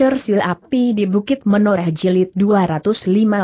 Sil Api di Bukit Menoreh Jilid 252.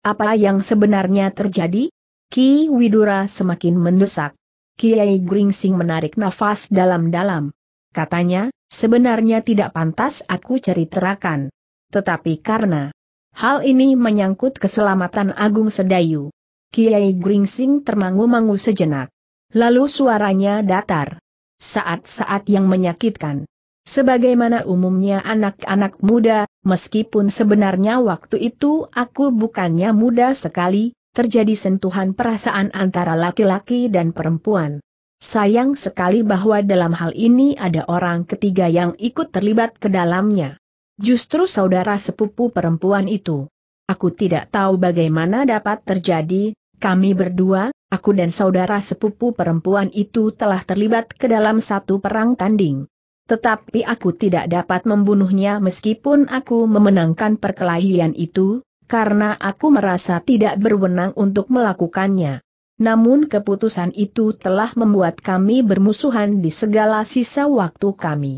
Apa yang sebenarnya terjadi? Ki Widura semakin mendesak. Kiai Gringsing menarik nafas dalam-dalam. Katanya, sebenarnya tidak pantas aku ceritakan. Tetapi karena hal ini menyangkut keselamatan Agung Sedayu. Kiai Gringsing termangu-mangu sejenak. Lalu suaranya datar. Saat-saat yang menyakitkan. Sebagaimana umumnya anak-anak muda, meskipun sebenarnya waktu itu aku bukannya muda sekali, terjadi sentuhan perasaan antara laki-laki dan perempuan. Sayang sekali bahwa dalam hal ini ada orang ketiga yang ikut terlibat ke dalamnya. Justru saudara sepupu perempuan itu. Aku tidak tahu bagaimana dapat terjadi, kami berdua, aku dan saudara sepupu perempuan itu telah terlibat ke dalam satu perang tanding. Tetapi aku tidak dapat membunuhnya meskipun aku memenangkan perkelahian itu, karena aku merasa tidak berwenang untuk melakukannya. Namun keputusan itu telah membuat kami bermusuhan di segala sisa waktu kami.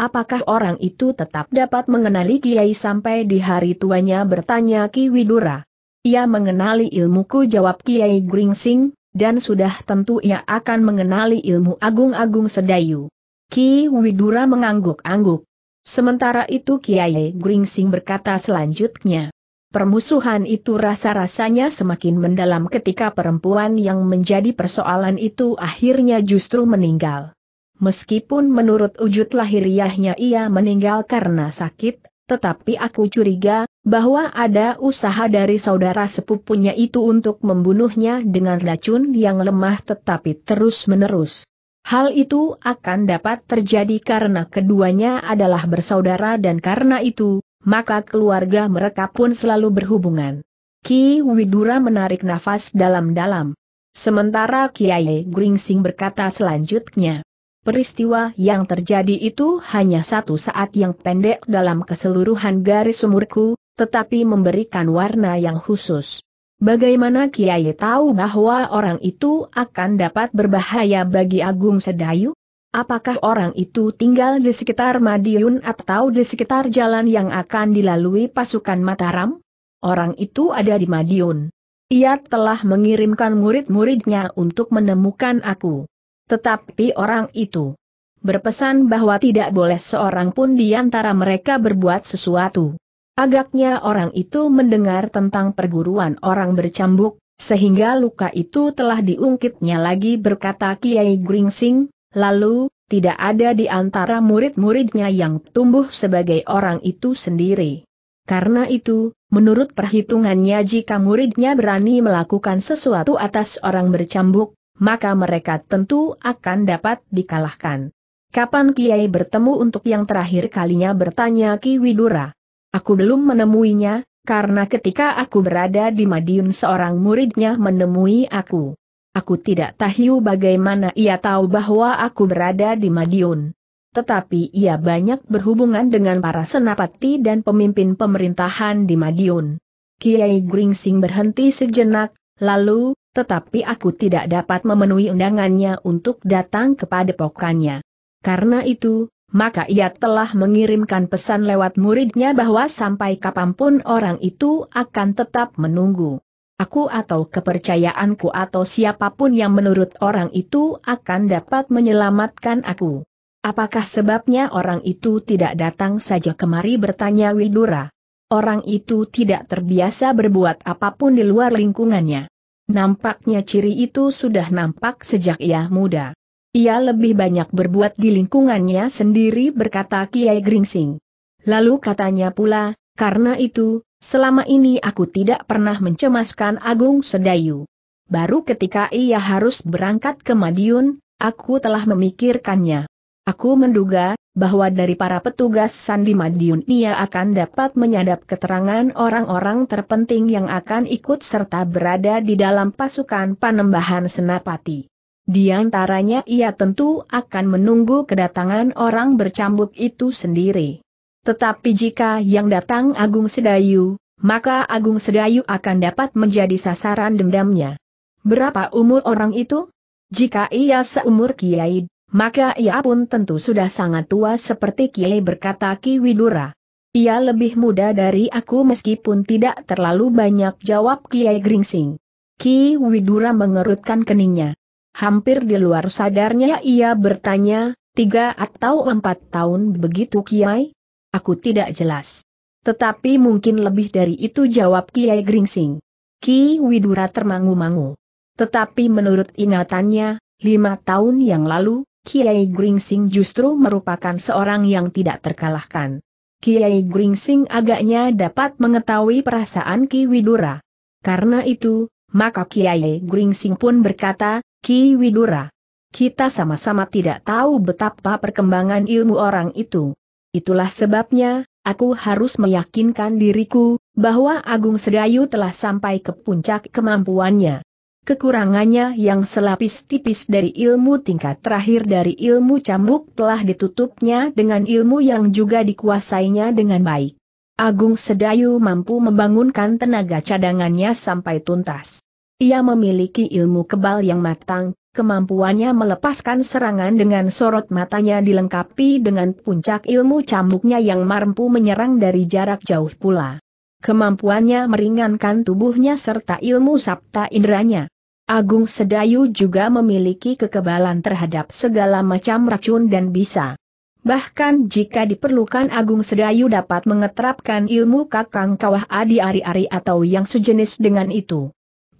Apakah orang itu tetap dapat mengenali Kiai sampai di hari tuanya bertanya Ki Widura? Ia mengenali ilmuku jawab Kiai Gringsing, dan sudah tentu ia akan mengenali ilmu agung-agung sedayu. Ki Widura mengangguk-angguk. Sementara itu Kiai Gringsing berkata selanjutnya. Permusuhan itu rasa-rasanya semakin mendalam ketika perempuan yang menjadi persoalan itu akhirnya justru meninggal. Meskipun menurut wujud lahiriahnya ia meninggal karena sakit, tetapi aku curiga, bahwa ada usaha dari saudara sepupunya itu untuk membunuhnya dengan racun yang lemah tetapi terus-menerus. Hal itu akan dapat terjadi karena keduanya adalah bersaudara dan karena itu, maka keluarga mereka pun selalu berhubungan. Ki Widura menarik nafas dalam-dalam. Sementara Kiai Gringsing berkata selanjutnya. Peristiwa yang terjadi itu hanya satu saat yang pendek dalam keseluruhan garis umurku, tetapi memberikan warna yang khusus. Bagaimana Kiai tahu bahwa orang itu akan dapat berbahaya bagi Agung Sedayu? Apakah orang itu tinggal di sekitar Madiun atau di sekitar jalan yang akan dilalui pasukan Mataram? Orang itu ada di Madiun. Ia telah mengirimkan murid-muridnya untuk menemukan aku. Tetapi orang itu berpesan bahwa tidak boleh seorang pun di antara mereka berbuat sesuatu. Agaknya orang itu mendengar tentang perguruan orang bercambuk, sehingga luka itu telah diungkitnya lagi berkata Kiai Gringsing, lalu, tidak ada di antara murid-muridnya yang tumbuh sebagai orang itu sendiri. Karena itu, menurut perhitungannya jika muridnya berani melakukan sesuatu atas orang bercambuk, maka mereka tentu akan dapat dikalahkan. Kapan Kiai bertemu untuk yang terakhir kalinya bertanya Ki Widura? Aku belum menemuinya, karena ketika aku berada di Madiun seorang muridnya menemui aku. Aku tidak tahu bagaimana ia tahu bahwa aku berada di Madiun. Tetapi ia banyak berhubungan dengan para senapati dan pemimpin pemerintahan di Madiun. Kiai Gringsing berhenti sejenak, lalu, tetapi aku tidak dapat memenuhi undangannya untuk datang kepada pokannya. Karena itu, maka ia telah mengirimkan pesan lewat muridnya bahwa sampai kapanpun orang itu akan tetap menunggu. Aku atau kepercayaanku atau siapapun yang menurut orang itu akan dapat menyelamatkan aku. Apakah sebabnya orang itu tidak datang saja kemari bertanya Widura? Orang itu tidak terbiasa berbuat apapun di luar lingkungannya. Nampaknya ciri itu sudah nampak sejak ia muda. Ia lebih banyak berbuat di lingkungannya sendiri berkata Kiai Gringsing. Lalu katanya pula, karena itu, selama ini aku tidak pernah mencemaskan Agung Sedayu. Baru ketika ia harus berangkat ke Madiun, aku telah memikirkannya. Aku menduga, bahwa dari para petugas Sandi Madiun ia akan dapat menyadap keterangan orang-orang terpenting yang akan ikut serta berada di dalam pasukan panembahan Senapati. Di antaranya ia tentu akan menunggu kedatangan orang bercambuk itu sendiri. Tetapi jika yang datang Agung Sedayu, maka Agung Sedayu akan dapat menjadi sasaran dendamnya. Berapa umur orang itu? Jika ia seumur Kiai, maka ia pun tentu sudah sangat tua seperti Kiai berkata Ki Widura. Ia lebih muda dari aku meskipun tidak terlalu banyak jawab Kiai Gringsing. Ki Widura mengerutkan keningnya. Hampir di luar sadarnya ia bertanya, tiga atau empat tahun begitu Kiai? Aku tidak jelas. Tetapi mungkin lebih dari itu jawab Kiai Gringsing. Ki Widura termangu-mangu. Tetapi menurut ingatannya, lima tahun yang lalu, Kiai Gringsing justru merupakan seorang yang tidak terkalahkan. Kiai Gringsing agaknya dapat mengetahui perasaan Ki Widura. Karena itu, maka Kiai Gringsing pun berkata, Ki Widura. Kita sama-sama tidak tahu betapa perkembangan ilmu orang itu. Itulah sebabnya, aku harus meyakinkan diriku, bahwa Agung Sedayu telah sampai ke puncak kemampuannya. Kekurangannya yang selapis tipis dari ilmu tingkat terakhir dari ilmu cambuk telah ditutupnya dengan ilmu yang juga dikuasainya dengan baik. Agung Sedayu mampu membangunkan tenaga cadangannya sampai tuntas. Ia memiliki ilmu kebal yang matang, kemampuannya melepaskan serangan dengan sorot matanya dilengkapi dengan puncak ilmu cambuknya yang mampu menyerang dari jarak jauh pula. Kemampuannya meringankan tubuhnya serta ilmu sabta inderanya. Agung Sedayu juga memiliki kekebalan terhadap segala macam racun dan bisa. Bahkan jika diperlukan Agung Sedayu dapat mengeterapkan ilmu kakang kawah adi-ari-ari atau yang sejenis dengan itu.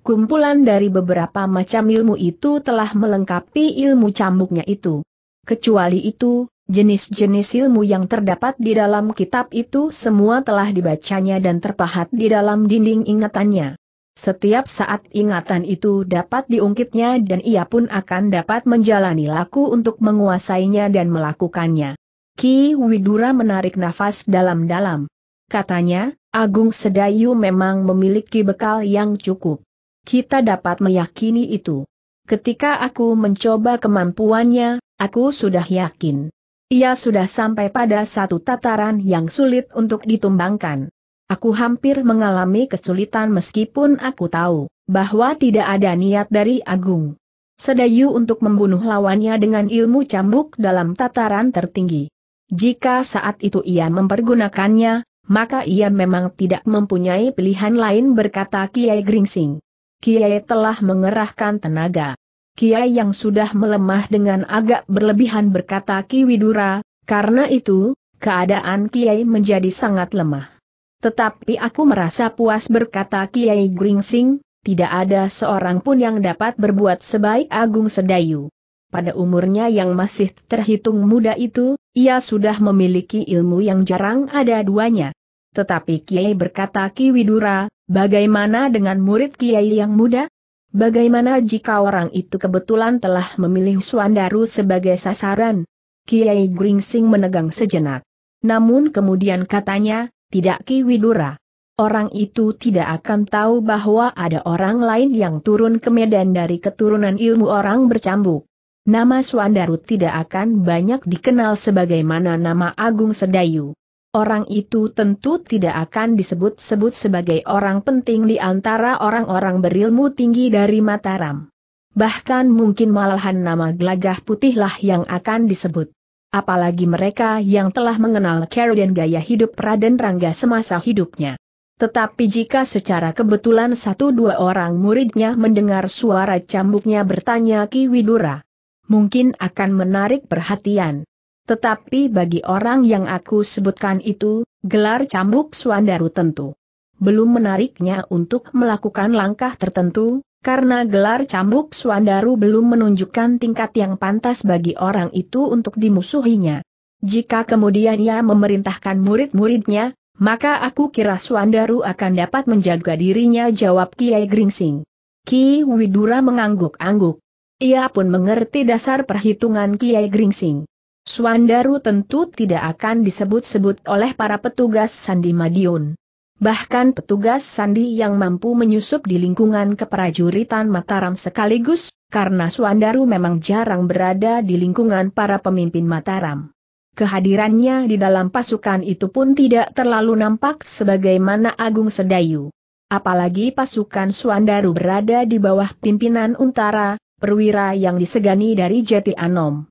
Kumpulan dari beberapa macam ilmu itu telah melengkapi ilmu cambuknya itu. Kecuali itu, jenis-jenis ilmu yang terdapat di dalam kitab itu semua telah dibacanya dan terpahat di dalam dinding ingatannya. Setiap saat ingatan itu dapat diungkitnya dan ia pun akan dapat menjalani laku untuk menguasainya dan melakukannya. Ki Widura menarik nafas dalam-dalam. Katanya, Agung Sedayu memang memiliki bekal yang cukup kita dapat meyakini itu. Ketika aku mencoba kemampuannya, aku sudah yakin. Ia sudah sampai pada satu tataran yang sulit untuk ditumbangkan. Aku hampir mengalami kesulitan meskipun aku tahu bahwa tidak ada niat dari Agung Sedayu untuk membunuh lawannya dengan ilmu cambuk dalam tataran tertinggi. Jika saat itu ia mempergunakannya, maka ia memang tidak mempunyai pilihan lain berkata Kiai Gringsing. Kiai telah mengerahkan tenaga. Kiai yang sudah melemah dengan agak berlebihan berkata Ki Widura, karena itu, keadaan Kiai menjadi sangat lemah. Tetapi aku merasa puas berkata Kiai Gringsing, tidak ada seorang pun yang dapat berbuat sebaik Agung Sedayu. Pada umurnya yang masih terhitung muda itu, ia sudah memiliki ilmu yang jarang ada duanya. Tetapi Kiai berkata Ki Widura, Bagaimana dengan murid Kiai yang muda? Bagaimana jika orang itu kebetulan telah memilih Suandaru sebagai sasaran? Kiai Gringsing menegang sejenak. Namun kemudian katanya, tidak Ki Widura. Orang itu tidak akan tahu bahwa ada orang lain yang turun ke Medan dari keturunan ilmu orang bercambuk. Nama Suandaru tidak akan banyak dikenal sebagaimana nama Agung Sedayu orang itu tentu tidak akan disebut-sebut sebagai orang penting di antara orang-orang berilmu tinggi dari Mataram. Bahkan mungkin malahan nama gelagah putihlah yang akan disebut. Apalagi mereka yang telah mengenal Carol dan gaya hidup Raden Rangga semasa hidupnya. Tetapi jika secara kebetulan satu dua orang muridnya mendengar suara cambuknya bertanya Ki Widura, mungkin akan menarik perhatian. Tetapi bagi orang yang aku sebutkan itu, gelar cambuk Suandaru tentu belum menariknya untuk melakukan langkah tertentu, karena gelar cambuk Suandaru belum menunjukkan tingkat yang pantas bagi orang itu untuk dimusuhinya. Jika kemudian ia memerintahkan murid-muridnya, maka aku kira Suandaru akan dapat menjaga dirinya jawab Kiai Gringsing. Ki Widura mengangguk-angguk. Ia pun mengerti dasar perhitungan Kiai Gringsing. Swandaru tentu tidak akan disebut-sebut oleh para petugas Sandi Madiun. Bahkan petugas Sandi yang mampu menyusup di lingkungan keprajuritan Mataram sekaligus, karena Swandaru memang jarang berada di lingkungan para pemimpin Mataram. Kehadirannya di dalam pasukan itu pun tidak terlalu nampak sebagaimana Agung Sedayu. Apalagi pasukan Swandaru berada di bawah pimpinan Untara, perwira yang disegani dari Jati Anom.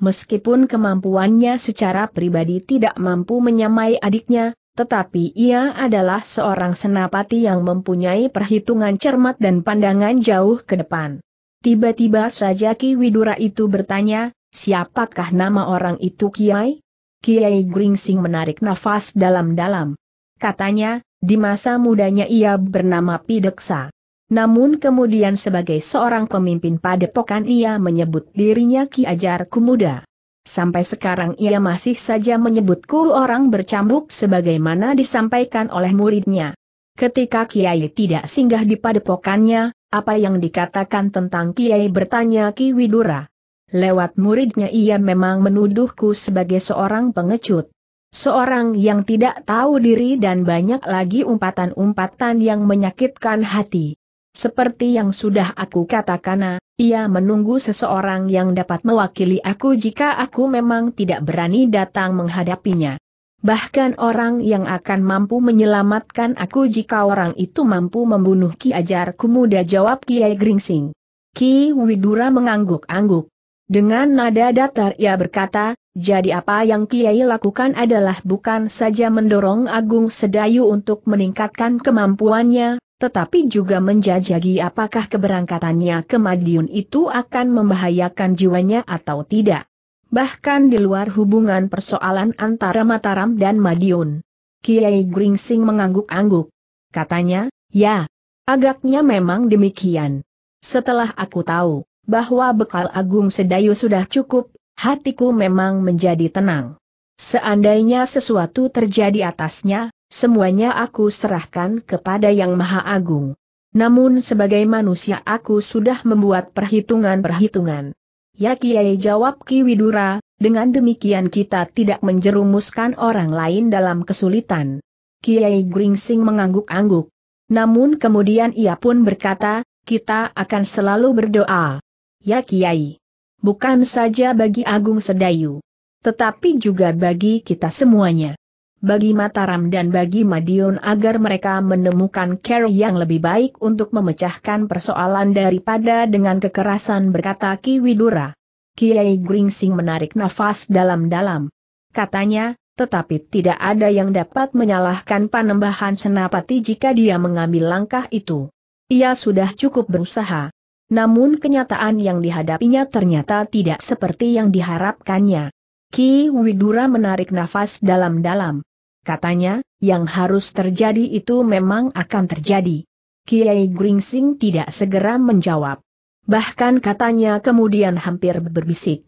Meskipun kemampuannya secara pribadi tidak mampu menyamai adiknya, tetapi ia adalah seorang senapati yang mempunyai perhitungan cermat dan pandangan jauh ke depan. Tiba-tiba saja Ki Widura itu bertanya, siapakah nama orang itu Kiai? Kiai Gringsing menarik nafas dalam-dalam. Katanya, di masa mudanya ia bernama Pideksa. Namun kemudian sebagai seorang pemimpin padepokan ia menyebut dirinya Ki Ajar Kumuda. Sampai sekarang ia masih saja menyebutku orang bercambuk sebagaimana disampaikan oleh muridnya. Ketika Kiai tidak singgah di padepokannya, apa yang dikatakan tentang Kiai bertanya Ki Widura. Lewat muridnya ia memang menuduhku sebagai seorang pengecut. Seorang yang tidak tahu diri dan banyak lagi umpatan-umpatan yang menyakitkan hati. Seperti yang sudah aku katakan, ia menunggu seseorang yang dapat mewakili aku jika aku memang tidak berani datang menghadapinya. Bahkan orang yang akan mampu menyelamatkan aku jika orang itu mampu membunuh Ki Ajar Kumuda jawab Kiai Gringsing. Ki Widura mengangguk-angguk. Dengan nada datar ia berkata, jadi apa yang Kiai lakukan adalah bukan saja mendorong Agung Sedayu untuk meningkatkan kemampuannya, tetapi juga menjajagi apakah keberangkatannya ke Madiun itu akan membahayakan jiwanya atau tidak. Bahkan di luar hubungan persoalan antara Mataram dan Madiun. Kiai Gringsing mengangguk-angguk. Katanya, ya, agaknya memang demikian. Setelah aku tahu bahwa bekal Agung Sedayu sudah cukup, hatiku memang menjadi tenang. Seandainya sesuatu terjadi atasnya, semuanya aku serahkan kepada Yang Maha Agung. Namun sebagai manusia aku sudah membuat perhitungan-perhitungan. Ya Kiai jawab Ki Widura, dengan demikian kita tidak menjerumuskan orang lain dalam kesulitan. Kiai Gringsing mengangguk-angguk. Namun kemudian ia pun berkata, kita akan selalu berdoa. Ya Kiai. Bukan saja bagi Agung Sedayu. Tetapi juga bagi kita semuanya bagi Mataram dan bagi Madiun agar mereka menemukan cara yang lebih baik untuk memecahkan persoalan daripada dengan kekerasan berkata Ki Widura. Kiai Gringsing menarik nafas dalam-dalam. Katanya, tetapi tidak ada yang dapat menyalahkan panembahan senapati jika dia mengambil langkah itu. Ia sudah cukup berusaha. Namun kenyataan yang dihadapinya ternyata tidak seperti yang diharapkannya. Ki Widura menarik nafas dalam-dalam. Katanya, yang harus terjadi itu memang akan terjadi. Kiai Gringsing tidak segera menjawab. Bahkan katanya kemudian hampir berbisik.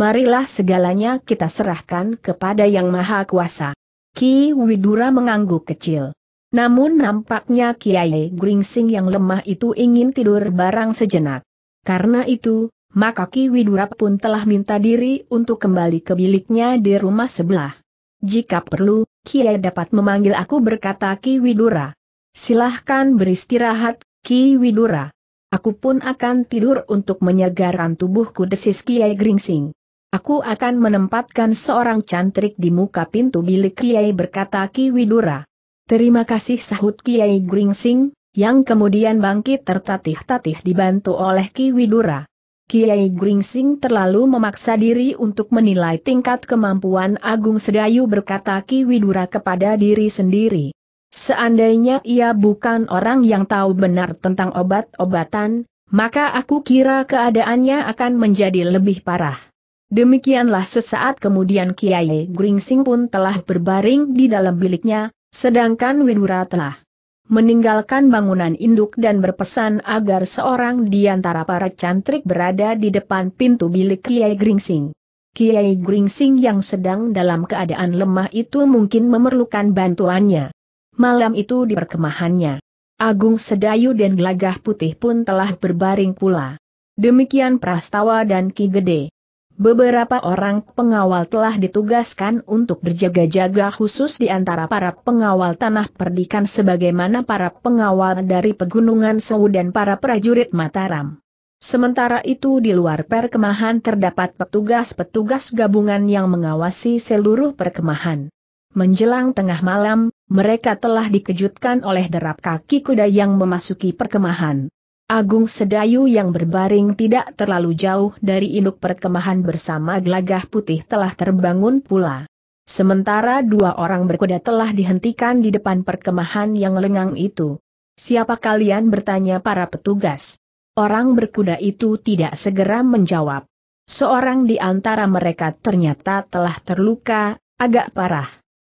Marilah segalanya kita serahkan kepada Yang Maha Kuasa. Ki Widura mengangguk kecil. Namun nampaknya Kiai Gringsing yang lemah itu ingin tidur barang sejenak. Karena itu, maka Ki Widura pun telah minta diri untuk kembali ke biliknya di rumah sebelah. Jika perlu, Kiai dapat memanggil aku berkata Ki Widura. Silahkan beristirahat, Ki Widura. Aku pun akan tidur untuk menyegarkan tubuhku desis Kiai Gringsing. Aku akan menempatkan seorang cantrik di muka pintu bilik Kiai berkata Ki Widura. Terima kasih sahut Kiai Gringsing, yang kemudian bangkit tertatih-tatih dibantu oleh Ki Widura. Kiai Gringsing terlalu memaksa diri untuk menilai tingkat kemampuan Agung Sedayu berkata Ki Widura kepada diri sendiri. Seandainya ia bukan orang yang tahu benar tentang obat-obatan, maka aku kira keadaannya akan menjadi lebih parah. Demikianlah sesaat kemudian Kiai Gringsing pun telah berbaring di dalam biliknya, sedangkan Widura telah meninggalkan bangunan induk dan berpesan agar seorang di antara para cantrik berada di depan pintu bilik Kiai Gringsing. Kiai Gringsing yang sedang dalam keadaan lemah itu mungkin memerlukan bantuannya. Malam itu di perkemahannya. Agung Sedayu dan Gelagah Putih pun telah berbaring pula. Demikian Prastawa dan Ki Gede. Beberapa orang pengawal telah ditugaskan untuk berjaga-jaga khusus di antara para pengawal tanah perdikan sebagaimana para pengawal dari pegunungan Sewu dan para prajurit Mataram. Sementara itu di luar perkemahan terdapat petugas-petugas gabungan yang mengawasi seluruh perkemahan. Menjelang tengah malam, mereka telah dikejutkan oleh derap kaki kuda yang memasuki perkemahan. Agung Sedayu yang berbaring tidak terlalu jauh dari induk perkemahan bersama gelagah putih telah terbangun pula. Sementara dua orang berkuda telah dihentikan di depan perkemahan yang lengang itu. Siapa kalian bertanya para petugas? Orang berkuda itu tidak segera menjawab. Seorang di antara mereka ternyata telah terluka, agak parah.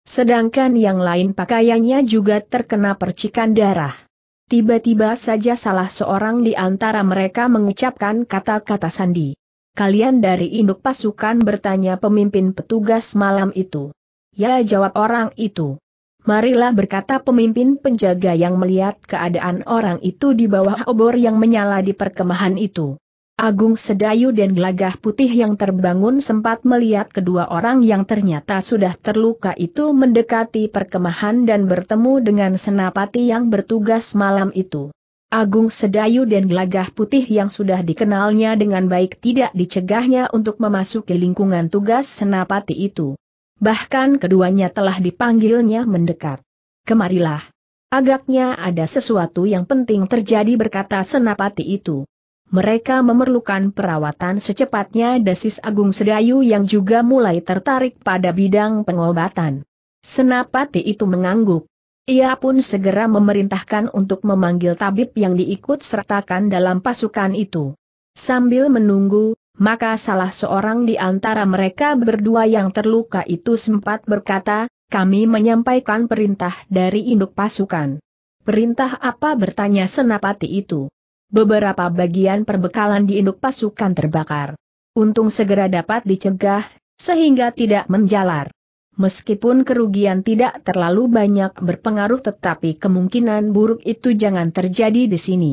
Sedangkan yang lain pakaiannya juga terkena percikan darah. Tiba-tiba saja salah seorang di antara mereka mengucapkan kata-kata sandi. Kalian dari induk pasukan bertanya pemimpin petugas malam itu. Ya jawab orang itu. Marilah berkata pemimpin penjaga yang melihat keadaan orang itu di bawah obor yang menyala di perkemahan itu. Agung Sedayu dan Gelagah Putih yang terbangun sempat melihat kedua orang yang ternyata sudah terluka itu mendekati perkemahan dan bertemu dengan senapati yang bertugas malam itu. Agung Sedayu dan Gelagah Putih yang sudah dikenalnya dengan baik tidak dicegahnya untuk memasuki lingkungan tugas senapati itu. Bahkan keduanya telah dipanggilnya mendekat. Kemarilah. Agaknya ada sesuatu yang penting terjadi berkata senapati itu. Mereka memerlukan perawatan secepatnya Desis Agung Sedayu yang juga mulai tertarik pada bidang pengobatan. Senapati itu mengangguk. Ia pun segera memerintahkan untuk memanggil tabib yang diikut sertakan dalam pasukan itu. Sambil menunggu, maka salah seorang di antara mereka berdua yang terluka itu sempat berkata, kami menyampaikan perintah dari induk pasukan. Perintah apa bertanya senapati itu? Beberapa bagian perbekalan di induk pasukan terbakar. Untung segera dapat dicegah, sehingga tidak menjalar. Meskipun kerugian tidak terlalu banyak berpengaruh tetapi kemungkinan buruk itu jangan terjadi di sini.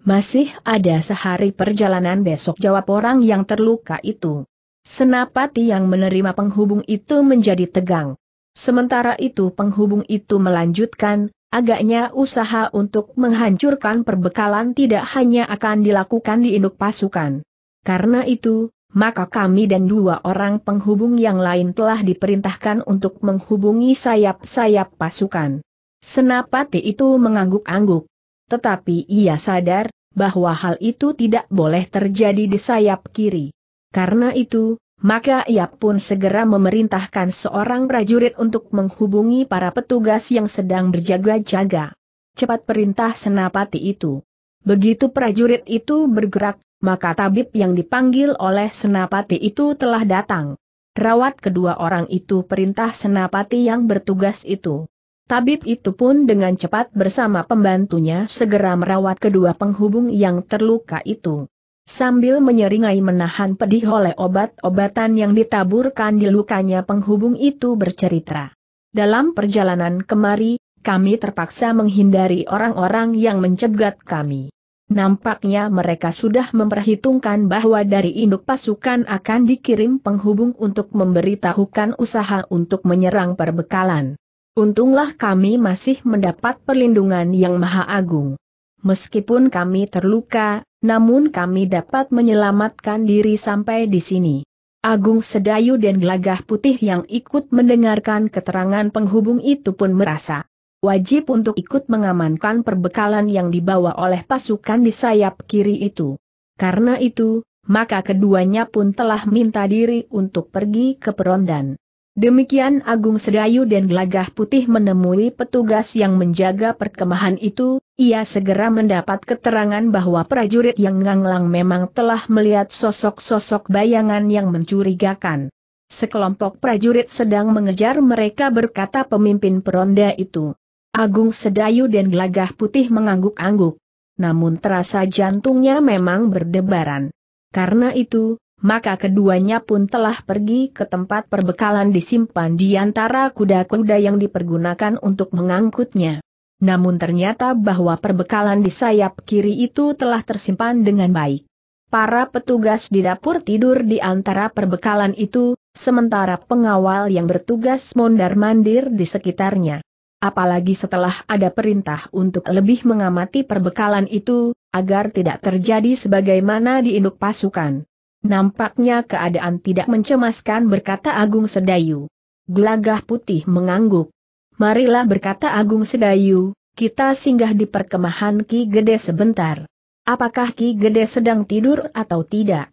Masih ada sehari perjalanan besok jawab orang yang terluka itu. Senapati yang menerima penghubung itu menjadi tegang. Sementara itu penghubung itu melanjutkan, Agaknya usaha untuk menghancurkan perbekalan tidak hanya akan dilakukan di induk pasukan. Karena itu, maka kami dan dua orang penghubung yang lain telah diperintahkan untuk menghubungi sayap-sayap pasukan. Senapati itu mengangguk-angguk. Tetapi ia sadar, bahwa hal itu tidak boleh terjadi di sayap kiri. Karena itu, maka ia pun segera memerintahkan seorang prajurit untuk menghubungi para petugas yang sedang berjaga-jaga. Cepat perintah senapati itu. Begitu prajurit itu bergerak, maka tabib yang dipanggil oleh senapati itu telah datang. Rawat kedua orang itu perintah senapati yang bertugas itu. Tabib itu pun dengan cepat bersama pembantunya segera merawat kedua penghubung yang terluka itu. Sambil menyeringai menahan pedih oleh obat-obatan yang ditaburkan di lukanya penghubung itu bercerita. Dalam perjalanan kemari, kami terpaksa menghindari orang-orang yang mencegat kami. Nampaknya mereka sudah memperhitungkan bahwa dari induk pasukan akan dikirim penghubung untuk memberitahukan usaha untuk menyerang perbekalan. Untunglah kami masih mendapat perlindungan yang maha agung. Meskipun kami terluka, namun kami dapat menyelamatkan diri sampai di sini. Agung Sedayu dan Gelagah Putih yang ikut mendengarkan keterangan penghubung itu pun merasa wajib untuk ikut mengamankan perbekalan yang dibawa oleh pasukan di sayap kiri itu. Karena itu, maka keduanya pun telah minta diri untuk pergi ke Perondan. Demikian Agung Sedayu dan Gelagah Putih menemui petugas yang menjaga perkemahan itu, ia segera mendapat keterangan bahwa prajurit yang nganglang memang telah melihat sosok-sosok bayangan yang mencurigakan. Sekelompok prajurit sedang mengejar mereka berkata pemimpin peronda itu. Agung Sedayu dan Gelagah Putih mengangguk-angguk. Namun terasa jantungnya memang berdebaran. Karena itu, maka keduanya pun telah pergi ke tempat perbekalan disimpan di antara kuda-kuda yang dipergunakan untuk mengangkutnya namun ternyata bahwa perbekalan di sayap kiri itu telah tersimpan dengan baik. Para petugas di dapur tidur di antara perbekalan itu, sementara pengawal yang bertugas mondar-mandir di sekitarnya. Apalagi setelah ada perintah untuk lebih mengamati perbekalan itu, agar tidak terjadi sebagaimana di induk pasukan. Nampaknya keadaan tidak mencemaskan berkata Agung Sedayu. Gelagah putih mengangguk. Marilah berkata Agung Sedayu, kita singgah di perkemahan Ki Gede sebentar. Apakah Ki Gede sedang tidur atau tidak?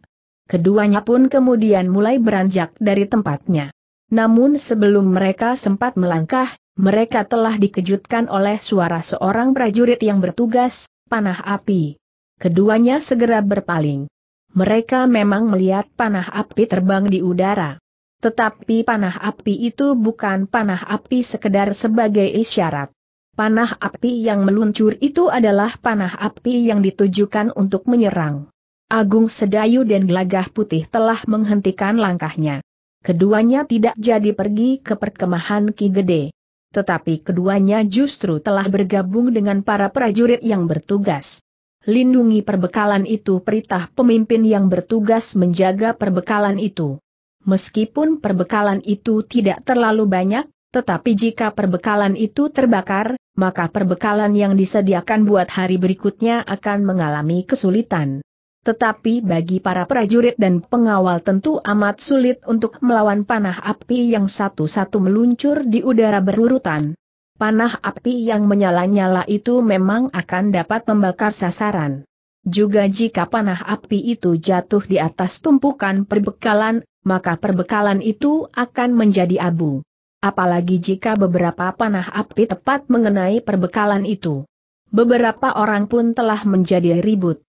Keduanya pun kemudian mulai beranjak dari tempatnya. Namun sebelum mereka sempat melangkah, mereka telah dikejutkan oleh suara seorang prajurit yang bertugas, panah api. Keduanya segera berpaling. Mereka memang melihat panah api terbang di udara. Tetapi panah api itu bukan panah api sekedar sebagai isyarat. Panah api yang meluncur itu adalah panah api yang ditujukan untuk menyerang. Agung Sedayu dan Gelagah Putih telah menghentikan langkahnya. Keduanya tidak jadi pergi ke perkemahan Ki Gede. Tetapi keduanya justru telah bergabung dengan para prajurit yang bertugas. Lindungi perbekalan itu perintah pemimpin yang bertugas menjaga perbekalan itu. Meskipun perbekalan itu tidak terlalu banyak, tetapi jika perbekalan itu terbakar, maka perbekalan yang disediakan buat hari berikutnya akan mengalami kesulitan. Tetapi bagi para prajurit dan pengawal tentu amat sulit untuk melawan panah api yang satu-satu meluncur di udara berurutan. Panah api yang menyala-nyala itu memang akan dapat membakar sasaran. Juga jika panah api itu jatuh di atas tumpukan perbekalan, maka perbekalan itu akan menjadi abu. Apalagi jika beberapa panah api tepat mengenai perbekalan itu. Beberapa orang pun telah menjadi ribut.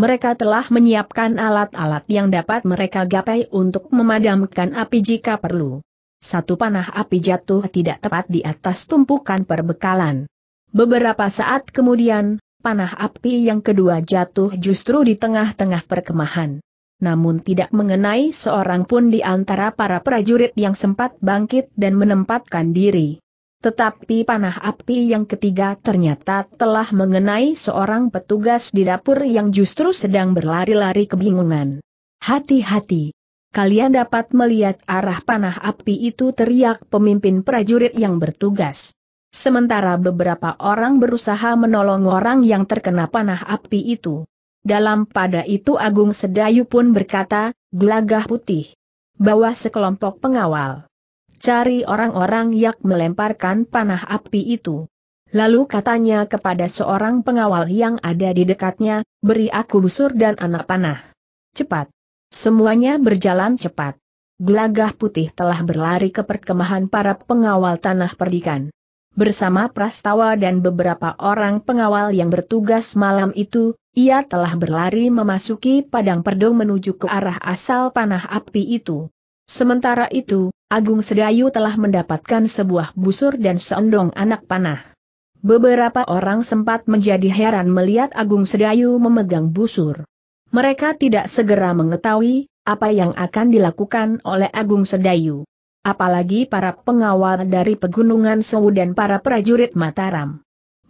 Mereka telah menyiapkan alat-alat yang dapat mereka gapai untuk memadamkan api jika perlu. Satu panah api jatuh tidak tepat di atas tumpukan perbekalan. Beberapa saat kemudian, panah api yang kedua jatuh justru di tengah-tengah perkemahan namun tidak mengenai seorang pun di antara para prajurit yang sempat bangkit dan menempatkan diri. Tetapi panah api yang ketiga ternyata telah mengenai seorang petugas di dapur yang justru sedang berlari-lari kebingungan. Hati-hati. Kalian dapat melihat arah panah api itu teriak pemimpin prajurit yang bertugas. Sementara beberapa orang berusaha menolong orang yang terkena panah api itu. Dalam pada itu Agung Sedayu pun berkata, gelagah putih. Bawa sekelompok pengawal. Cari orang-orang yang melemparkan panah api itu. Lalu katanya kepada seorang pengawal yang ada di dekatnya, beri aku busur dan anak panah. Cepat. Semuanya berjalan cepat. Gelagah putih telah berlari ke perkemahan para pengawal tanah perdikan. Bersama prastawa dan beberapa orang pengawal yang bertugas malam itu, ia telah berlari memasuki padang perdong menuju ke arah asal panah api itu. Sementara itu, Agung Sedayu telah mendapatkan sebuah busur dan seondong anak panah. Beberapa orang sempat menjadi heran melihat Agung Sedayu memegang busur. Mereka tidak segera mengetahui apa yang akan dilakukan oleh Agung Sedayu. Apalagi para pengawal dari Pegunungan Sewu dan para prajurit Mataram.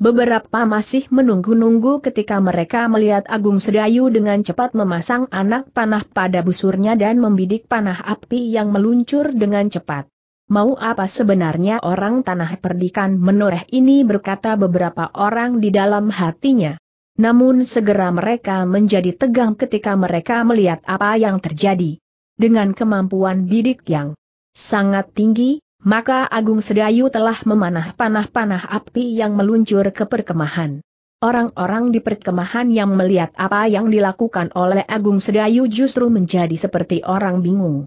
Beberapa masih menunggu-nunggu ketika mereka melihat Agung Sedayu dengan cepat memasang anak panah pada busurnya dan membidik panah api yang meluncur dengan cepat. Mau apa sebenarnya orang tanah perdikan menoreh ini berkata beberapa orang di dalam hatinya. Namun segera mereka menjadi tegang ketika mereka melihat apa yang terjadi. Dengan kemampuan bidik yang sangat tinggi, maka Agung Sedayu telah memanah panah-panah api yang meluncur ke perkemahan. Orang-orang di perkemahan yang melihat apa yang dilakukan oleh Agung Sedayu justru menjadi seperti orang bingung.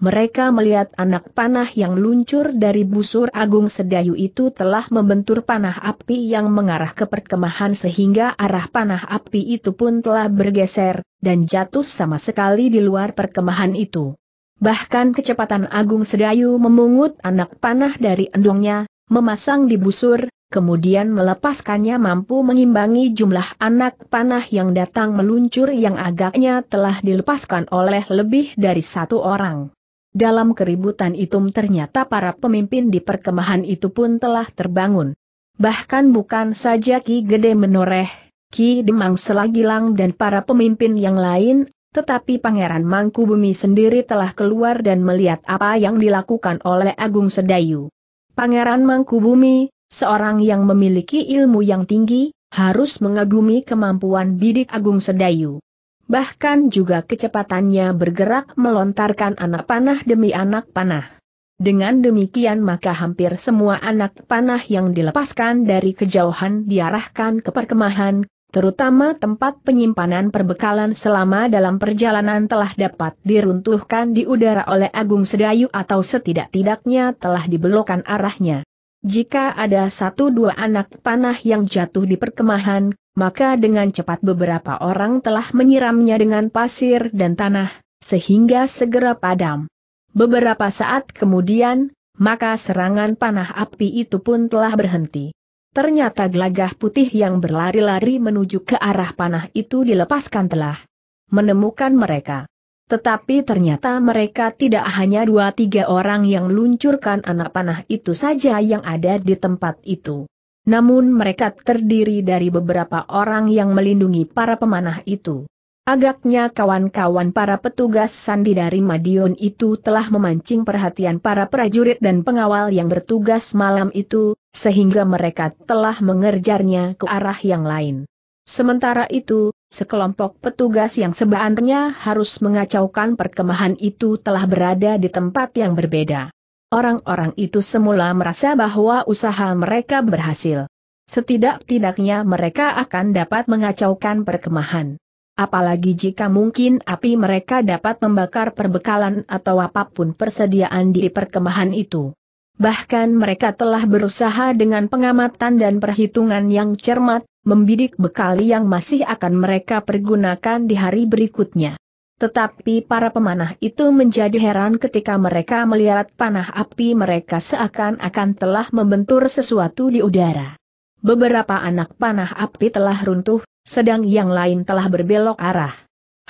Mereka melihat anak panah yang luncur dari busur Agung Sedayu itu telah membentur panah api yang mengarah ke perkemahan sehingga arah panah api itu pun telah bergeser, dan jatuh sama sekali di luar perkemahan itu. Bahkan kecepatan Agung Sedayu memungut anak panah dari endongnya, memasang di busur, kemudian melepaskannya mampu mengimbangi jumlah anak panah yang datang meluncur yang agaknya telah dilepaskan oleh lebih dari satu orang. Dalam keributan itu ternyata para pemimpin di perkemahan itu pun telah terbangun. Bahkan bukan saja Ki Gede Menoreh, Ki Demang Selagilang dan para pemimpin yang lain tetapi Pangeran Mangkubumi sendiri telah keluar dan melihat apa yang dilakukan oleh Agung Sedayu. Pangeran Mangkubumi, seorang yang memiliki ilmu yang tinggi, harus mengagumi kemampuan bidik Agung Sedayu. Bahkan juga kecepatannya bergerak melontarkan anak panah demi anak panah. Dengan demikian maka hampir semua anak panah yang dilepaskan dari kejauhan diarahkan ke perkemahan terutama tempat penyimpanan perbekalan selama dalam perjalanan telah dapat diruntuhkan di udara oleh Agung Sedayu atau setidak-tidaknya telah dibelokkan arahnya. Jika ada satu dua anak panah yang jatuh di perkemahan, maka dengan cepat beberapa orang telah menyiramnya dengan pasir dan tanah, sehingga segera padam. Beberapa saat kemudian, maka serangan panah api itu pun telah berhenti. Ternyata gelagah putih yang berlari-lari menuju ke arah panah itu dilepaskan telah menemukan mereka. Tetapi ternyata mereka tidak hanya dua tiga orang yang luncurkan anak panah itu saja yang ada di tempat itu. Namun mereka terdiri dari beberapa orang yang melindungi para pemanah itu. Agaknya kawan-kawan para petugas sandi dari Madiun itu telah memancing perhatian para prajurit dan pengawal yang bertugas malam itu, sehingga mereka telah mengerjarnya ke arah yang lain. Sementara itu, sekelompok petugas yang sebenarnya harus mengacaukan perkemahan itu telah berada di tempat yang berbeda. Orang-orang itu semula merasa bahwa usaha mereka berhasil. Setidak-tidaknya mereka akan dapat mengacaukan perkemahan apalagi jika mungkin api mereka dapat membakar perbekalan atau apapun persediaan di perkemahan itu. Bahkan mereka telah berusaha dengan pengamatan dan perhitungan yang cermat, membidik bekal yang masih akan mereka pergunakan di hari berikutnya. Tetapi para pemanah itu menjadi heran ketika mereka melihat panah api mereka seakan-akan telah membentur sesuatu di udara. Beberapa anak panah api telah runtuh, sedang yang lain telah berbelok arah.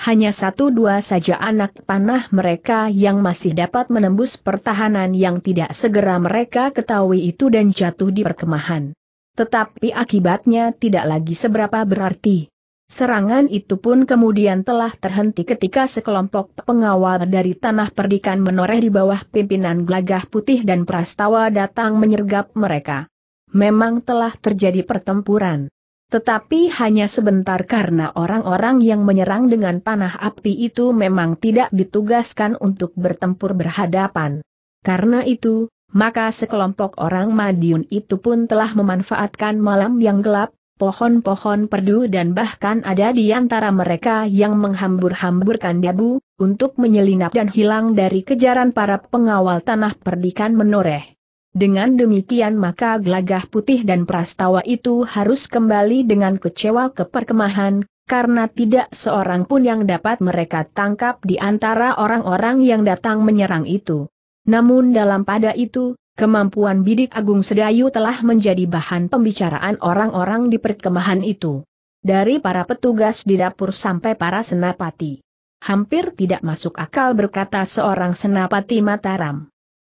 Hanya satu dua saja anak panah mereka yang masih dapat menembus pertahanan yang tidak segera mereka ketahui itu dan jatuh di perkemahan. Tetapi akibatnya tidak lagi seberapa berarti. Serangan itu pun kemudian telah terhenti ketika sekelompok pengawal dari tanah perdikan menoreh di bawah pimpinan gelagah putih dan prastawa datang menyergap mereka. Memang telah terjadi pertempuran. Tetapi hanya sebentar karena orang-orang yang menyerang dengan panah api itu memang tidak ditugaskan untuk bertempur berhadapan. Karena itu, maka sekelompok orang Madiun itu pun telah memanfaatkan malam yang gelap, pohon-pohon perdu dan bahkan ada di antara mereka yang menghambur-hamburkan debu untuk menyelinap dan hilang dari kejaran para pengawal tanah perdikan menoreh. Dengan demikian maka gelagah putih dan prastawa itu harus kembali dengan kecewa ke perkemahan, karena tidak seorang pun yang dapat mereka tangkap di antara orang-orang yang datang menyerang itu. Namun dalam pada itu, kemampuan bidik Agung Sedayu telah menjadi bahan pembicaraan orang-orang di perkemahan itu. Dari para petugas di dapur sampai para senapati. Hampir tidak masuk akal berkata seorang senapati Mataram.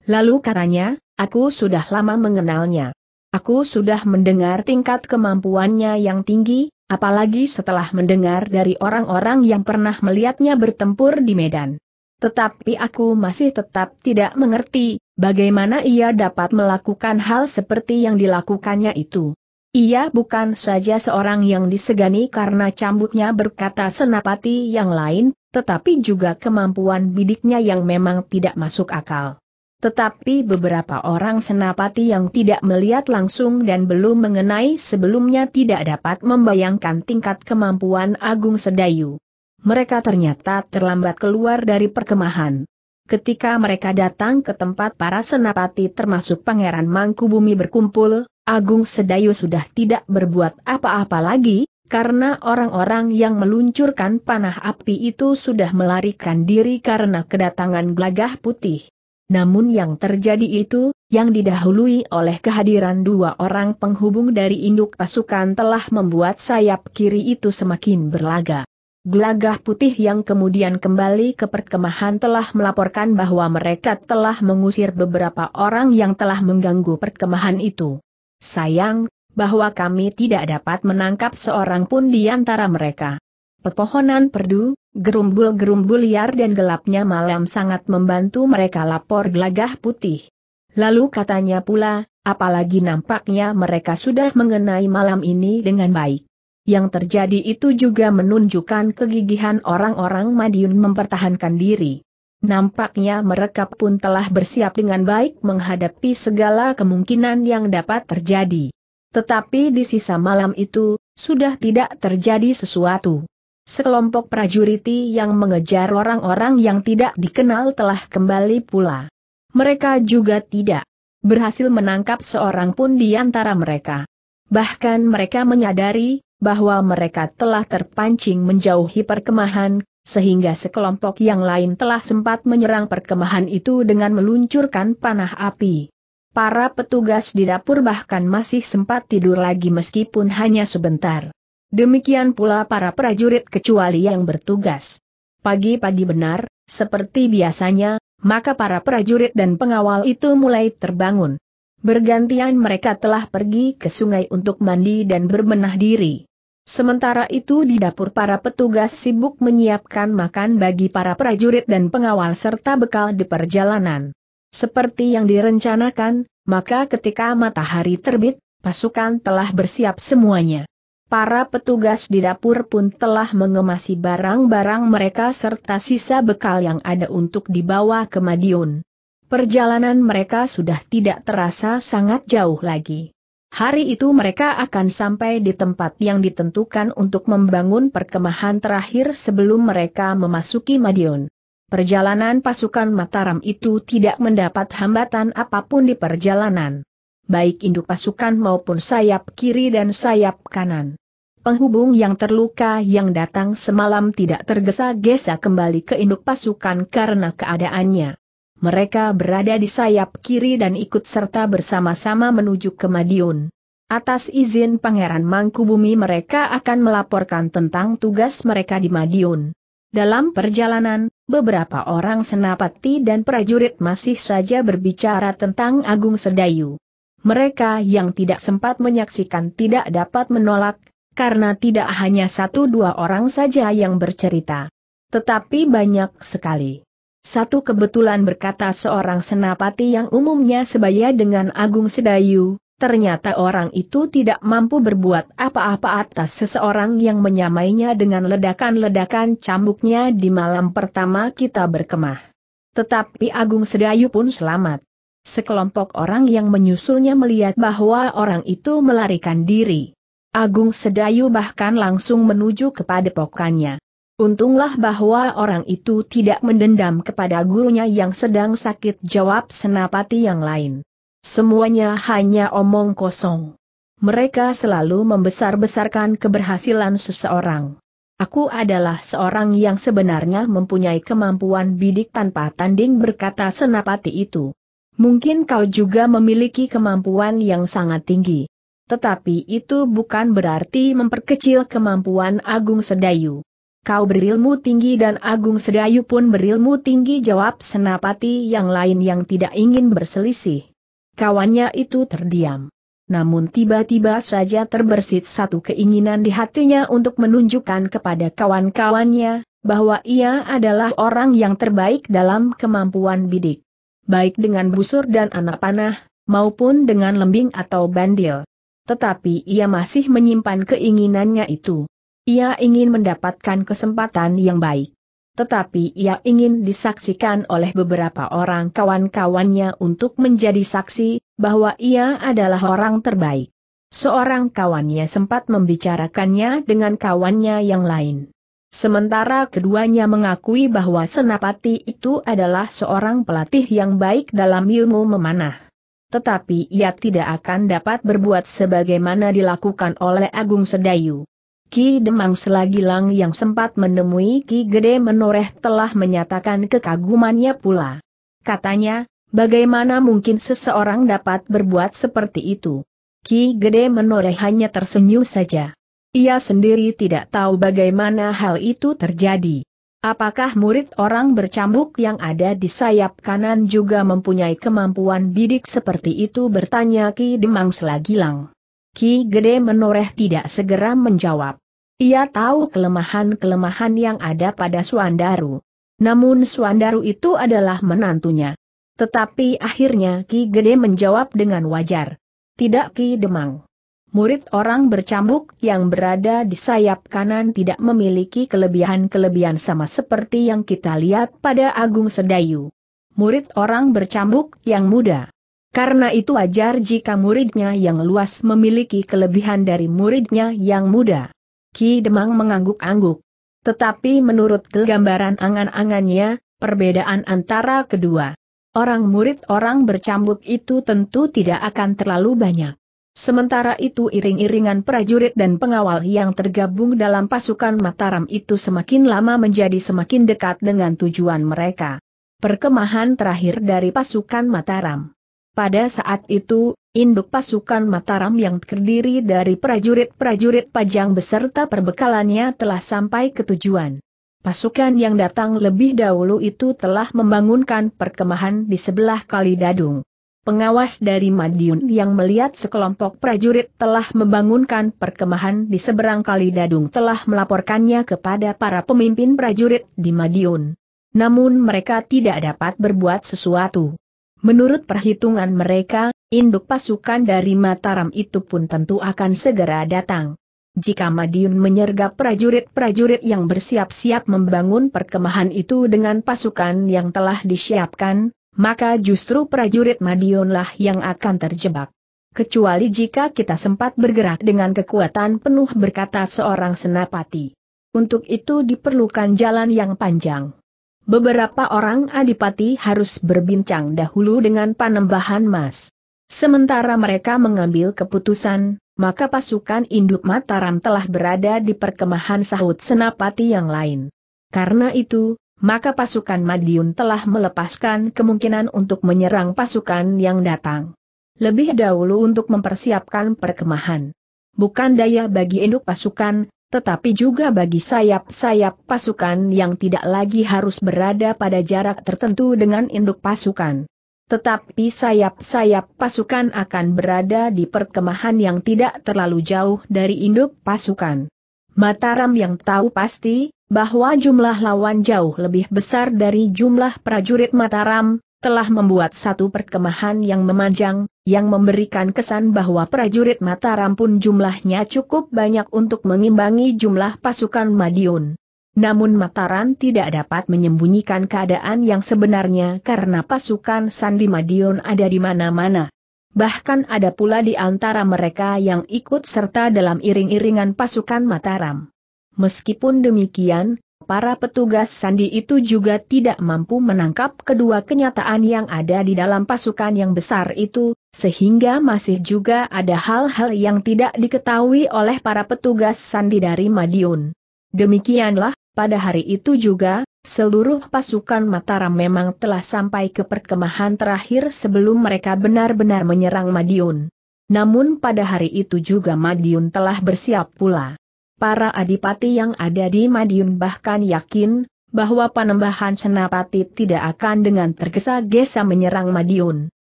Lalu katanya, Aku sudah lama mengenalnya. Aku sudah mendengar tingkat kemampuannya yang tinggi, apalagi setelah mendengar dari orang-orang yang pernah melihatnya bertempur di Medan. Tetapi aku masih tetap tidak mengerti, bagaimana ia dapat melakukan hal seperti yang dilakukannya itu. Ia bukan saja seorang yang disegani karena cambuknya berkata senapati yang lain, tetapi juga kemampuan bidiknya yang memang tidak masuk akal. Tetapi beberapa orang senapati yang tidak melihat langsung dan belum mengenai sebelumnya tidak dapat membayangkan tingkat kemampuan Agung Sedayu. Mereka ternyata terlambat keluar dari perkemahan. Ketika mereka datang ke tempat para senapati termasuk Pangeran Mangkubumi berkumpul, Agung Sedayu sudah tidak berbuat apa-apa lagi, karena orang-orang yang meluncurkan panah api itu sudah melarikan diri karena kedatangan gelagah putih. Namun yang terjadi itu, yang didahului oleh kehadiran dua orang penghubung dari induk pasukan telah membuat sayap kiri itu semakin berlaga. Gelagah putih yang kemudian kembali ke perkemahan telah melaporkan bahwa mereka telah mengusir beberapa orang yang telah mengganggu perkemahan itu. Sayang, bahwa kami tidak dapat menangkap seorang pun di antara mereka. Pepohonan perdu, Gerumbul-gerumbul liar dan gelapnya malam sangat membantu mereka lapor gelagah putih. Lalu katanya pula, apalagi nampaknya mereka sudah mengenai malam ini dengan baik. Yang terjadi itu juga menunjukkan kegigihan orang-orang Madiun mempertahankan diri. Nampaknya mereka pun telah bersiap dengan baik menghadapi segala kemungkinan yang dapat terjadi. Tetapi di sisa malam itu, sudah tidak terjadi sesuatu sekelompok prajurit yang mengejar orang-orang yang tidak dikenal telah kembali pula. Mereka juga tidak berhasil menangkap seorang pun di antara mereka. Bahkan mereka menyadari bahwa mereka telah terpancing menjauhi perkemahan, sehingga sekelompok yang lain telah sempat menyerang perkemahan itu dengan meluncurkan panah api. Para petugas di dapur bahkan masih sempat tidur lagi meskipun hanya sebentar. Demikian pula para prajurit kecuali yang bertugas. Pagi-pagi benar, seperti biasanya, maka para prajurit dan pengawal itu mulai terbangun. Bergantian mereka telah pergi ke sungai untuk mandi dan berbenah diri. Sementara itu di dapur para petugas sibuk menyiapkan makan bagi para prajurit dan pengawal serta bekal di perjalanan. Seperti yang direncanakan, maka ketika matahari terbit, pasukan telah bersiap semuanya. Para petugas di dapur pun telah mengemasi barang-barang mereka serta sisa bekal yang ada untuk dibawa ke Madiun. Perjalanan mereka sudah tidak terasa sangat jauh lagi. Hari itu mereka akan sampai di tempat yang ditentukan untuk membangun perkemahan terakhir sebelum mereka memasuki Madiun. Perjalanan pasukan Mataram itu tidak mendapat hambatan apapun di perjalanan. Baik induk pasukan maupun sayap kiri dan sayap kanan. Penghubung yang terluka yang datang semalam tidak tergesa-gesa kembali ke induk pasukan karena keadaannya. Mereka berada di sayap kiri dan ikut serta bersama-sama menuju ke Madiun. Atas izin Pangeran Mangkubumi mereka akan melaporkan tentang tugas mereka di Madiun. Dalam perjalanan, beberapa orang senapati dan prajurit masih saja berbicara tentang Agung Sedayu. Mereka yang tidak sempat menyaksikan tidak dapat menolak, karena tidak hanya satu dua orang saja yang bercerita. Tetapi banyak sekali. Satu kebetulan berkata seorang senapati yang umumnya sebaya dengan Agung Sedayu, ternyata orang itu tidak mampu berbuat apa-apa atas seseorang yang menyamainya dengan ledakan-ledakan cambuknya di malam pertama kita berkemah. Tetapi Agung Sedayu pun selamat. Sekelompok orang yang menyusulnya melihat bahwa orang itu melarikan diri. Agung Sedayu bahkan langsung menuju kepada pokannya. Untunglah bahwa orang itu tidak mendendam kepada gurunya yang sedang sakit jawab senapati yang lain. Semuanya hanya omong kosong. Mereka selalu membesar-besarkan keberhasilan seseorang. Aku adalah seorang yang sebenarnya mempunyai kemampuan bidik tanpa tanding berkata senapati itu. Mungkin kau juga memiliki kemampuan yang sangat tinggi. Tetapi itu bukan berarti memperkecil kemampuan Agung Sedayu. Kau berilmu tinggi dan Agung Sedayu pun berilmu tinggi jawab senapati yang lain yang tidak ingin berselisih. Kawannya itu terdiam. Namun tiba-tiba saja terbersit satu keinginan di hatinya untuk menunjukkan kepada kawan-kawannya, bahwa ia adalah orang yang terbaik dalam kemampuan bidik. Baik dengan busur dan anak panah, maupun dengan lembing atau bandil tetapi ia masih menyimpan keinginannya itu. Ia ingin mendapatkan kesempatan yang baik. Tetapi ia ingin disaksikan oleh beberapa orang kawan-kawannya untuk menjadi saksi, bahwa ia adalah orang terbaik. Seorang kawannya sempat membicarakannya dengan kawannya yang lain. Sementara keduanya mengakui bahwa Senapati itu adalah seorang pelatih yang baik dalam ilmu memanah tetapi ia tidak akan dapat berbuat sebagaimana dilakukan oleh Agung Sedayu. Ki Demang Selagi Lang yang sempat menemui Ki Gede Menoreh telah menyatakan kekagumannya pula. Katanya, bagaimana mungkin seseorang dapat berbuat seperti itu? Ki Gede Menoreh hanya tersenyum saja. Ia sendiri tidak tahu bagaimana hal itu terjadi. Apakah murid orang bercambuk yang ada di sayap kanan juga mempunyai kemampuan bidik seperti itu bertanya Ki Demang Selagilang. Ki Gede menoreh tidak segera menjawab. Ia tahu kelemahan-kelemahan yang ada pada Suandaru. Namun Suandaru itu adalah menantunya. Tetapi akhirnya Ki Gede menjawab dengan wajar. Tidak Ki Demang murid orang bercambuk yang berada di sayap kanan tidak memiliki kelebihan-kelebihan sama seperti yang kita lihat pada Agung Sedayu. Murid orang bercambuk yang muda. Karena itu wajar jika muridnya yang luas memiliki kelebihan dari muridnya yang muda. Ki Demang mengangguk-angguk. Tetapi menurut kegambaran angan-angannya, perbedaan antara kedua orang murid orang bercambuk itu tentu tidak akan terlalu banyak. Sementara itu iring-iringan prajurit dan pengawal yang tergabung dalam pasukan Mataram itu semakin lama menjadi semakin dekat dengan tujuan mereka. Perkemahan terakhir dari pasukan Mataram. Pada saat itu, induk pasukan Mataram yang terdiri dari prajurit-prajurit pajang beserta perbekalannya telah sampai ke tujuan. Pasukan yang datang lebih dahulu itu telah membangunkan perkemahan di sebelah Kali Dadung pengawas dari Madiun yang melihat sekelompok prajurit telah membangunkan perkemahan di seberang kali Dadung telah melaporkannya kepada para pemimpin prajurit di Madiun. Namun mereka tidak dapat berbuat sesuatu. Menurut perhitungan mereka, induk pasukan dari Mataram itu pun tentu akan segera datang. Jika Madiun menyergap prajurit-prajurit yang bersiap-siap membangun perkemahan itu dengan pasukan yang telah disiapkan, maka justru prajurit Madiunlah yang akan terjebak. Kecuali jika kita sempat bergerak dengan kekuatan penuh berkata seorang senapati. Untuk itu diperlukan jalan yang panjang. Beberapa orang adipati harus berbincang dahulu dengan panembahan mas. Sementara mereka mengambil keputusan, maka pasukan induk Mataram telah berada di perkemahan sahut senapati yang lain. Karena itu, maka pasukan Madiun telah melepaskan kemungkinan untuk menyerang pasukan yang datang. Lebih dahulu untuk mempersiapkan perkemahan. Bukan daya bagi induk pasukan, tetapi juga bagi sayap-sayap pasukan yang tidak lagi harus berada pada jarak tertentu dengan induk pasukan tetapi sayap-sayap pasukan akan berada di perkemahan yang tidak terlalu jauh dari induk pasukan. Mataram yang tahu pasti, bahwa jumlah lawan jauh lebih besar dari jumlah prajurit Mataram, telah membuat satu perkemahan yang memanjang, yang memberikan kesan bahwa prajurit Mataram pun jumlahnya cukup banyak untuk mengimbangi jumlah pasukan Madiun. Namun Mataram tidak dapat menyembunyikan keadaan yang sebenarnya karena pasukan Sandi Madiun ada di mana-mana. Bahkan ada pula di antara mereka yang ikut serta dalam iring-iringan pasukan Mataram. Meskipun demikian, para petugas sandi itu juga tidak mampu menangkap kedua kenyataan yang ada di dalam pasukan yang besar itu, sehingga masih juga ada hal-hal yang tidak diketahui oleh para petugas sandi dari Madiun. Demikianlah, pada hari itu juga, seluruh pasukan Mataram memang telah sampai ke perkemahan terakhir sebelum mereka benar-benar menyerang Madiun. Namun pada hari itu juga Madiun telah bersiap pula para adipati yang ada di Madiun bahkan yakin, bahwa panembahan Senapati tidak akan dengan tergesa-gesa menyerang Madiun.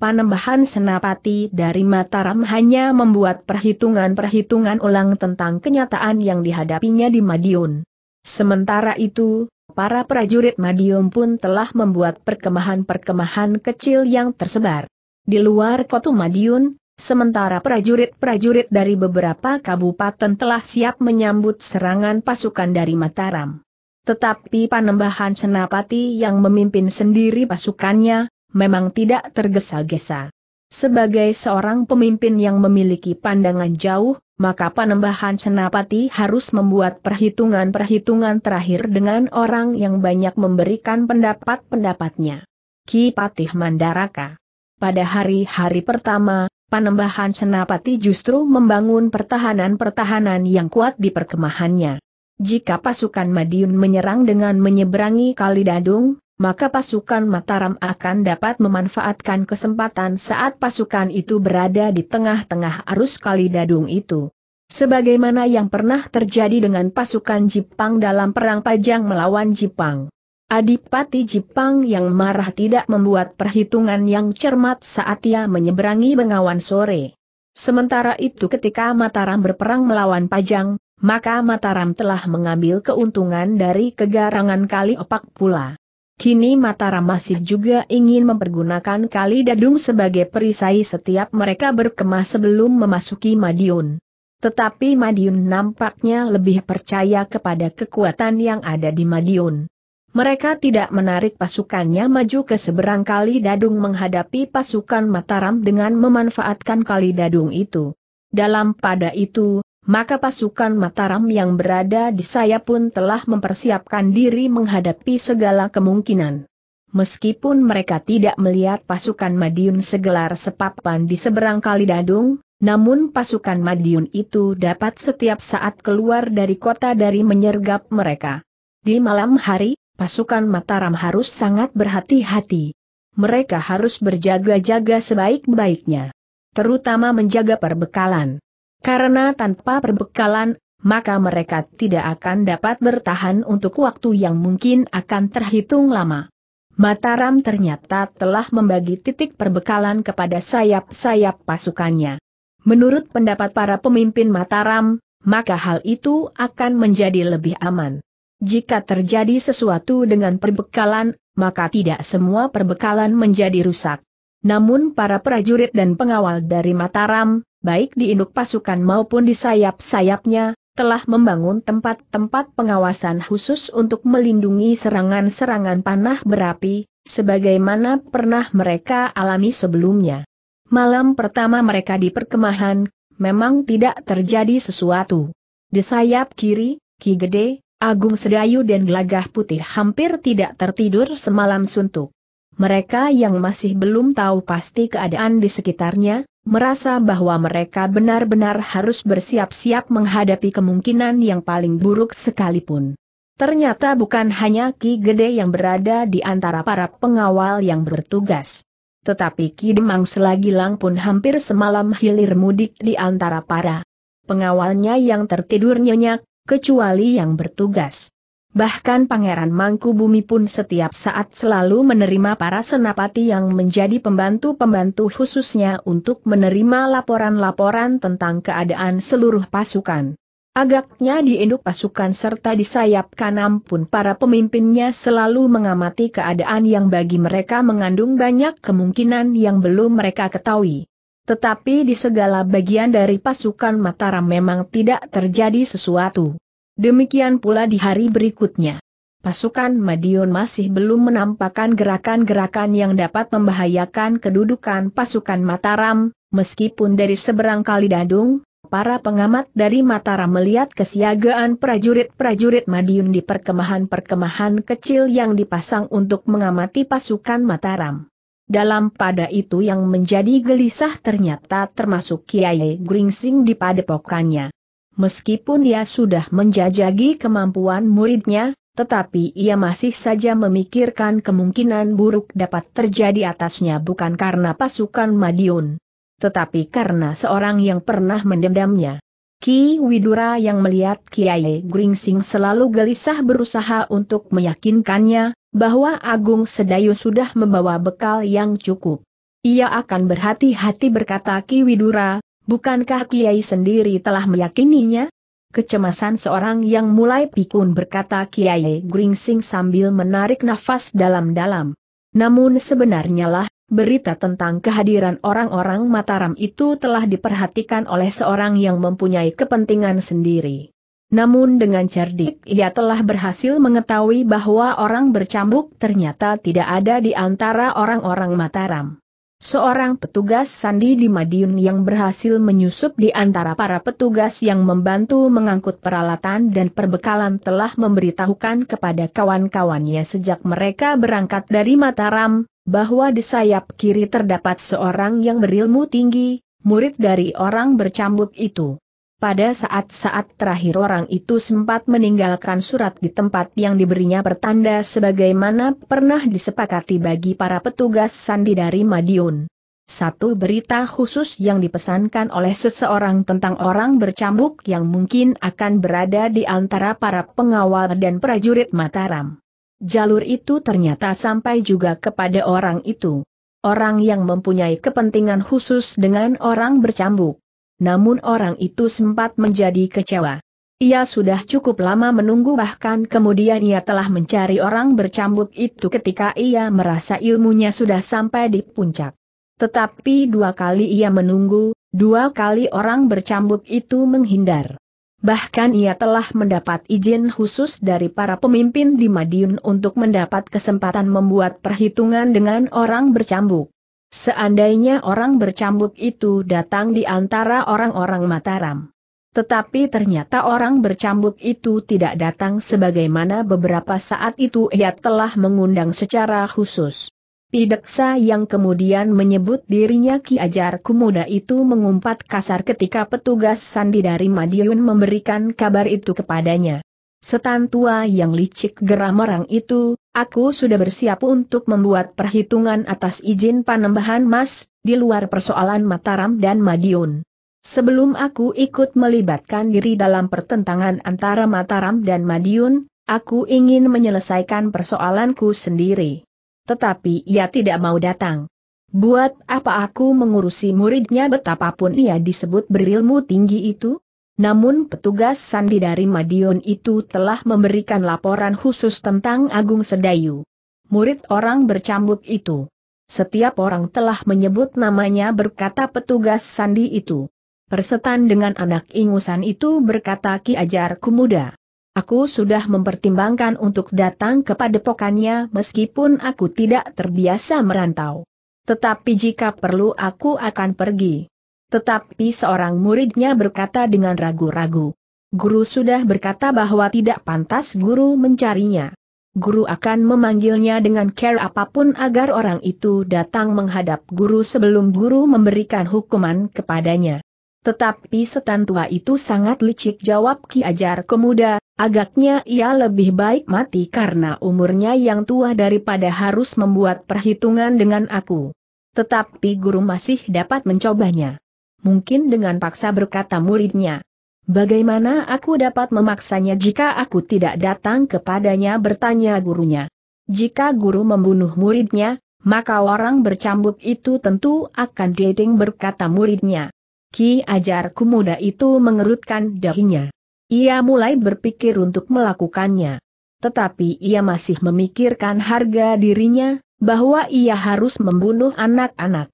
Panembahan Senapati dari Mataram hanya membuat perhitungan-perhitungan ulang tentang kenyataan yang dihadapinya di Madiun. Sementara itu, para prajurit Madiun pun telah membuat perkemahan-perkemahan kecil yang tersebar. Di luar kota Madiun, Sementara prajurit-prajurit dari beberapa kabupaten telah siap menyambut serangan pasukan dari Mataram. Tetapi Panembahan Senapati yang memimpin sendiri pasukannya, memang tidak tergesa-gesa. Sebagai seorang pemimpin yang memiliki pandangan jauh, maka Panembahan Senapati harus membuat perhitungan-perhitungan terakhir dengan orang yang banyak memberikan pendapat-pendapatnya. Ki Patih Mandaraka pada hari-hari pertama, Panembahan Senapati justru membangun pertahanan-pertahanan yang kuat di perkemahannya. Jika pasukan Madiun menyerang dengan menyeberangi Kali Dadung, maka pasukan Mataram akan dapat memanfaatkan kesempatan saat pasukan itu berada di tengah-tengah arus Kali Dadung itu. Sebagaimana yang pernah terjadi dengan pasukan Jipang dalam Perang Pajang melawan Jipang. Adipati Jepang yang marah tidak membuat perhitungan yang cermat saat ia menyeberangi Bengawan sore. Sementara itu ketika Mataram berperang melawan Pajang, maka Mataram telah mengambil keuntungan dari kegarangan kali opak pula. Kini Mataram masih juga ingin mempergunakan kali dadung sebagai perisai setiap mereka berkemah sebelum memasuki Madiun. Tetapi Madiun nampaknya lebih percaya kepada kekuatan yang ada di Madiun. Mereka tidak menarik pasukannya maju ke seberang kali dadung menghadapi pasukan Mataram dengan memanfaatkan kali dadung itu. Dalam pada itu, maka pasukan Mataram yang berada di saya pun telah mempersiapkan diri menghadapi segala kemungkinan. Meskipun mereka tidak melihat pasukan Madiun segelar sepapan di seberang kali dadung, namun pasukan Madiun itu dapat setiap saat keluar dari kota dari menyergap mereka. Di malam hari, pasukan Mataram harus sangat berhati-hati. Mereka harus berjaga-jaga sebaik-baiknya. Terutama menjaga perbekalan. Karena tanpa perbekalan, maka mereka tidak akan dapat bertahan untuk waktu yang mungkin akan terhitung lama. Mataram ternyata telah membagi titik perbekalan kepada sayap-sayap pasukannya. Menurut pendapat para pemimpin Mataram, maka hal itu akan menjadi lebih aman. Jika terjadi sesuatu dengan perbekalan, maka tidak semua perbekalan menjadi rusak. Namun para prajurit dan pengawal dari Mataram, baik di induk pasukan maupun di sayap-sayapnya, telah membangun tempat-tempat pengawasan khusus untuk melindungi serangan-serangan panah berapi, sebagaimana pernah mereka alami sebelumnya. Malam pertama mereka di perkemahan, memang tidak terjadi sesuatu. Di sayap kiri, Ki Gede, Agung Sedayu dan Gelagah Putih hampir tidak tertidur semalam suntuk. Mereka yang masih belum tahu pasti keadaan di sekitarnya, merasa bahwa mereka benar-benar harus bersiap-siap menghadapi kemungkinan yang paling buruk sekalipun. Ternyata bukan hanya Ki Gede yang berada di antara para pengawal yang bertugas. Tetapi Ki Demang Selagi Lang pun hampir semalam hilir mudik di antara para pengawalnya yang tertidur nyenyak, kecuali yang bertugas. Bahkan Pangeran Mangku Bumi pun setiap saat selalu menerima para senapati yang menjadi pembantu-pembantu khususnya untuk menerima laporan-laporan tentang keadaan seluruh pasukan. Agaknya di induk pasukan serta di sayap kanan pun para pemimpinnya selalu mengamati keadaan yang bagi mereka mengandung banyak kemungkinan yang belum mereka ketahui. Tetapi di segala bagian dari pasukan Mataram memang tidak terjadi sesuatu. Demikian pula di hari berikutnya. Pasukan Madiun masih belum menampakkan gerakan-gerakan yang dapat membahayakan kedudukan pasukan Mataram, meskipun dari seberang kali dadung, para pengamat dari Mataram melihat kesiagaan prajurit-prajurit Madiun di perkemahan-perkemahan kecil yang dipasang untuk mengamati pasukan Mataram. Dalam pada itu yang menjadi gelisah ternyata termasuk Kiai Gringsing di padepokannya. Meskipun dia sudah menjajagi kemampuan muridnya, tetapi ia masih saja memikirkan kemungkinan buruk dapat terjadi atasnya bukan karena pasukan Madiun, tetapi karena seorang yang pernah mendendamnya. Ki Widura yang melihat Kiai Gringsing selalu gelisah berusaha untuk meyakinkannya, bahwa Agung Sedayu sudah membawa bekal yang cukup. Ia akan berhati-hati berkata Ki Widura, bukankah Kiai sendiri telah meyakininya? Kecemasan seorang yang mulai pikun berkata Kiai Gringsing sambil menarik nafas dalam-dalam. Namun sebenarnya lah, berita tentang kehadiran orang-orang Mataram itu telah diperhatikan oleh seorang yang mempunyai kepentingan sendiri. Namun dengan cerdik ia telah berhasil mengetahui bahwa orang bercambuk ternyata tidak ada di antara orang-orang Mataram. Seorang petugas sandi di Madiun yang berhasil menyusup di antara para petugas yang membantu mengangkut peralatan dan perbekalan telah memberitahukan kepada kawan-kawannya sejak mereka berangkat dari Mataram, bahwa di sayap kiri terdapat seorang yang berilmu tinggi, murid dari orang bercambuk itu. Pada saat-saat terakhir orang itu sempat meninggalkan surat di tempat yang diberinya pertanda sebagaimana pernah disepakati bagi para petugas sandi dari Madiun. Satu berita khusus yang dipesankan oleh seseorang tentang orang bercambuk yang mungkin akan berada di antara para pengawal dan prajurit Mataram. Jalur itu ternyata sampai juga kepada orang itu. Orang yang mempunyai kepentingan khusus dengan orang bercambuk namun orang itu sempat menjadi kecewa. Ia sudah cukup lama menunggu bahkan kemudian ia telah mencari orang bercambuk itu ketika ia merasa ilmunya sudah sampai di puncak. Tetapi dua kali ia menunggu, dua kali orang bercambuk itu menghindar. Bahkan ia telah mendapat izin khusus dari para pemimpin di Madiun untuk mendapat kesempatan membuat perhitungan dengan orang bercambuk. Seandainya orang bercambuk itu datang di antara orang-orang Mataram. Tetapi ternyata orang bercambuk itu tidak datang sebagaimana beberapa saat itu ia telah mengundang secara khusus. Pideksa yang kemudian menyebut dirinya Ki Ajar Kumuda itu mengumpat kasar ketika petugas sandi dari Madiun memberikan kabar itu kepadanya setan tua yang licik gerah merang itu, aku sudah bersiap untuk membuat perhitungan atas izin panembahan mas, di luar persoalan Mataram dan Madiun. Sebelum aku ikut melibatkan diri dalam pertentangan antara Mataram dan Madiun, aku ingin menyelesaikan persoalanku sendiri. Tetapi ia tidak mau datang. Buat apa aku mengurusi muridnya betapapun ia disebut berilmu tinggi itu? Namun petugas sandi dari Madiun itu telah memberikan laporan khusus tentang Agung Sedayu. Murid orang bercambuk itu. Setiap orang telah menyebut namanya berkata petugas sandi itu. Persetan dengan anak ingusan itu berkata Ki Ajar Kumuda. Aku sudah mempertimbangkan untuk datang kepada pokannya meskipun aku tidak terbiasa merantau. Tetapi jika perlu aku akan pergi. Tetapi seorang muridnya berkata dengan ragu-ragu. Guru sudah berkata bahwa tidak pantas guru mencarinya. Guru akan memanggilnya dengan care apapun agar orang itu datang menghadap guru sebelum guru memberikan hukuman kepadanya. Tetapi setan tua itu sangat licik jawab Ki Ajar Kemuda, agaknya ia lebih baik mati karena umurnya yang tua daripada harus membuat perhitungan dengan aku. Tetapi guru masih dapat mencobanya mungkin dengan paksa berkata muridnya. Bagaimana aku dapat memaksanya jika aku tidak datang kepadanya bertanya gurunya. Jika guru membunuh muridnya, maka orang bercambuk itu tentu akan dating berkata muridnya. Ki ajarku muda itu mengerutkan dahinya. Ia mulai berpikir untuk melakukannya. Tetapi ia masih memikirkan harga dirinya, bahwa ia harus membunuh anak-anak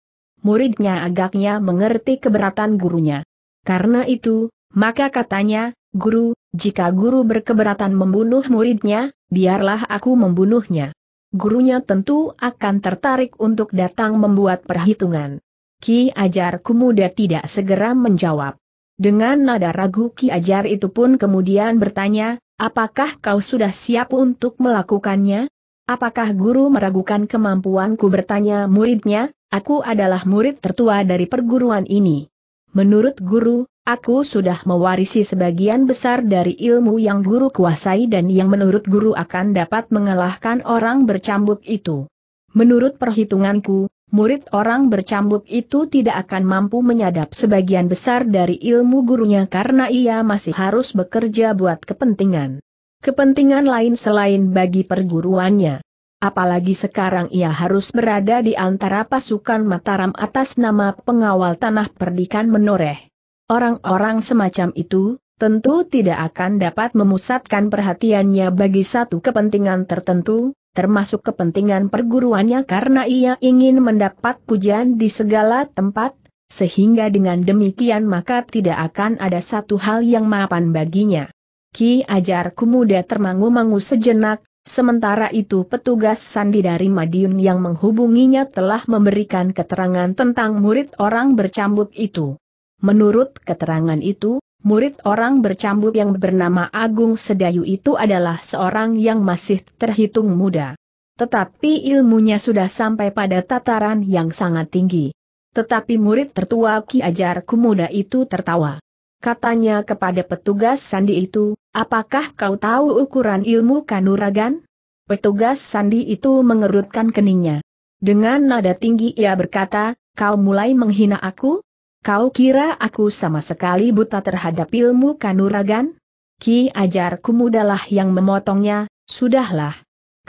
muridnya agaknya mengerti keberatan gurunya. Karena itu, maka katanya, Guru, jika guru berkeberatan membunuh muridnya, biarlah aku membunuhnya. Gurunya tentu akan tertarik untuk datang membuat perhitungan. Ki Ajar Kumuda tidak segera menjawab. Dengan nada ragu Ki Ajar itu pun kemudian bertanya, apakah kau sudah siap untuk melakukannya? Apakah guru meragukan kemampuanku bertanya muridnya, Aku adalah murid tertua dari perguruan ini. Menurut guru, aku sudah mewarisi sebagian besar dari ilmu yang guru kuasai dan yang menurut guru akan dapat mengalahkan orang bercambuk itu. Menurut perhitunganku, murid orang bercambuk itu tidak akan mampu menyadap sebagian besar dari ilmu gurunya karena ia masih harus bekerja buat kepentingan. Kepentingan lain selain bagi perguruannya apalagi sekarang ia harus berada di antara pasukan Mataram atas nama pengawal tanah perdikan menoreh. Orang-orang semacam itu, tentu tidak akan dapat memusatkan perhatiannya bagi satu kepentingan tertentu, termasuk kepentingan perguruannya karena ia ingin mendapat pujian di segala tempat, sehingga dengan demikian maka tidak akan ada satu hal yang mapan baginya. Ki Ajar Kumuda termangu-mangu sejenak, Sementara itu petugas sandi dari Madiun yang menghubunginya telah memberikan keterangan tentang murid orang bercambuk itu. Menurut keterangan itu, murid orang bercambuk yang bernama Agung Sedayu itu adalah seorang yang masih terhitung muda. Tetapi ilmunya sudah sampai pada tataran yang sangat tinggi. Tetapi murid tertua Ki Ajar Kumuda itu tertawa. Katanya kepada petugas sandi itu, Apakah kau tahu ukuran ilmu kanuragan? Petugas sandi itu mengerutkan keningnya. Dengan nada tinggi ia berkata, kau mulai menghina aku? Kau kira aku sama sekali buta terhadap ilmu kanuragan? Ki ajar kumudalah yang memotongnya, sudahlah.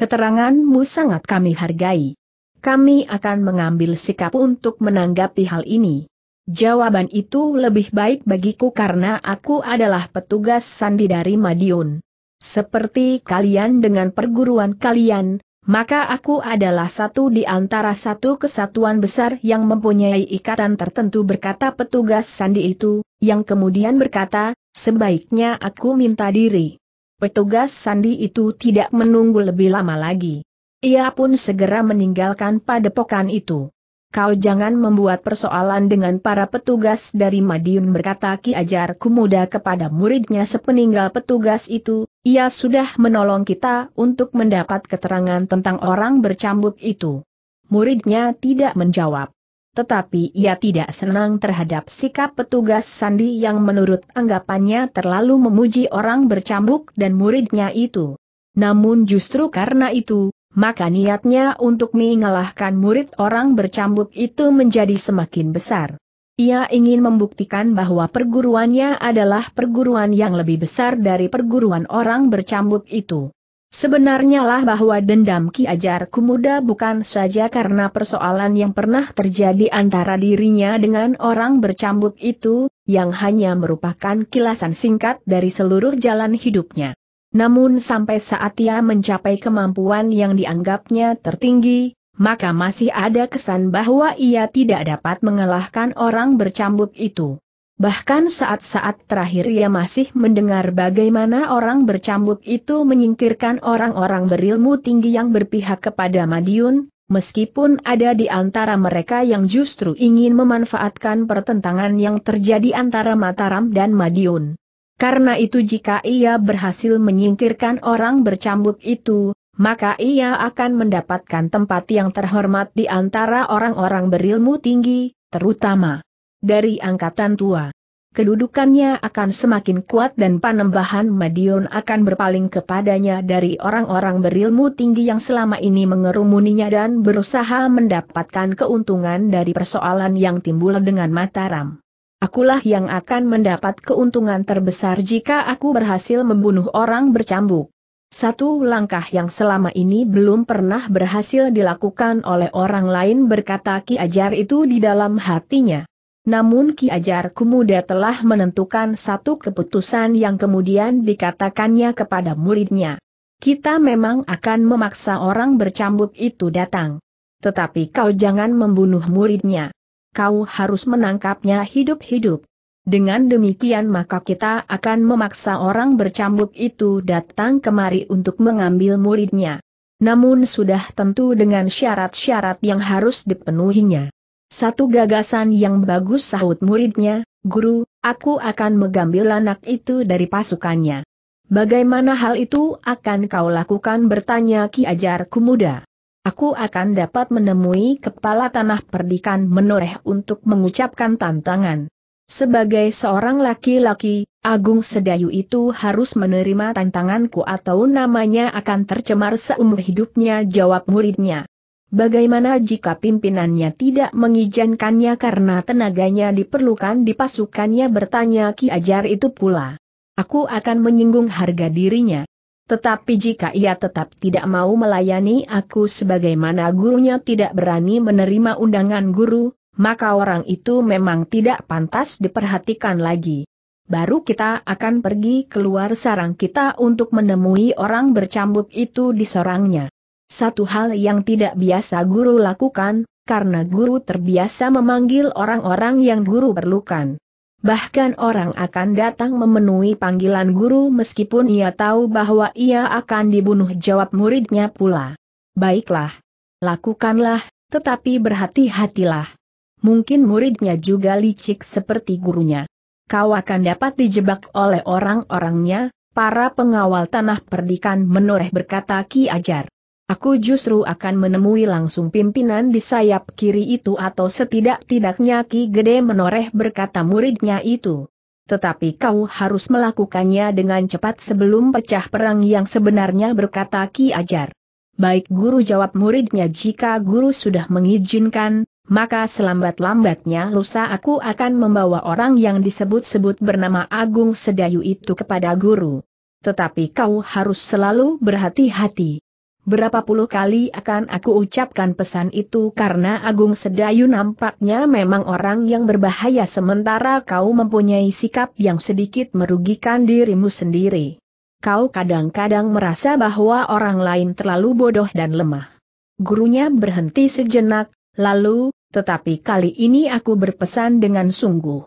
Keteranganmu sangat kami hargai. Kami akan mengambil sikap untuk menanggapi hal ini. Jawaban itu lebih baik bagiku karena aku adalah petugas sandi dari Madiun. Seperti kalian dengan perguruan kalian, maka aku adalah satu di antara satu kesatuan besar yang mempunyai ikatan tertentu berkata petugas sandi itu, yang kemudian berkata, sebaiknya aku minta diri. Petugas sandi itu tidak menunggu lebih lama lagi. Ia pun segera meninggalkan padepokan itu. Kau jangan membuat persoalan dengan para petugas dari Madiun berkata Ki Ajar Kumuda kepada muridnya sepeninggal petugas itu, ia sudah menolong kita untuk mendapat keterangan tentang orang bercambuk itu. Muridnya tidak menjawab. Tetapi ia tidak senang terhadap sikap petugas Sandi yang menurut anggapannya terlalu memuji orang bercambuk dan muridnya itu. Namun justru karena itu, maka niatnya untuk mengalahkan murid orang bercambuk itu menjadi semakin besar. Ia ingin membuktikan bahwa perguruannya adalah perguruan yang lebih besar dari perguruan orang bercambuk itu. Sebenarnya lah bahwa dendam Ki Ajar Kumuda bukan saja karena persoalan yang pernah terjadi antara dirinya dengan orang bercambuk itu, yang hanya merupakan kilasan singkat dari seluruh jalan hidupnya. Namun sampai saat ia mencapai kemampuan yang dianggapnya tertinggi, maka masih ada kesan bahwa ia tidak dapat mengalahkan orang bercambuk itu. Bahkan saat-saat terakhir ia masih mendengar bagaimana orang bercambuk itu menyingkirkan orang-orang berilmu tinggi yang berpihak kepada Madiun, meskipun ada di antara mereka yang justru ingin memanfaatkan pertentangan yang terjadi antara Mataram dan Madiun. Karena itu jika ia berhasil menyingkirkan orang bercambuk itu, maka ia akan mendapatkan tempat yang terhormat di antara orang-orang berilmu tinggi, terutama dari angkatan tua. Kedudukannya akan semakin kuat dan panembahan Madiun akan berpaling kepadanya dari orang-orang berilmu tinggi yang selama ini mengerumuninya dan berusaha mendapatkan keuntungan dari persoalan yang timbul dengan Mataram akulah yang akan mendapat keuntungan terbesar jika aku berhasil membunuh orang bercambuk. Satu langkah yang selama ini belum pernah berhasil dilakukan oleh orang lain berkata Ki Ajar itu di dalam hatinya. Namun Ki Ajar Kumuda telah menentukan satu keputusan yang kemudian dikatakannya kepada muridnya. Kita memang akan memaksa orang bercambuk itu datang. Tetapi kau jangan membunuh muridnya kau harus menangkapnya hidup-hidup. Dengan demikian maka kita akan memaksa orang bercambuk itu datang kemari untuk mengambil muridnya. Namun sudah tentu dengan syarat-syarat yang harus dipenuhinya. Satu gagasan yang bagus sahut muridnya, Guru, aku akan mengambil anak itu dari pasukannya. Bagaimana hal itu akan kau lakukan bertanya Ki Ajar Kumuda aku akan dapat menemui kepala tanah perdikan menoreh untuk mengucapkan tantangan. Sebagai seorang laki-laki, Agung Sedayu itu harus menerima tantanganku atau namanya akan tercemar seumur hidupnya jawab muridnya. Bagaimana jika pimpinannya tidak mengizinkannya karena tenaganya diperlukan di pasukannya bertanya Ki Ajar itu pula. Aku akan menyinggung harga dirinya. Tetapi jika ia tetap tidak mau melayani aku sebagaimana gurunya tidak berani menerima undangan guru, maka orang itu memang tidak pantas diperhatikan lagi. Baru kita akan pergi keluar sarang kita untuk menemui orang bercambuk itu di sarangnya. Satu hal yang tidak biasa guru lakukan, karena guru terbiasa memanggil orang-orang yang guru perlukan. Bahkan orang akan datang memenuhi panggilan guru meskipun ia tahu bahwa ia akan dibunuh jawab muridnya pula. Baiklah. Lakukanlah, tetapi berhati-hatilah. Mungkin muridnya juga licik seperti gurunya. Kau akan dapat dijebak oleh orang-orangnya, para pengawal tanah perdikan menoreh berkata Ki Ajar. Aku justru akan menemui langsung pimpinan di sayap kiri itu atau setidak-tidaknya Ki Gede menoreh berkata muridnya itu. Tetapi kau harus melakukannya dengan cepat sebelum pecah perang yang sebenarnya berkata Ki Ajar. Baik guru jawab muridnya jika guru sudah mengizinkan, maka selambat-lambatnya lusa aku akan membawa orang yang disebut-sebut bernama Agung Sedayu itu kepada guru. Tetapi kau harus selalu berhati-hati. Berapa puluh kali akan aku ucapkan pesan itu karena Agung Sedayu nampaknya memang orang yang berbahaya sementara kau mempunyai sikap yang sedikit merugikan dirimu sendiri. Kau kadang-kadang merasa bahwa orang lain terlalu bodoh dan lemah. Gurunya berhenti sejenak, lalu, tetapi kali ini aku berpesan dengan sungguh.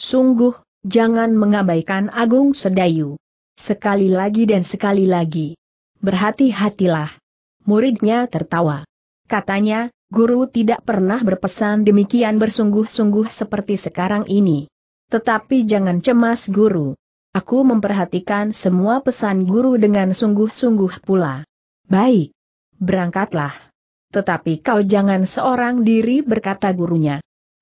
Sungguh, jangan mengabaikan Agung Sedayu. Sekali lagi dan sekali lagi. Berhati-hatilah. Muridnya tertawa. Katanya, guru tidak pernah berpesan demikian bersungguh-sungguh seperti sekarang ini. Tetapi jangan cemas guru. Aku memperhatikan semua pesan guru dengan sungguh-sungguh pula. Baik. Berangkatlah. Tetapi kau jangan seorang diri berkata gurunya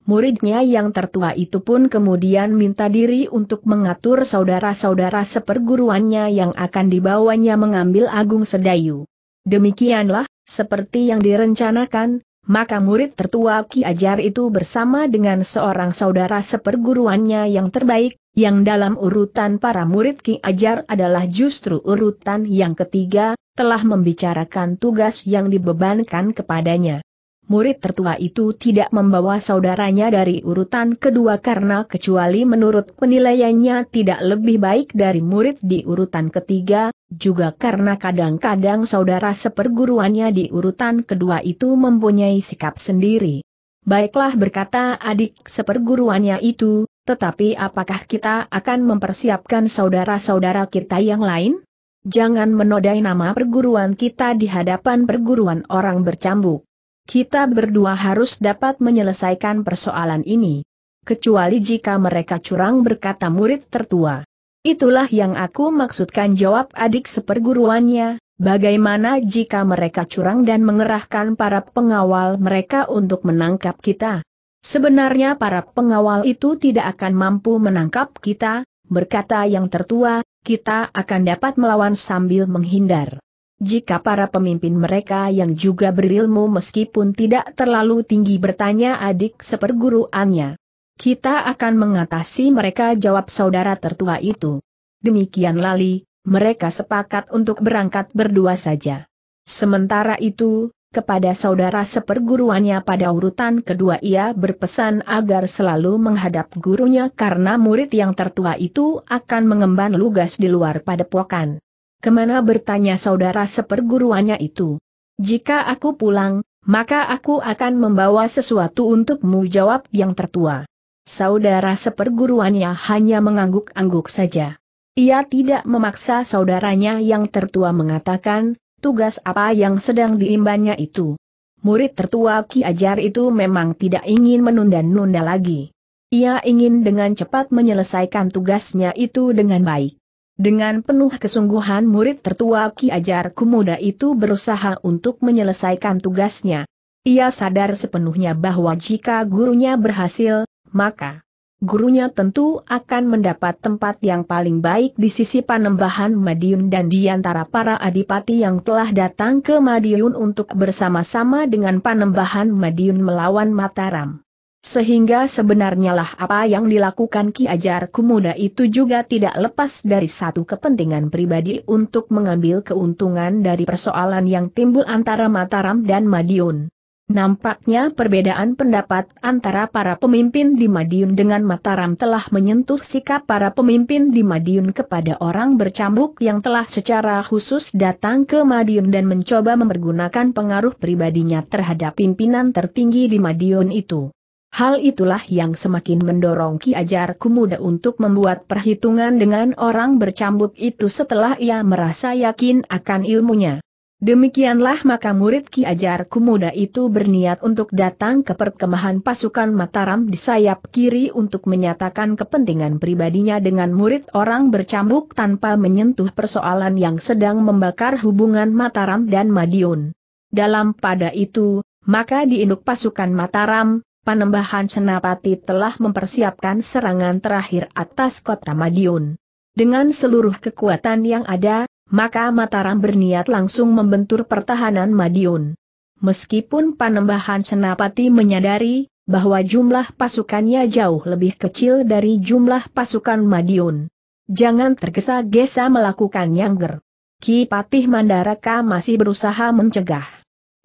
muridnya yang tertua itu pun kemudian minta diri untuk mengatur saudara-saudara seperguruannya yang akan dibawanya mengambil Agung Sedayu. Demikianlah, seperti yang direncanakan, maka murid tertua Ki Ajar itu bersama dengan seorang saudara seperguruannya yang terbaik, yang dalam urutan para murid Ki Ajar adalah justru urutan yang ketiga, telah membicarakan tugas yang dibebankan kepadanya murid tertua itu tidak membawa saudaranya dari urutan kedua karena kecuali menurut penilaiannya tidak lebih baik dari murid di urutan ketiga, juga karena kadang-kadang saudara seperguruannya di urutan kedua itu mempunyai sikap sendiri. Baiklah berkata adik seperguruannya itu, tetapi apakah kita akan mempersiapkan saudara-saudara kita yang lain? Jangan menodai nama perguruan kita di hadapan perguruan orang bercambuk. Kita berdua harus dapat menyelesaikan persoalan ini. Kecuali jika mereka curang berkata murid tertua. Itulah yang aku maksudkan jawab adik seperguruannya, bagaimana jika mereka curang dan mengerahkan para pengawal mereka untuk menangkap kita. Sebenarnya para pengawal itu tidak akan mampu menangkap kita, berkata yang tertua, kita akan dapat melawan sambil menghindar. Jika para pemimpin mereka yang juga berilmu meskipun tidak terlalu tinggi bertanya adik seperguruannya. Kita akan mengatasi mereka jawab saudara tertua itu. Demikian lali, mereka sepakat untuk berangkat berdua saja. Sementara itu, kepada saudara seperguruannya pada urutan kedua ia berpesan agar selalu menghadap gurunya karena murid yang tertua itu akan mengemban lugas di luar padepokan. Kemana bertanya saudara seperguruannya itu? Jika aku pulang, maka aku akan membawa sesuatu untukmu jawab yang tertua. Saudara seperguruannya hanya mengangguk-angguk saja. Ia tidak memaksa saudaranya yang tertua mengatakan, tugas apa yang sedang diimbannya itu. Murid tertua Ki Ajar itu memang tidak ingin menunda-nunda lagi. Ia ingin dengan cepat menyelesaikan tugasnya itu dengan baik. Dengan penuh kesungguhan murid tertua Ki Ajar Kumuda itu berusaha untuk menyelesaikan tugasnya. Ia sadar sepenuhnya bahwa jika gurunya berhasil, maka gurunya tentu akan mendapat tempat yang paling baik di sisi Panembahan Madiun dan di antara para adipati yang telah datang ke Madiun untuk bersama-sama dengan Panembahan Madiun melawan Mataram sehingga sebenarnya lah apa yang dilakukan Ki Ajar Kumuda itu juga tidak lepas dari satu kepentingan pribadi untuk mengambil keuntungan dari persoalan yang timbul antara Mataram dan Madiun. Nampaknya perbedaan pendapat antara para pemimpin di Madiun dengan Mataram telah menyentuh sikap para pemimpin di Madiun kepada orang bercambuk yang telah secara khusus datang ke Madiun dan mencoba mempergunakan pengaruh pribadinya terhadap pimpinan tertinggi di Madiun itu. Hal itulah yang semakin mendorong Ki Ajar Kumuda untuk membuat perhitungan dengan orang bercambuk itu setelah ia merasa yakin akan ilmunya. Demikianlah maka murid Ki Ajar Kumuda itu berniat untuk datang ke perkemahan pasukan Mataram di sayap kiri untuk menyatakan kepentingan pribadinya dengan murid orang bercambuk tanpa menyentuh persoalan yang sedang membakar hubungan Mataram dan Madiun. Dalam pada itu, maka di induk pasukan Mataram, Panembahan Senapati telah mempersiapkan serangan terakhir atas kota Madiun. Dengan seluruh kekuatan yang ada, maka Mataram berniat langsung membentur pertahanan Madiun. Meskipun Panembahan Senapati menyadari bahwa jumlah pasukannya jauh lebih kecil dari jumlah pasukan Madiun. Jangan tergesa-gesa melakukan yang ger. Ki Patih Mandaraka masih berusaha mencegah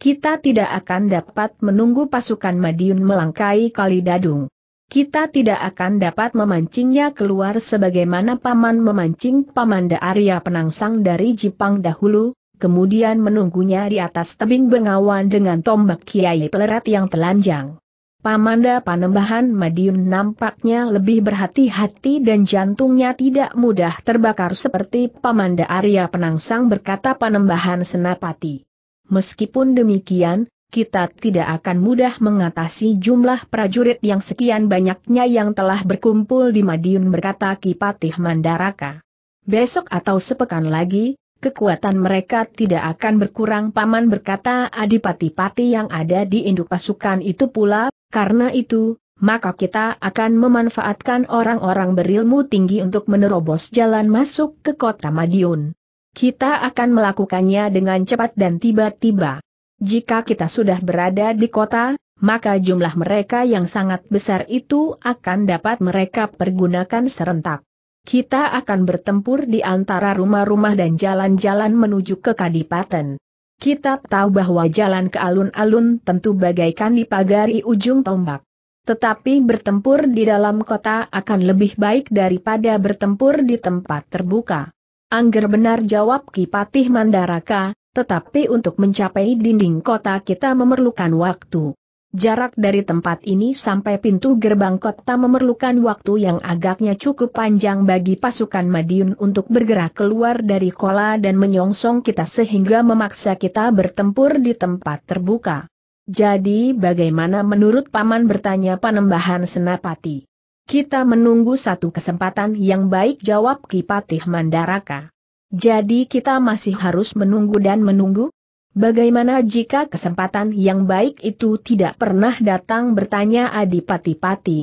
kita tidak akan dapat menunggu pasukan Madiun melangkai kali dadung. Kita tidak akan dapat memancingnya keluar sebagaimana paman memancing pamanda Arya penangsang dari Jepang dahulu, kemudian menunggunya di atas tebing bengawan dengan tombak kiai pelerat yang telanjang. Pamanda Panembahan Madiun nampaknya lebih berhati-hati dan jantungnya tidak mudah terbakar seperti Pamanda Arya Penangsang berkata Panembahan Senapati meskipun demikian, kita tidak akan mudah mengatasi jumlah prajurit yang sekian banyaknya yang telah berkumpul di Madiun berkata Kipatih Mandaraka. Besok atau sepekan lagi, kekuatan mereka tidak akan berkurang paman berkata adipati-pati yang ada di induk pasukan itu pula, karena itu, maka kita akan memanfaatkan orang-orang berilmu tinggi untuk menerobos jalan masuk ke kota Madiun. Kita akan melakukannya dengan cepat dan tiba-tiba. Jika kita sudah berada di kota, maka jumlah mereka yang sangat besar itu akan dapat mereka pergunakan serentak. Kita akan bertempur di antara rumah-rumah dan jalan-jalan menuju ke Kadipaten. Kita tahu bahwa jalan ke alun-alun tentu bagaikan dipagari ujung tombak. Tetapi bertempur di dalam kota akan lebih baik daripada bertempur di tempat terbuka. Angger benar jawab Kipatih Mandaraka, tetapi untuk mencapai dinding kota kita memerlukan waktu. Jarak dari tempat ini sampai pintu gerbang kota memerlukan waktu yang agaknya cukup panjang bagi pasukan Madiun untuk bergerak keluar dari kola dan menyongsong kita sehingga memaksa kita bertempur di tempat terbuka. Jadi bagaimana menurut Paman bertanya Panembahan Senapati? Kita menunggu satu kesempatan yang baik jawab Kipatih Mandaraka. Jadi kita masih harus menunggu dan menunggu? Bagaimana jika kesempatan yang baik itu tidak pernah datang bertanya Adipati Pati?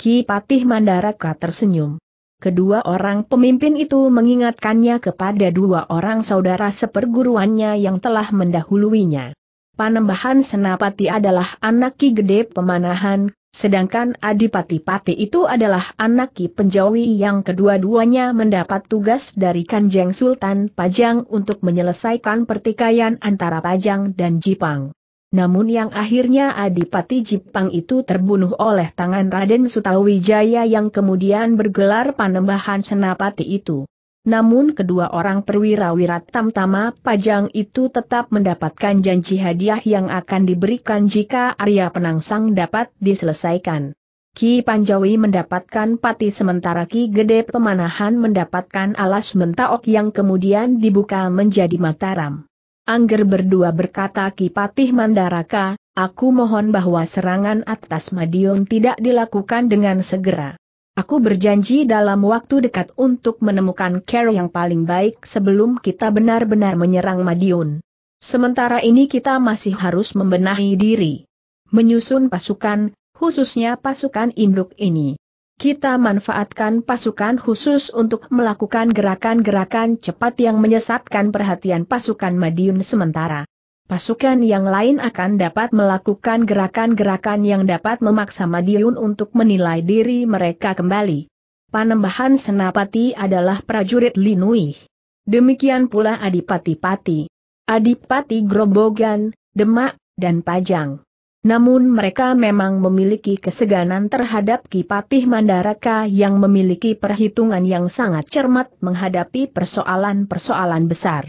Kipatih Mandaraka tersenyum. Kedua orang pemimpin itu mengingatkannya kepada dua orang saudara seperguruannya yang telah mendahuluinya. Panembahan Senapati adalah anak Ki Gede Pemanahan Sedangkan Adipati Pati itu adalah anak Ki Penjawi yang kedua-duanya mendapat tugas dari Kanjeng Sultan Pajang untuk menyelesaikan pertikaian antara Pajang dan Jipang. Namun yang akhirnya Adipati Jipang itu terbunuh oleh tangan Raden Sutawijaya yang kemudian bergelar panembahan senapati itu. Namun kedua orang perwira wirat tamtama pajang itu tetap mendapatkan janji hadiah yang akan diberikan jika Arya Penangsang dapat diselesaikan. Ki Panjawi mendapatkan pati sementara Ki Gede Pemanahan mendapatkan alas mentaok yang kemudian dibuka menjadi mataram. Angger berdua berkata Ki Patih Mandaraka, aku mohon bahwa serangan atas Madiun tidak dilakukan dengan segera. Aku berjanji dalam waktu dekat untuk menemukan Carol yang paling baik sebelum kita benar-benar menyerang Madiun. Sementara ini kita masih harus membenahi diri. Menyusun pasukan, khususnya pasukan induk ini. Kita manfaatkan pasukan khusus untuk melakukan gerakan-gerakan cepat yang menyesatkan perhatian pasukan Madiun sementara pasukan yang lain akan dapat melakukan gerakan-gerakan yang dapat memaksa Madiun untuk menilai diri mereka kembali. Panembahan Senapati adalah prajurit Linui. Demikian pula Adipati-Pati, Adipati Grobogan, Demak, dan Pajang. Namun mereka memang memiliki keseganan terhadap Kipatih Mandaraka yang memiliki perhitungan yang sangat cermat menghadapi persoalan-persoalan besar.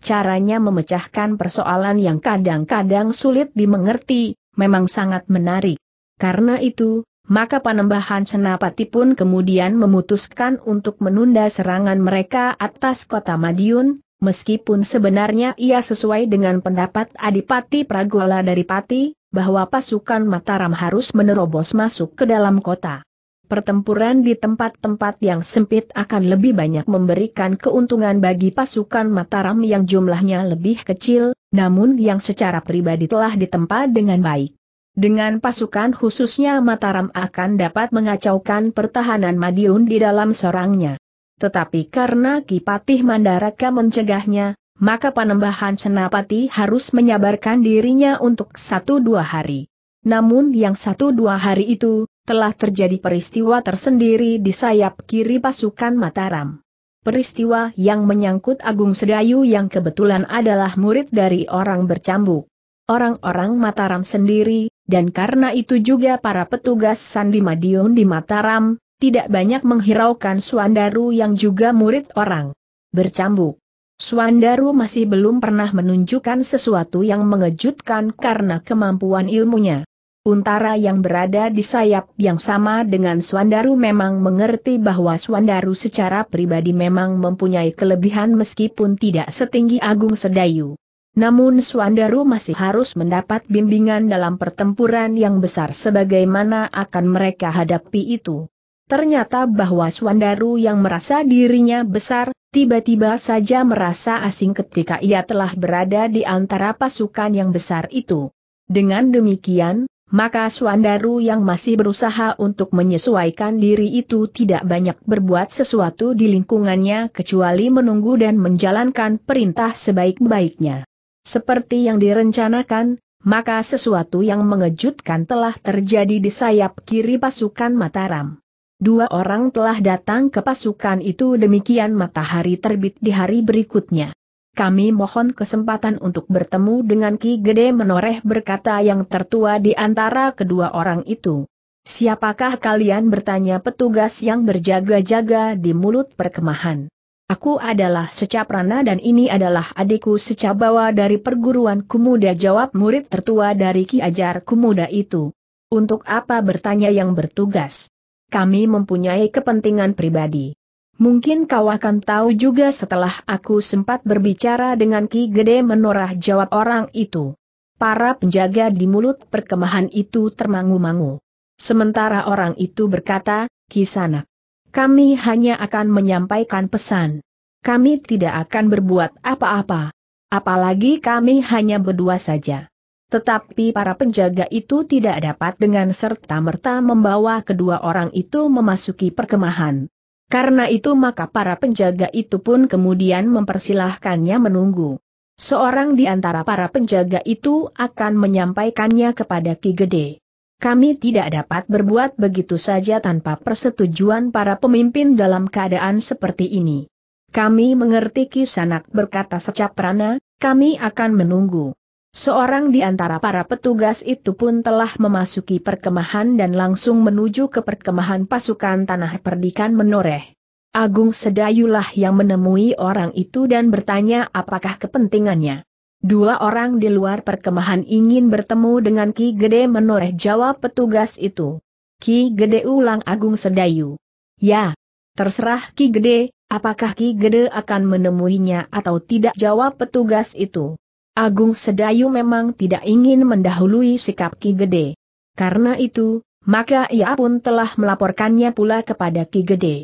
Caranya memecahkan persoalan yang kadang-kadang sulit dimengerti, memang sangat menarik. Karena itu, maka Panembahan Senapati pun kemudian memutuskan untuk menunda serangan mereka atas kota Madiun, meskipun sebenarnya ia sesuai dengan pendapat Adipati Pragola dari Pati, bahwa pasukan Mataram harus menerobos masuk ke dalam kota pertempuran di tempat-tempat yang sempit akan lebih banyak memberikan keuntungan bagi pasukan Mataram yang jumlahnya lebih kecil, namun yang secara pribadi telah ditempa dengan baik. Dengan pasukan khususnya Mataram akan dapat mengacaukan pertahanan Madiun di dalam serangnya. Tetapi karena Kipatih Mandaraka mencegahnya, maka panembahan Senapati harus menyabarkan dirinya untuk satu dua hari. Namun yang satu dua hari itu, telah terjadi peristiwa tersendiri di sayap kiri pasukan Mataram. Peristiwa yang menyangkut Agung Sedayu yang kebetulan adalah murid dari orang bercambuk. Orang-orang Mataram sendiri, dan karena itu juga para petugas Sandi Madiun di Mataram, tidak banyak menghiraukan Suandaru yang juga murid orang bercambuk. Suandaru masih belum pernah menunjukkan sesuatu yang mengejutkan karena kemampuan ilmunya. Untara yang berada di sayap yang sama dengan Swandaru memang mengerti bahwa Swandaru secara pribadi memang mempunyai kelebihan meskipun tidak setinggi Agung Sedayu. Namun Swandaru masih harus mendapat bimbingan dalam pertempuran yang besar sebagaimana akan mereka hadapi itu. Ternyata bahwa Swandaru yang merasa dirinya besar, tiba-tiba saja merasa asing ketika ia telah berada di antara pasukan yang besar itu. Dengan demikian, maka Suandaru yang masih berusaha untuk menyesuaikan diri itu tidak banyak berbuat sesuatu di lingkungannya kecuali menunggu dan menjalankan perintah sebaik-baiknya. Seperti yang direncanakan, maka sesuatu yang mengejutkan telah terjadi di sayap kiri pasukan Mataram. Dua orang telah datang ke pasukan itu demikian matahari terbit di hari berikutnya kami mohon kesempatan untuk bertemu dengan Ki Gede menoreh berkata yang tertua di antara kedua orang itu. Siapakah kalian bertanya petugas yang berjaga-jaga di mulut perkemahan? Aku adalah Secaprana dan ini adalah adikku Secabawa dari perguruan Kumuda jawab murid tertua dari Ki Ajar Kumuda itu. Untuk apa bertanya yang bertugas? Kami mempunyai kepentingan pribadi. Mungkin kau akan tahu juga setelah aku sempat berbicara dengan Ki Gede Menorah jawab orang itu. Para penjaga di mulut perkemahan itu termangu-mangu. Sementara orang itu berkata, Sana, kami hanya akan menyampaikan pesan. Kami tidak akan berbuat apa-apa. Apalagi kami hanya berdua saja. Tetapi para penjaga itu tidak dapat dengan serta-merta membawa kedua orang itu memasuki perkemahan. Karena itu maka para penjaga itu pun kemudian mempersilahkannya menunggu. Seorang di antara para penjaga itu akan menyampaikannya kepada Ki Gede. Kami tidak dapat berbuat begitu saja tanpa persetujuan para pemimpin dalam keadaan seperti ini. Kami mengerti Ki Sanak berkata secaprana, kami akan menunggu. Seorang di antara para petugas itu pun telah memasuki perkemahan dan langsung menuju ke perkemahan pasukan tanah perdikan menoreh. Agung Sedayulah yang menemui orang itu dan bertanya apakah kepentingannya. Dua orang di luar perkemahan ingin bertemu dengan Ki Gede menoreh jawab petugas itu. Ki Gede ulang Agung Sedayu. Ya, terserah Ki Gede, apakah Ki Gede akan menemuinya atau tidak jawab petugas itu. Agung Sedayu memang tidak ingin mendahului sikap Ki Gede. Karena itu, maka ia pun telah melaporkannya pula kepada Ki Gede.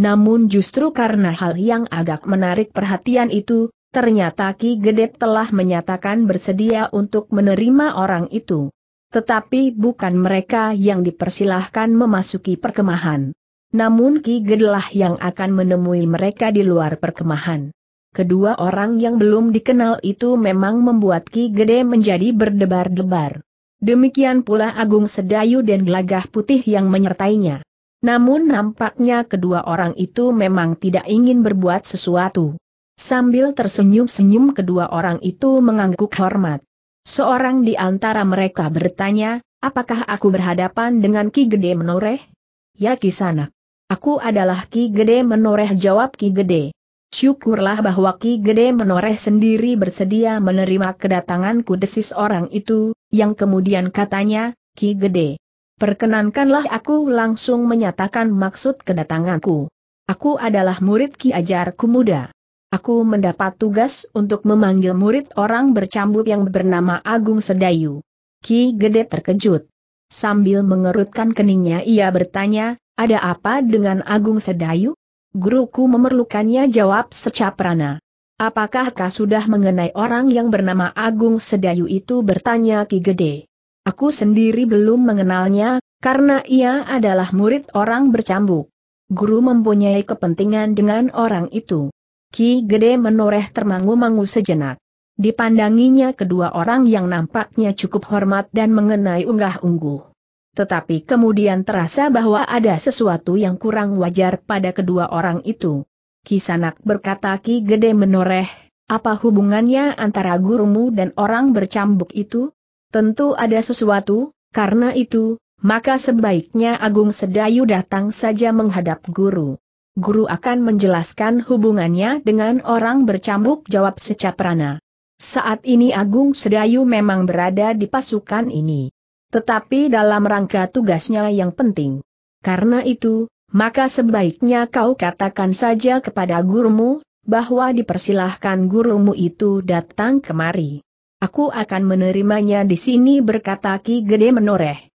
Namun justru karena hal yang agak menarik perhatian itu, ternyata Ki Gede telah menyatakan bersedia untuk menerima orang itu. Tetapi bukan mereka yang dipersilahkan memasuki perkemahan. Namun Ki Gede lah yang akan menemui mereka di luar perkemahan kedua orang yang belum dikenal itu memang membuat Ki Gede menjadi berdebar-debar. Demikian pula Agung Sedayu dan Gelagah Putih yang menyertainya. Namun nampaknya kedua orang itu memang tidak ingin berbuat sesuatu. Sambil tersenyum-senyum kedua orang itu mengangguk hormat. Seorang di antara mereka bertanya, apakah aku berhadapan dengan Ki Gede Menoreh? Ya Kisanak. Aku adalah Ki Gede Menoreh jawab Ki Gede. Syukurlah bahwa Ki Gede menoreh sendiri bersedia menerima kedatanganku desis orang itu, yang kemudian katanya, Ki Gede. Perkenankanlah aku langsung menyatakan maksud kedatanganku. Aku adalah murid Ki Ajar Kumuda. Aku mendapat tugas untuk memanggil murid orang bercambuk yang bernama Agung Sedayu. Ki Gede terkejut. Sambil mengerutkan keningnya ia bertanya, ada apa dengan Agung Sedayu? guruku memerlukannya jawab secaprana. Apakah kau sudah mengenai orang yang bernama Agung Sedayu itu bertanya Ki Gede? Aku sendiri belum mengenalnya, karena ia adalah murid orang bercambuk. Guru mempunyai kepentingan dengan orang itu. Ki Gede menoreh termangu-mangu sejenak. Dipandanginya kedua orang yang nampaknya cukup hormat dan mengenai unggah-ungguh tetapi kemudian terasa bahwa ada sesuatu yang kurang wajar pada kedua orang itu. Kisanak berkata Ki Gede menoreh, apa hubungannya antara gurumu dan orang bercambuk itu? Tentu ada sesuatu, karena itu, maka sebaiknya Agung Sedayu datang saja menghadap guru. Guru akan menjelaskan hubungannya dengan orang bercambuk jawab Secaprana. Saat ini Agung Sedayu memang berada di pasukan ini. Tetapi dalam rangka tugasnya yang penting. Karena itu, maka sebaiknya kau katakan saja kepada gurumu, bahwa dipersilahkan gurumu itu datang kemari. Aku akan menerimanya di sini berkata Ki Gede menoreh.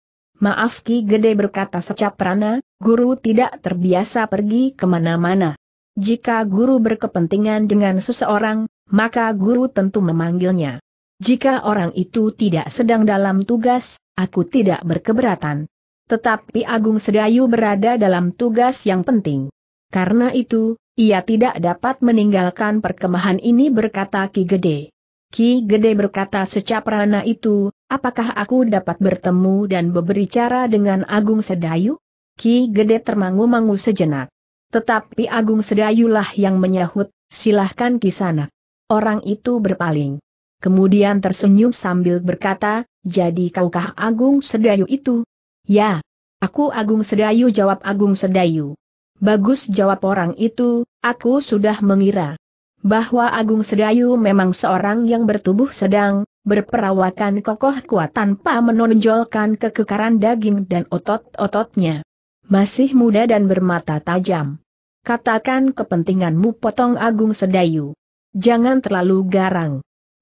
Maaf Ki Gede berkata secaprana, guru tidak terbiasa pergi kemana-mana. Jika guru berkepentingan dengan seseorang, maka guru tentu memanggilnya. Jika orang itu tidak sedang dalam tugas, aku tidak berkeberatan. Tetapi Agung Sedayu berada dalam tugas yang penting. Karena itu, ia tidak dapat meninggalkan perkemahan ini berkata Ki Gede. Ki Gede berkata secaprana itu, apakah aku dapat bertemu dan berbicara dengan Agung Sedayu? Ki Gede termangu-mangu sejenak. Tetapi Agung Sedayulah yang menyahut, silahkan Kisana. Orang itu berpaling kemudian tersenyum sambil berkata, jadi kaukah Agung Sedayu itu? Ya. Aku Agung Sedayu jawab Agung Sedayu. Bagus jawab orang itu, aku sudah mengira bahwa Agung Sedayu memang seorang yang bertubuh sedang, berperawakan kokoh kuat tanpa menonjolkan kekekaran daging dan otot-ototnya. Masih muda dan bermata tajam. Katakan kepentinganmu potong Agung Sedayu. Jangan terlalu garang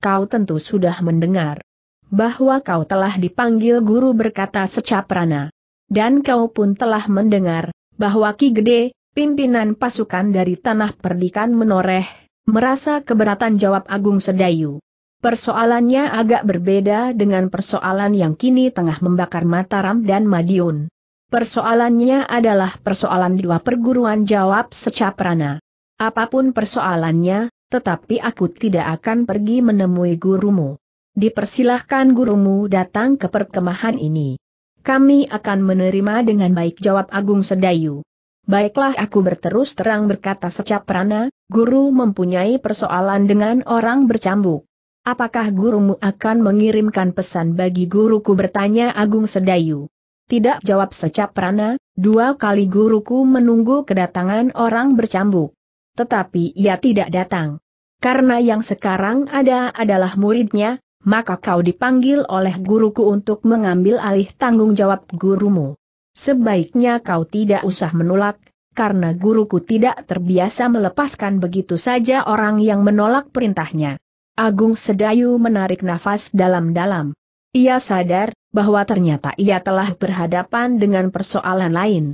kau tentu sudah mendengar bahwa kau telah dipanggil guru berkata secaprana. Dan kau pun telah mendengar, bahwa Ki Gede, pimpinan pasukan dari Tanah Perdikan menoreh, merasa keberatan jawab Agung Sedayu. Persoalannya agak berbeda dengan persoalan yang kini tengah membakar Mataram dan Madiun. Persoalannya adalah persoalan dua perguruan jawab secaprana. Apapun persoalannya, tetapi aku tidak akan pergi menemui gurumu. Dipersilahkan gurumu datang ke perkemahan ini. Kami akan menerima dengan baik jawab Agung Sedayu. Baiklah aku berterus terang berkata secaprana, guru mempunyai persoalan dengan orang bercambuk. Apakah gurumu akan mengirimkan pesan bagi guruku bertanya Agung Sedayu? Tidak jawab secaprana, dua kali guruku menunggu kedatangan orang bercambuk tetapi ia tidak datang. Karena yang sekarang ada adalah muridnya, maka kau dipanggil oleh guruku untuk mengambil alih tanggung jawab gurumu. Sebaiknya kau tidak usah menolak, karena guruku tidak terbiasa melepaskan begitu saja orang yang menolak perintahnya. Agung Sedayu menarik nafas dalam-dalam. Ia sadar bahwa ternyata ia telah berhadapan dengan persoalan lain.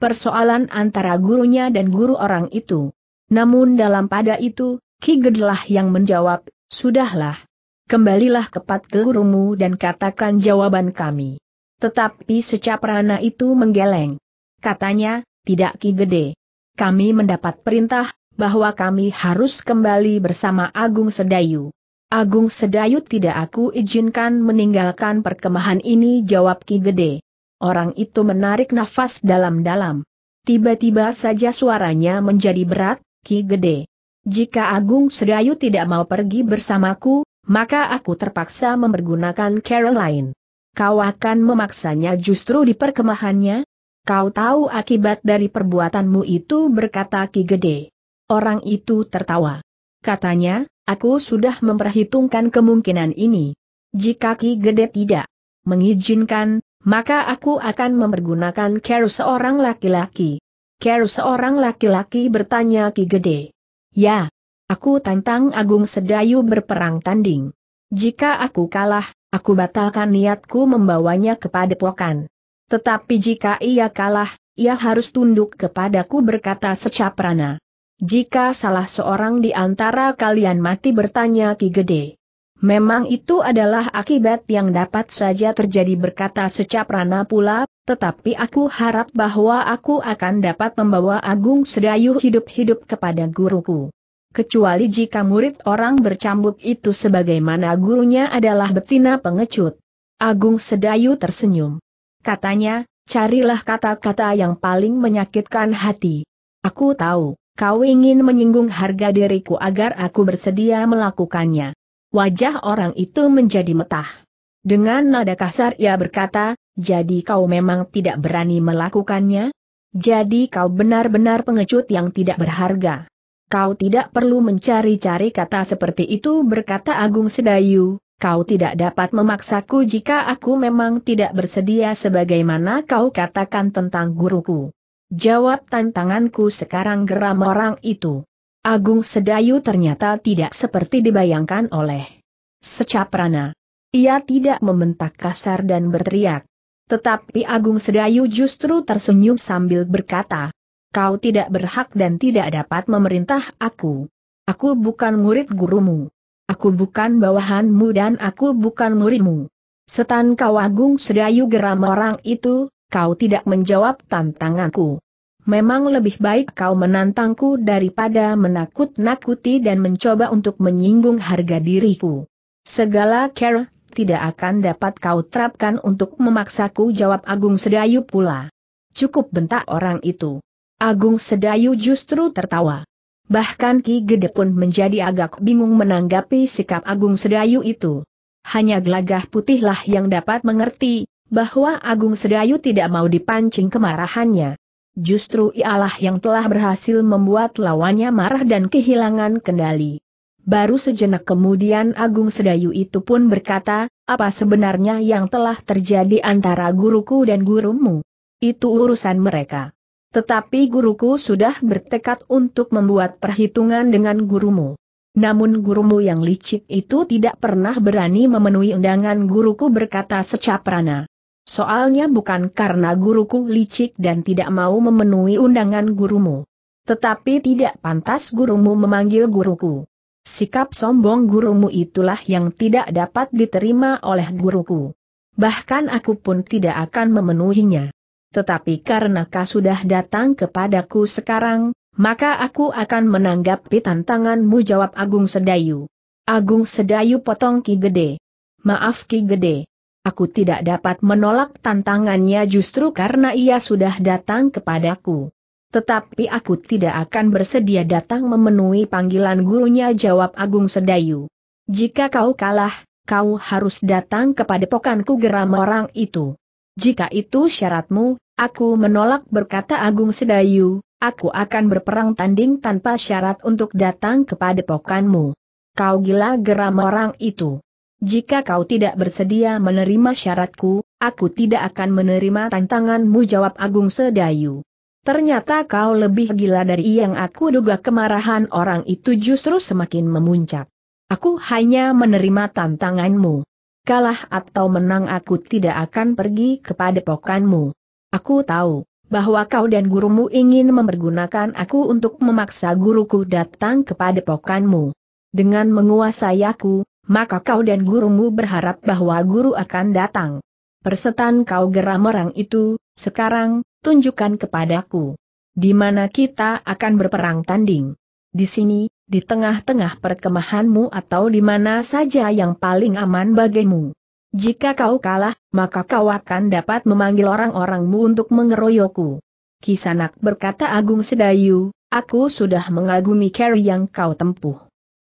Persoalan antara gurunya dan guru orang itu. Namun dalam pada itu, Ki Gedelah yang menjawab, Sudahlah. Kembalilah kepat ke gurumu dan katakan jawaban kami. Tetapi secap rana itu menggeleng. Katanya, tidak Ki Gede. Kami mendapat perintah, bahwa kami harus kembali bersama Agung Sedayu. Agung Sedayu tidak aku izinkan meninggalkan perkemahan ini jawab Ki Gede. Orang itu menarik nafas dalam-dalam. Tiba-tiba saja suaranya menjadi berat, Ki Gede. Jika Agung Sedayu tidak mau pergi bersamaku, maka aku terpaksa mempergunakan Caroline. Kau akan memaksanya justru di perkemahannya? Kau tahu akibat dari perbuatanmu itu berkata Ki Gede. Orang itu tertawa. Katanya, aku sudah memperhitungkan kemungkinan ini. Jika Ki Gede tidak mengizinkan, maka aku akan mempergunakan Carol seorang laki-laki. Ker seorang laki-laki bertanya Ki Gede. Ya, aku tantang Agung Sedayu berperang tanding. Jika aku kalah, aku batalkan niatku membawanya kepada pokan. Tetapi jika ia kalah, ia harus tunduk kepadaku berkata secaprana. Jika salah seorang di antara kalian mati bertanya Ki Gede. Memang itu adalah akibat yang dapat saja terjadi berkata secap Rana pula, tetapi aku harap bahwa aku akan dapat membawa Agung sedayu hidup-hidup kepada guruku. Kecuali jika murid orang bercambuk itu sebagaimana gurunya adalah betina pengecut. Agung Sedayu tersenyum. Katanya, carilah kata-kata yang paling menyakitkan hati. Aku tahu, kau ingin menyinggung harga diriku agar aku bersedia melakukannya. Wajah orang itu menjadi metah. Dengan nada kasar ia berkata, jadi kau memang tidak berani melakukannya? Jadi kau benar-benar pengecut yang tidak berharga. Kau tidak perlu mencari-cari kata seperti itu berkata Agung Sedayu, kau tidak dapat memaksaku jika aku memang tidak bersedia sebagaimana kau katakan tentang guruku. Jawab tantanganku sekarang geram orang itu. Agung Sedayu ternyata tidak seperti dibayangkan oleh Secaprana. Ia tidak membentak kasar dan berteriak. Tetapi Agung Sedayu justru tersenyum sambil berkata, Kau tidak berhak dan tidak dapat memerintah aku. Aku bukan murid gurumu. Aku bukan bawahanmu dan aku bukan muridmu. Setan kau Agung Sedayu geram orang itu, kau tidak menjawab tantanganku memang lebih baik kau menantangku daripada menakut-nakuti dan mencoba untuk menyinggung harga diriku. Segala care, tidak akan dapat kau terapkan untuk memaksaku jawab Agung Sedayu pula. Cukup bentak orang itu. Agung Sedayu justru tertawa. Bahkan Ki Gede pun menjadi agak bingung menanggapi sikap Agung Sedayu itu. Hanya gelagah putihlah yang dapat mengerti, bahwa Agung Sedayu tidak mau dipancing kemarahannya. Justru ialah yang telah berhasil membuat lawannya marah dan kehilangan kendali. Baru sejenak kemudian Agung Sedayu itu pun berkata, apa sebenarnya yang telah terjadi antara guruku dan gurumu? Itu urusan mereka. Tetapi guruku sudah bertekad untuk membuat perhitungan dengan gurumu. Namun gurumu yang licik itu tidak pernah berani memenuhi undangan guruku berkata secaprana. Soalnya bukan karena guruku licik dan tidak mau memenuhi undangan gurumu. Tetapi tidak pantas gurumu memanggil guruku. Sikap sombong gurumu itulah yang tidak dapat diterima oleh guruku. Bahkan aku pun tidak akan memenuhinya. Tetapi karena kau sudah datang kepadaku sekarang, maka aku akan menanggapi tantanganmu jawab Agung Sedayu. Agung Sedayu potong Ki Gede. Maaf Ki Gede. Aku tidak dapat menolak tantangannya justru karena ia sudah datang kepadaku. Tetapi aku tidak akan bersedia datang memenuhi panggilan gurunya jawab Agung Sedayu. Jika kau kalah, kau harus datang kepada pokanku geram orang itu. Jika itu syaratmu, aku menolak berkata Agung Sedayu, aku akan berperang tanding tanpa syarat untuk datang kepada pokanmu. Kau gila geram orang itu. Jika kau tidak bersedia menerima syaratku, aku tidak akan menerima tantanganmu jawab Agung Sedayu. Ternyata kau lebih gila dari yang aku duga kemarahan orang itu justru semakin memuncak. Aku hanya menerima tantanganmu. Kalah atau menang aku tidak akan pergi kepada pokanmu. Aku tahu, bahwa kau dan gurumu ingin mempergunakan aku untuk memaksa guruku datang kepada pokanmu. Dengan menguasai aku, maka kau dan gurumu berharap bahwa guru akan datang. Persetan kau geram orang itu, sekarang, tunjukkan kepadaku. Di mana kita akan berperang tanding? Di sini, di tengah-tengah perkemahanmu atau di mana saja yang paling aman bagimu. Jika kau kalah, maka kau akan dapat memanggil orang-orangmu untuk mengeroyokku. Kisanak berkata Agung Sedayu, aku sudah mengagumi carry yang kau tempuh.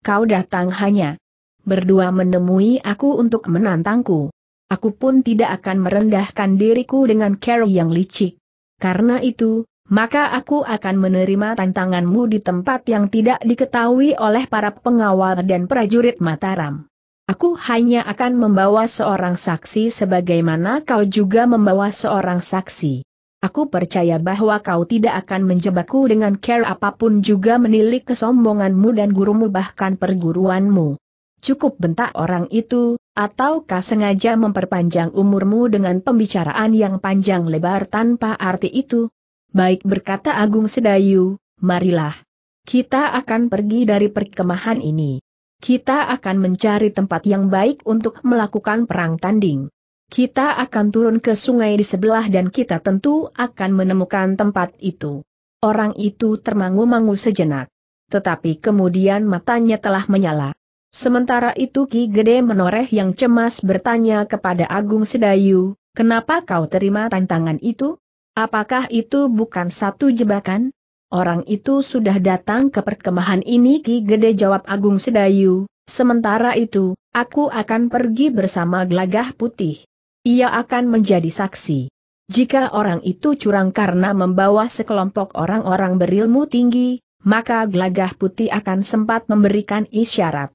Kau datang hanya berdua menemui aku untuk menantangku. Aku pun tidak akan merendahkan diriku dengan cara yang licik. Karena itu, maka aku akan menerima tantanganmu di tempat yang tidak diketahui oleh para pengawal dan prajurit Mataram. Aku hanya akan membawa seorang saksi sebagaimana kau juga membawa seorang saksi. Aku percaya bahwa kau tidak akan menjebakku dengan care apapun juga menilik kesombonganmu dan gurumu bahkan perguruanmu. Cukup bentak orang itu, ataukah sengaja memperpanjang umurmu dengan pembicaraan yang panjang lebar tanpa arti itu? Baik berkata Agung Sedayu, marilah. Kita akan pergi dari perkemahan ini. Kita akan mencari tempat yang baik untuk melakukan perang tanding. Kita akan turun ke sungai di sebelah dan kita tentu akan menemukan tempat itu. Orang itu termangu-mangu sejenak. Tetapi kemudian matanya telah menyala. Sementara itu Ki Gede menoreh yang cemas bertanya kepada Agung Sedayu, kenapa kau terima tantangan itu? Apakah itu bukan satu jebakan? Orang itu sudah datang ke perkemahan ini Ki Gede jawab Agung Sedayu, sementara itu, aku akan pergi bersama Glagah putih. Ia akan menjadi saksi. Jika orang itu curang karena membawa sekelompok orang-orang berilmu tinggi, maka Glagah putih akan sempat memberikan isyarat.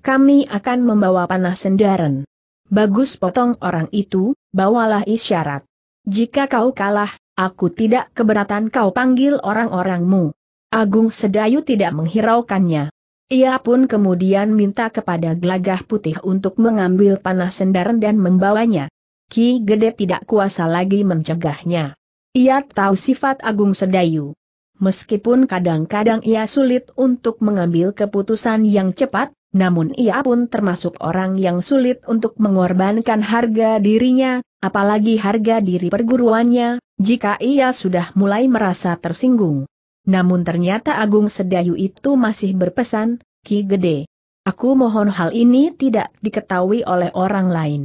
Kami akan membawa panah sendaren. Bagus potong orang itu, bawalah isyarat. Jika kau kalah, aku tidak keberatan kau panggil orang-orangmu. Agung Sedayu tidak menghiraukannya. Ia pun kemudian minta kepada Gelagah Putih untuk mengambil panah sendaran dan membawanya. Ki Gede tidak kuasa lagi mencegahnya. Ia tahu sifat Agung Sedayu. Meskipun kadang-kadang ia sulit untuk mengambil keputusan yang cepat, namun ia pun termasuk orang yang sulit untuk mengorbankan harga dirinya, apalagi harga diri perguruannya, jika ia sudah mulai merasa tersinggung. Namun ternyata Agung Sedayu itu masih berpesan, Ki Gede. Aku mohon hal ini tidak diketahui oleh orang lain.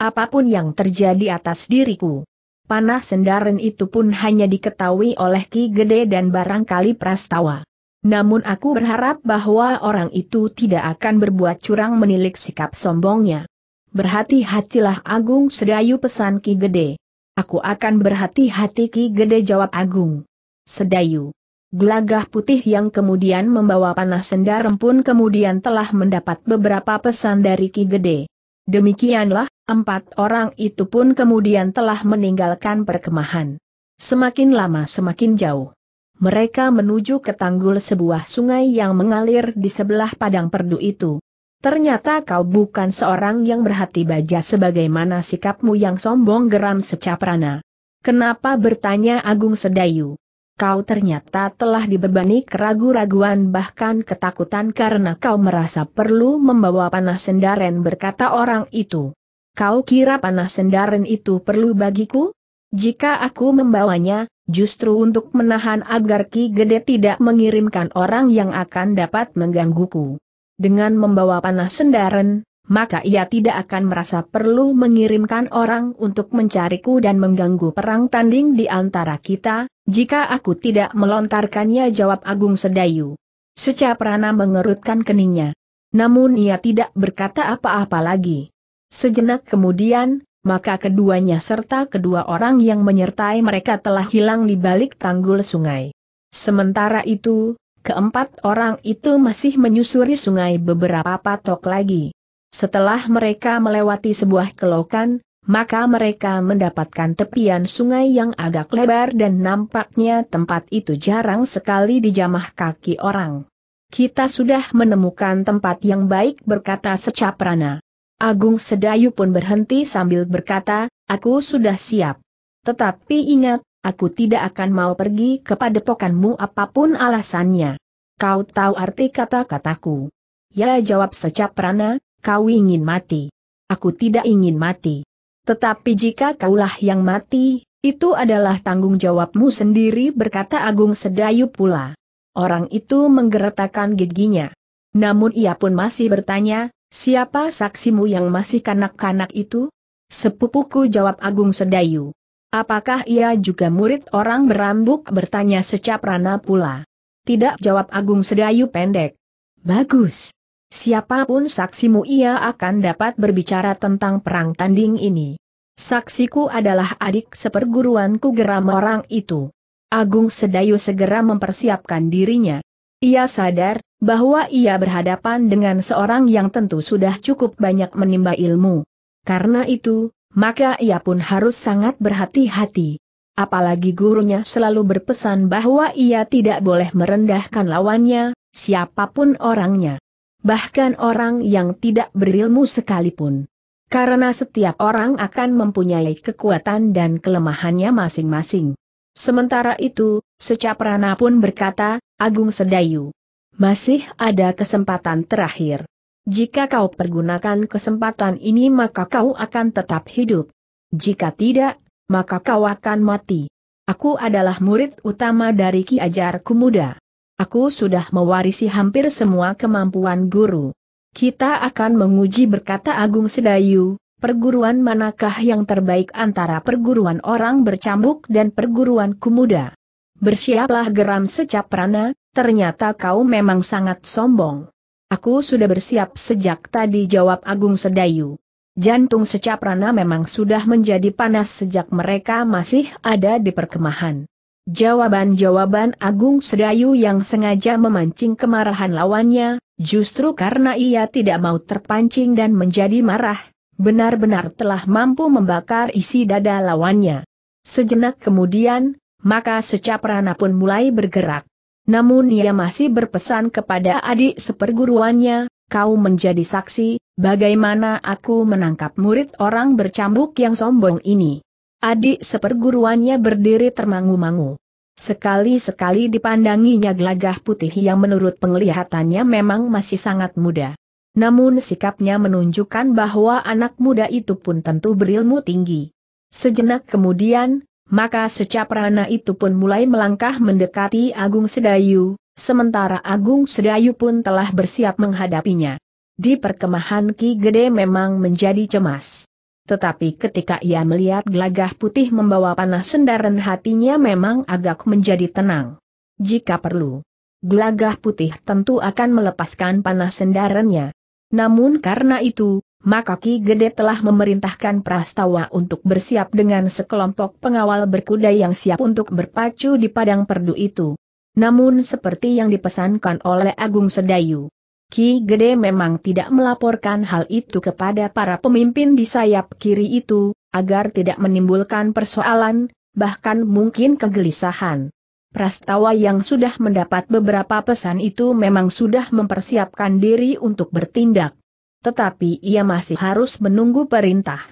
Apapun yang terjadi atas diriku. Panah sendaren itu pun hanya diketahui oleh Ki Gede dan barangkali Prastawa. Namun aku berharap bahwa orang itu tidak akan berbuat curang menilik sikap sombongnya. Berhati-hatilah Agung Sedayu pesan Ki Gede. Aku akan berhati-hati Ki Gede jawab Agung. Sedayu. Gelagah putih yang kemudian membawa panah sendarem pun kemudian telah mendapat beberapa pesan dari Ki Gede. Demikianlah, empat orang itu pun kemudian telah meninggalkan perkemahan. Semakin lama semakin jauh mereka menuju ke tanggul sebuah sungai yang mengalir di sebelah padang perdu itu. Ternyata kau bukan seorang yang berhati baja sebagaimana sikapmu yang sombong geram secaprana. Kenapa bertanya Agung Sedayu? Kau ternyata telah dibebani keragu-raguan bahkan ketakutan karena kau merasa perlu membawa panas sendaren berkata orang itu. Kau kira panas sendaren itu perlu bagiku? Jika aku membawanya, justru untuk menahan agar Ki Gede tidak mengirimkan orang yang akan dapat menggangguku. Dengan membawa panah sendaren, maka ia tidak akan merasa perlu mengirimkan orang untuk mencariku dan mengganggu perang tanding di antara kita, jika aku tidak melontarkannya jawab Agung Sedayu. Secaprana mengerutkan keningnya. Namun ia tidak berkata apa-apa lagi. Sejenak kemudian, maka keduanya serta kedua orang yang menyertai mereka telah hilang di balik tanggul sungai. Sementara itu, keempat orang itu masih menyusuri sungai beberapa patok lagi. Setelah mereka melewati sebuah kelokan, maka mereka mendapatkan tepian sungai yang agak lebar dan nampaknya tempat itu jarang sekali dijamah kaki orang. Kita sudah menemukan tempat yang baik berkata Secaprana. Agung Sedayu pun berhenti sambil berkata, aku sudah siap. Tetapi ingat, aku tidak akan mau pergi kepada padepokanmu apapun alasannya. Kau tahu arti kata-kataku. Ya jawab secaprana, kau ingin mati. Aku tidak ingin mati. Tetapi jika kaulah yang mati, itu adalah tanggung jawabmu sendiri berkata Agung Sedayu pula. Orang itu menggeretakkan giginya. Namun ia pun masih bertanya, Siapa saksimu yang masih kanak-kanak itu? Sepupuku jawab Agung Sedayu. Apakah ia juga murid orang berambuk bertanya secaprana pula? Tidak jawab Agung Sedayu pendek. Bagus. Siapapun saksimu ia akan dapat berbicara tentang perang tanding ini. Saksiku adalah adik seperguruanku geram orang itu. Agung Sedayu segera mempersiapkan dirinya. Ia sadar bahwa ia berhadapan dengan seorang yang tentu sudah cukup banyak menimba ilmu. Karena itu, maka ia pun harus sangat berhati-hati. Apalagi gurunya selalu berpesan bahwa ia tidak boleh merendahkan lawannya, siapapun orangnya. Bahkan orang yang tidak berilmu sekalipun. Karena setiap orang akan mempunyai kekuatan dan kelemahannya masing-masing. Sementara itu, Secaprana pun berkata, Agung Sedayu, masih ada kesempatan terakhir. Jika kau pergunakan kesempatan ini maka kau akan tetap hidup. Jika tidak, maka kau akan mati. Aku adalah murid utama dari Ki Ajar Kumuda. Aku sudah mewarisi hampir semua kemampuan guru. Kita akan menguji berkata Agung Sedayu, perguruan manakah yang terbaik antara perguruan orang bercambuk dan perguruan kumuda? Bersiaplah geram secap ternyata kau memang sangat sombong. Aku sudah bersiap sejak tadi jawab Agung Sedayu. Jantung secap rana memang sudah menjadi panas sejak mereka masih ada di perkemahan. Jawaban-jawaban Agung Sedayu yang sengaja memancing kemarahan lawannya, justru karena ia tidak mau terpancing dan menjadi marah, benar-benar telah mampu membakar isi dada lawannya. Sejenak kemudian, maka secap rana pun mulai bergerak. Namun ia masih berpesan kepada adik seperguruannya, kau menjadi saksi, bagaimana aku menangkap murid orang bercambuk yang sombong ini. Adik seperguruannya berdiri termangu-mangu. Sekali-sekali dipandanginya gelagah putih yang menurut penglihatannya memang masih sangat muda. Namun sikapnya menunjukkan bahwa anak muda itu pun tentu berilmu tinggi. Sejenak kemudian, maka secaprana itu pun mulai melangkah mendekati Agung Sedayu, sementara Agung Sedayu pun telah bersiap menghadapinya. Di perkemahan Ki Gede memang menjadi cemas. Tetapi ketika ia melihat gelagah putih membawa panah sendaran hatinya memang agak menjadi tenang. Jika perlu, gelagah putih tentu akan melepaskan panah sendarannya. Namun karena itu, maka Ki Gede telah memerintahkan Prastawa untuk bersiap dengan sekelompok pengawal berkuda yang siap untuk berpacu di padang perdu itu. Namun seperti yang dipesankan oleh Agung Sedayu, Ki Gede memang tidak melaporkan hal itu kepada para pemimpin di sayap kiri itu, agar tidak menimbulkan persoalan, bahkan mungkin kegelisahan. Prastawa yang sudah mendapat beberapa pesan itu memang sudah mempersiapkan diri untuk bertindak. Tetapi ia masih harus menunggu perintah.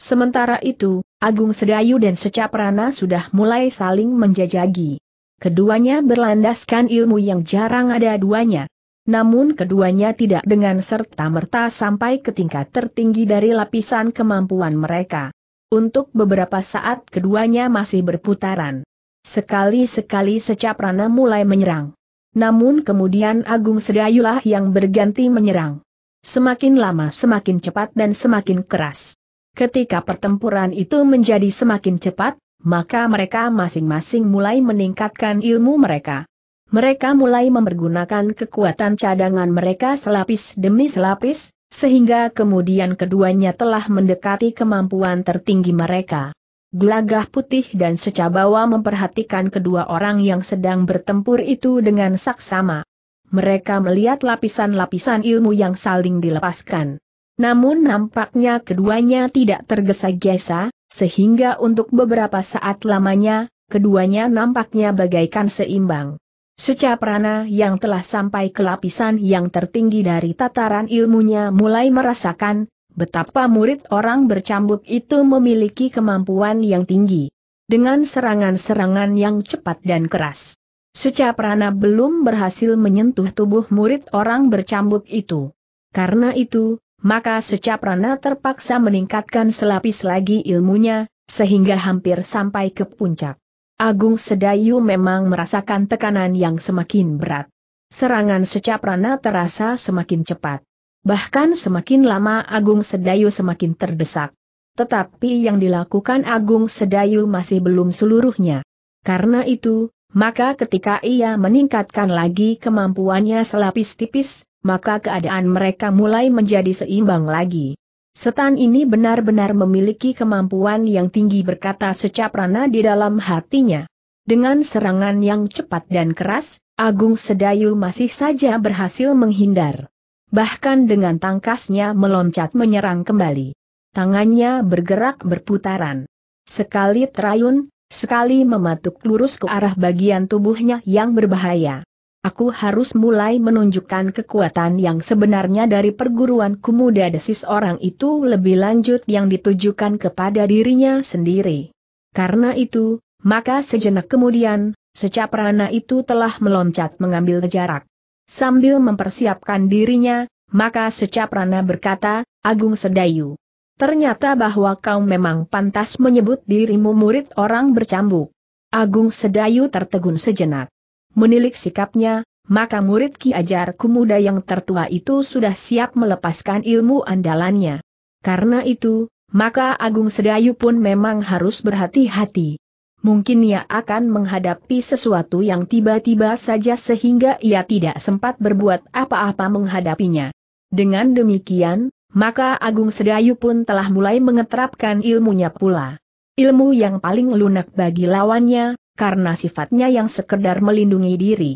Sementara itu, Agung Sedayu dan Secaprana sudah mulai saling menjajagi. Keduanya berlandaskan ilmu yang jarang ada duanya. Namun keduanya tidak dengan serta-merta sampai ke tingkat tertinggi dari lapisan kemampuan mereka. Untuk beberapa saat keduanya masih berputaran. Sekali-sekali Secaprana mulai menyerang. Namun kemudian Agung Sedayulah yang berganti menyerang. Semakin lama semakin cepat dan semakin keras. Ketika pertempuran itu menjadi semakin cepat, maka mereka masing-masing mulai meningkatkan ilmu mereka. Mereka mulai mempergunakan kekuatan cadangan mereka selapis demi selapis, sehingga kemudian keduanya telah mendekati kemampuan tertinggi mereka. Gelagah putih dan secabawa memperhatikan kedua orang yang sedang bertempur itu dengan saksama. Mereka melihat lapisan-lapisan ilmu yang saling dilepaskan. Namun nampaknya keduanya tidak tergesa-gesa, sehingga untuk beberapa saat lamanya, keduanya nampaknya bagaikan seimbang. Secaprana yang telah sampai ke lapisan yang tertinggi dari tataran ilmunya mulai merasakan, Betapa murid orang bercambuk itu memiliki kemampuan yang tinggi. Dengan serangan-serangan yang cepat dan keras. Secaprana belum berhasil menyentuh tubuh murid orang bercambuk itu. Karena itu, maka Secaprana terpaksa meningkatkan selapis lagi ilmunya, sehingga hampir sampai ke puncak. Agung Sedayu memang merasakan tekanan yang semakin berat. Serangan Secaprana terasa semakin cepat. Bahkan semakin lama Agung Sedayu semakin terdesak. Tetapi yang dilakukan Agung Sedayu masih belum seluruhnya. Karena itu, maka ketika ia meningkatkan lagi kemampuannya selapis tipis, maka keadaan mereka mulai menjadi seimbang lagi. Setan ini benar-benar memiliki kemampuan yang tinggi berkata secaprana di dalam hatinya. Dengan serangan yang cepat dan keras, Agung Sedayu masih saja berhasil menghindar bahkan dengan tangkasnya meloncat menyerang kembali. Tangannya bergerak berputaran. Sekali terayun, sekali mematuk lurus ke arah bagian tubuhnya yang berbahaya. Aku harus mulai menunjukkan kekuatan yang sebenarnya dari perguruan kumuda desis orang itu lebih lanjut yang ditujukan kepada dirinya sendiri. Karena itu, maka sejenak kemudian, secaprana itu telah meloncat mengambil jarak. Sambil mempersiapkan dirinya, maka secaprana berkata, Agung Sedayu. Ternyata bahwa kau memang pantas menyebut dirimu murid orang bercambuk. Agung Sedayu tertegun sejenak. Menilik sikapnya, maka murid Ki Ajar Kumuda yang tertua itu sudah siap melepaskan ilmu andalannya. Karena itu, maka Agung Sedayu pun memang harus berhati-hati. Mungkin ia akan menghadapi sesuatu yang tiba-tiba saja sehingga ia tidak sempat berbuat apa-apa menghadapinya. Dengan demikian, maka Agung Sedayu pun telah mulai mengeterapkan ilmunya pula. Ilmu yang paling lunak bagi lawannya, karena sifatnya yang sekedar melindungi diri.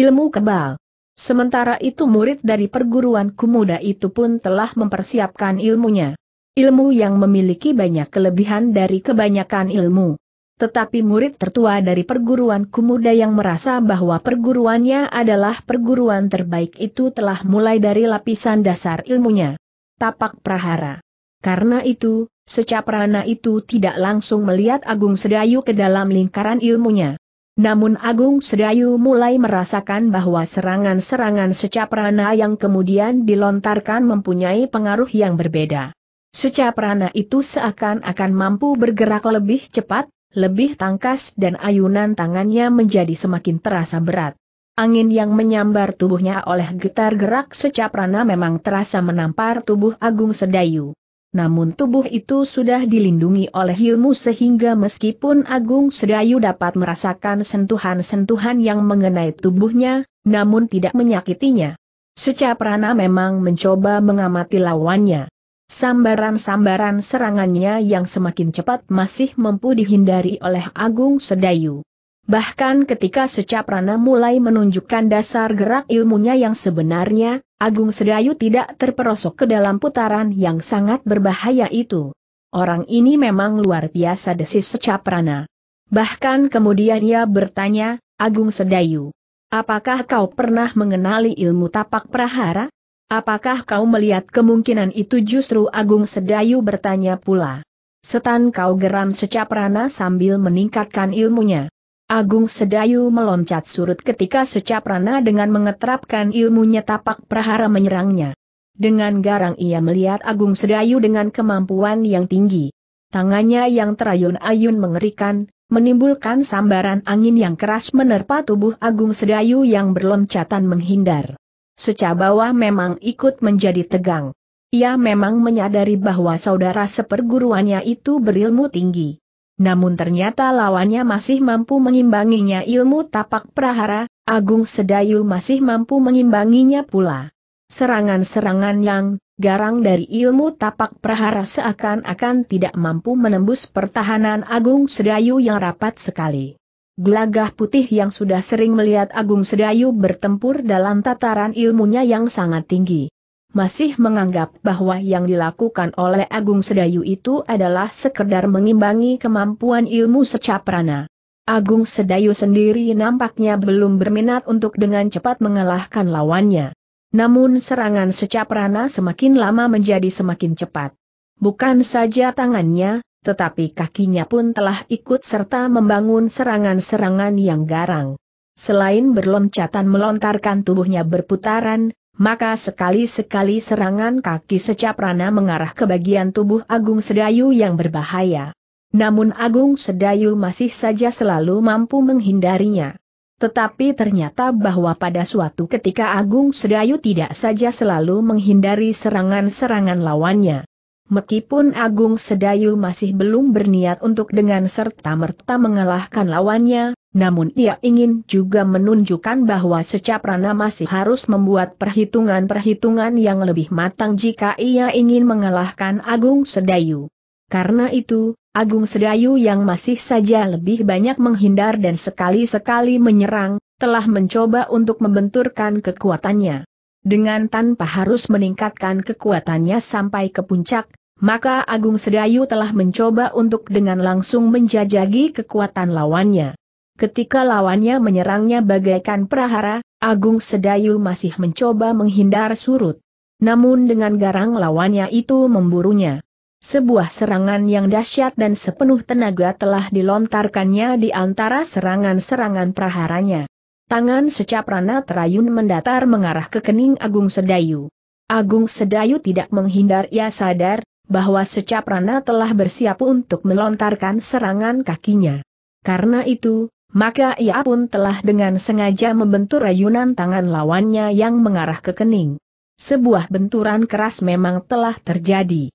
Ilmu kebal. Sementara itu murid dari perguruan kumuda itu pun telah mempersiapkan ilmunya. Ilmu yang memiliki banyak kelebihan dari kebanyakan ilmu. Tetapi murid tertua dari perguruan kumuda yang merasa bahwa perguruannya adalah perguruan terbaik itu telah mulai dari lapisan dasar ilmunya. Tapak Prahara. Karena itu, Secaprana itu tidak langsung melihat Agung Sedayu ke dalam lingkaran ilmunya. Namun Agung Sedayu mulai merasakan bahwa serangan-serangan Secaprana yang kemudian dilontarkan mempunyai pengaruh yang berbeda. Secaprana itu seakan-akan mampu bergerak lebih cepat, lebih tangkas dan ayunan tangannya menjadi semakin terasa berat. Angin yang menyambar tubuhnya oleh getar gerak secaprana memang terasa menampar tubuh Agung Sedayu. Namun tubuh itu sudah dilindungi oleh ilmu sehingga meskipun Agung Sedayu dapat merasakan sentuhan-sentuhan yang mengenai tubuhnya, namun tidak menyakitinya. Secaprana memang mencoba mengamati lawannya. Sambaran-sambaran serangannya yang semakin cepat masih mampu dihindari oleh Agung Sedayu. Bahkan ketika Secaprana mulai menunjukkan dasar gerak ilmunya yang sebenarnya, Agung Sedayu tidak terperosok ke dalam putaran yang sangat berbahaya itu. Orang ini memang luar biasa desis Secaprana. Bahkan kemudian ia bertanya, Agung Sedayu, apakah kau pernah mengenali ilmu tapak prahara? Apakah kau melihat kemungkinan itu justru Agung Sedayu bertanya pula. Setan kau geram secaprana sambil meningkatkan ilmunya. Agung Sedayu meloncat surut ketika secaprana dengan mengetrapkan ilmunya tapak prahara menyerangnya. Dengan garang ia melihat Agung Sedayu dengan kemampuan yang tinggi. Tangannya yang terayun-ayun mengerikan, menimbulkan sambaran angin yang keras menerpa tubuh Agung Sedayu yang berloncatan menghindar. Secabawa memang ikut menjadi tegang. Ia memang menyadari bahwa saudara seperguruannya itu berilmu tinggi. Namun ternyata lawannya masih mampu mengimbanginya ilmu tapak prahara, Agung Sedayu masih mampu mengimbanginya pula. Serangan-serangan yang garang dari ilmu tapak prahara seakan-akan tidak mampu menembus pertahanan Agung Sedayu yang rapat sekali. Gelagah putih yang sudah sering melihat Agung Sedayu bertempur dalam tataran ilmunya yang sangat tinggi. Masih menganggap bahwa yang dilakukan oleh Agung Sedayu itu adalah sekedar mengimbangi kemampuan ilmu secaprana. Agung Sedayu sendiri nampaknya belum berminat untuk dengan cepat mengalahkan lawannya. Namun serangan secaprana semakin lama menjadi semakin cepat. Bukan saja tangannya, tetapi kakinya pun telah ikut serta membangun serangan-serangan yang garang. Selain berloncatan melontarkan tubuhnya berputaran, maka sekali-sekali serangan kaki secaprana mengarah ke bagian tubuh Agung Sedayu yang berbahaya. Namun Agung Sedayu masih saja selalu mampu menghindarinya. Tetapi ternyata bahwa pada suatu ketika Agung Sedayu tidak saja selalu menghindari serangan-serangan lawannya. Meskipun Agung Sedayu masih belum berniat untuk dengan serta-merta mengalahkan lawannya, namun ia ingin juga menunjukkan bahwa Secaprana masih harus membuat perhitungan-perhitungan yang lebih matang jika ia ingin mengalahkan Agung Sedayu. Karena itu, Agung Sedayu yang masih saja lebih banyak menghindar dan sekali-sekali menyerang, telah mencoba untuk membenturkan kekuatannya. Dengan tanpa harus meningkatkan kekuatannya sampai ke puncak, maka Agung Sedayu telah mencoba untuk dengan langsung menjajagi kekuatan lawannya. Ketika lawannya menyerangnya bagaikan prahara, Agung Sedayu masih mencoba menghindar surut. Namun dengan garang lawannya itu memburunya. Sebuah serangan yang dahsyat dan sepenuh tenaga telah dilontarkannya di antara serangan-serangan praharanya. Tangan rana terayun mendatar mengarah ke kening Agung Sedayu. Agung Sedayu tidak menghindar ia sadar, bahwa rana telah bersiap untuk melontarkan serangan kakinya. Karena itu, maka ia pun telah dengan sengaja membentur rayunan tangan lawannya yang mengarah ke kening. Sebuah benturan keras memang telah terjadi.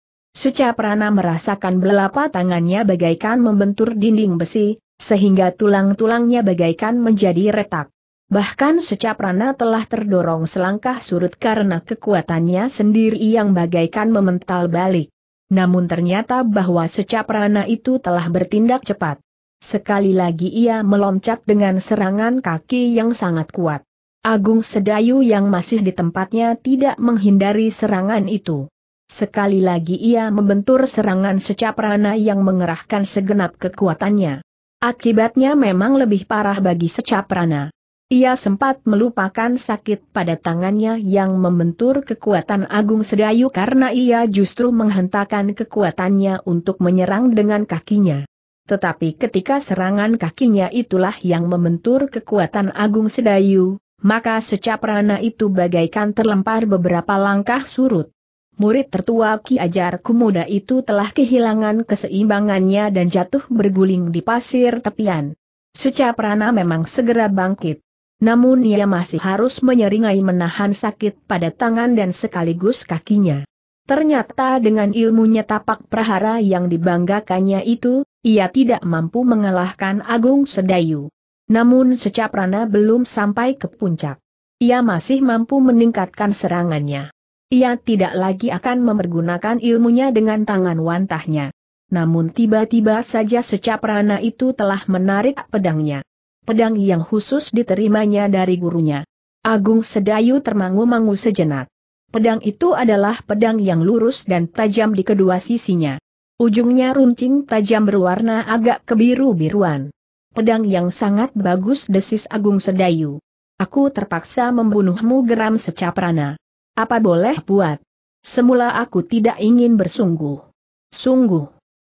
rana merasakan belapa tangannya bagaikan membentur dinding besi, sehingga tulang-tulangnya bagaikan menjadi retak. Bahkan secaprana telah terdorong selangkah surut karena kekuatannya sendiri yang bagaikan memental balik. Namun ternyata bahwa secaprana itu telah bertindak cepat. Sekali lagi ia meloncat dengan serangan kaki yang sangat kuat. Agung Sedayu yang masih di tempatnya tidak menghindari serangan itu. Sekali lagi ia membentur serangan secaprana yang mengerahkan segenap kekuatannya. Akibatnya memang lebih parah bagi secaprana. Ia sempat melupakan sakit pada tangannya yang membentur kekuatan Agung Sedayu karena ia justru menghentakkan kekuatannya untuk menyerang dengan kakinya. Tetapi ketika serangan kakinya itulah yang membentur kekuatan Agung Sedayu, maka secaprana itu bagaikan terlempar beberapa langkah surut. Murid tertua Ki Ajar Kumuda itu telah kehilangan keseimbangannya dan jatuh berguling di pasir tepian. Secaprana memang segera bangkit. Namun ia masih harus menyeringai menahan sakit pada tangan dan sekaligus kakinya. Ternyata dengan ilmunya tapak prahara yang dibanggakannya itu, ia tidak mampu mengalahkan Agung Sedayu. Namun secaprana belum sampai ke puncak. Ia masih mampu meningkatkan serangannya. Ia tidak lagi akan memergunakan ilmunya dengan tangan wantahnya. Namun tiba-tiba saja secaprana itu telah menarik pedangnya pedang yang khusus diterimanya dari gurunya. Agung Sedayu termangu-mangu sejenak. Pedang itu adalah pedang yang lurus dan tajam di kedua sisinya. Ujungnya runcing tajam berwarna agak kebiru-biruan. Pedang yang sangat bagus desis Agung Sedayu. Aku terpaksa membunuhmu geram secaprana. Apa boleh buat? Semula aku tidak ingin bersungguh. Sungguh.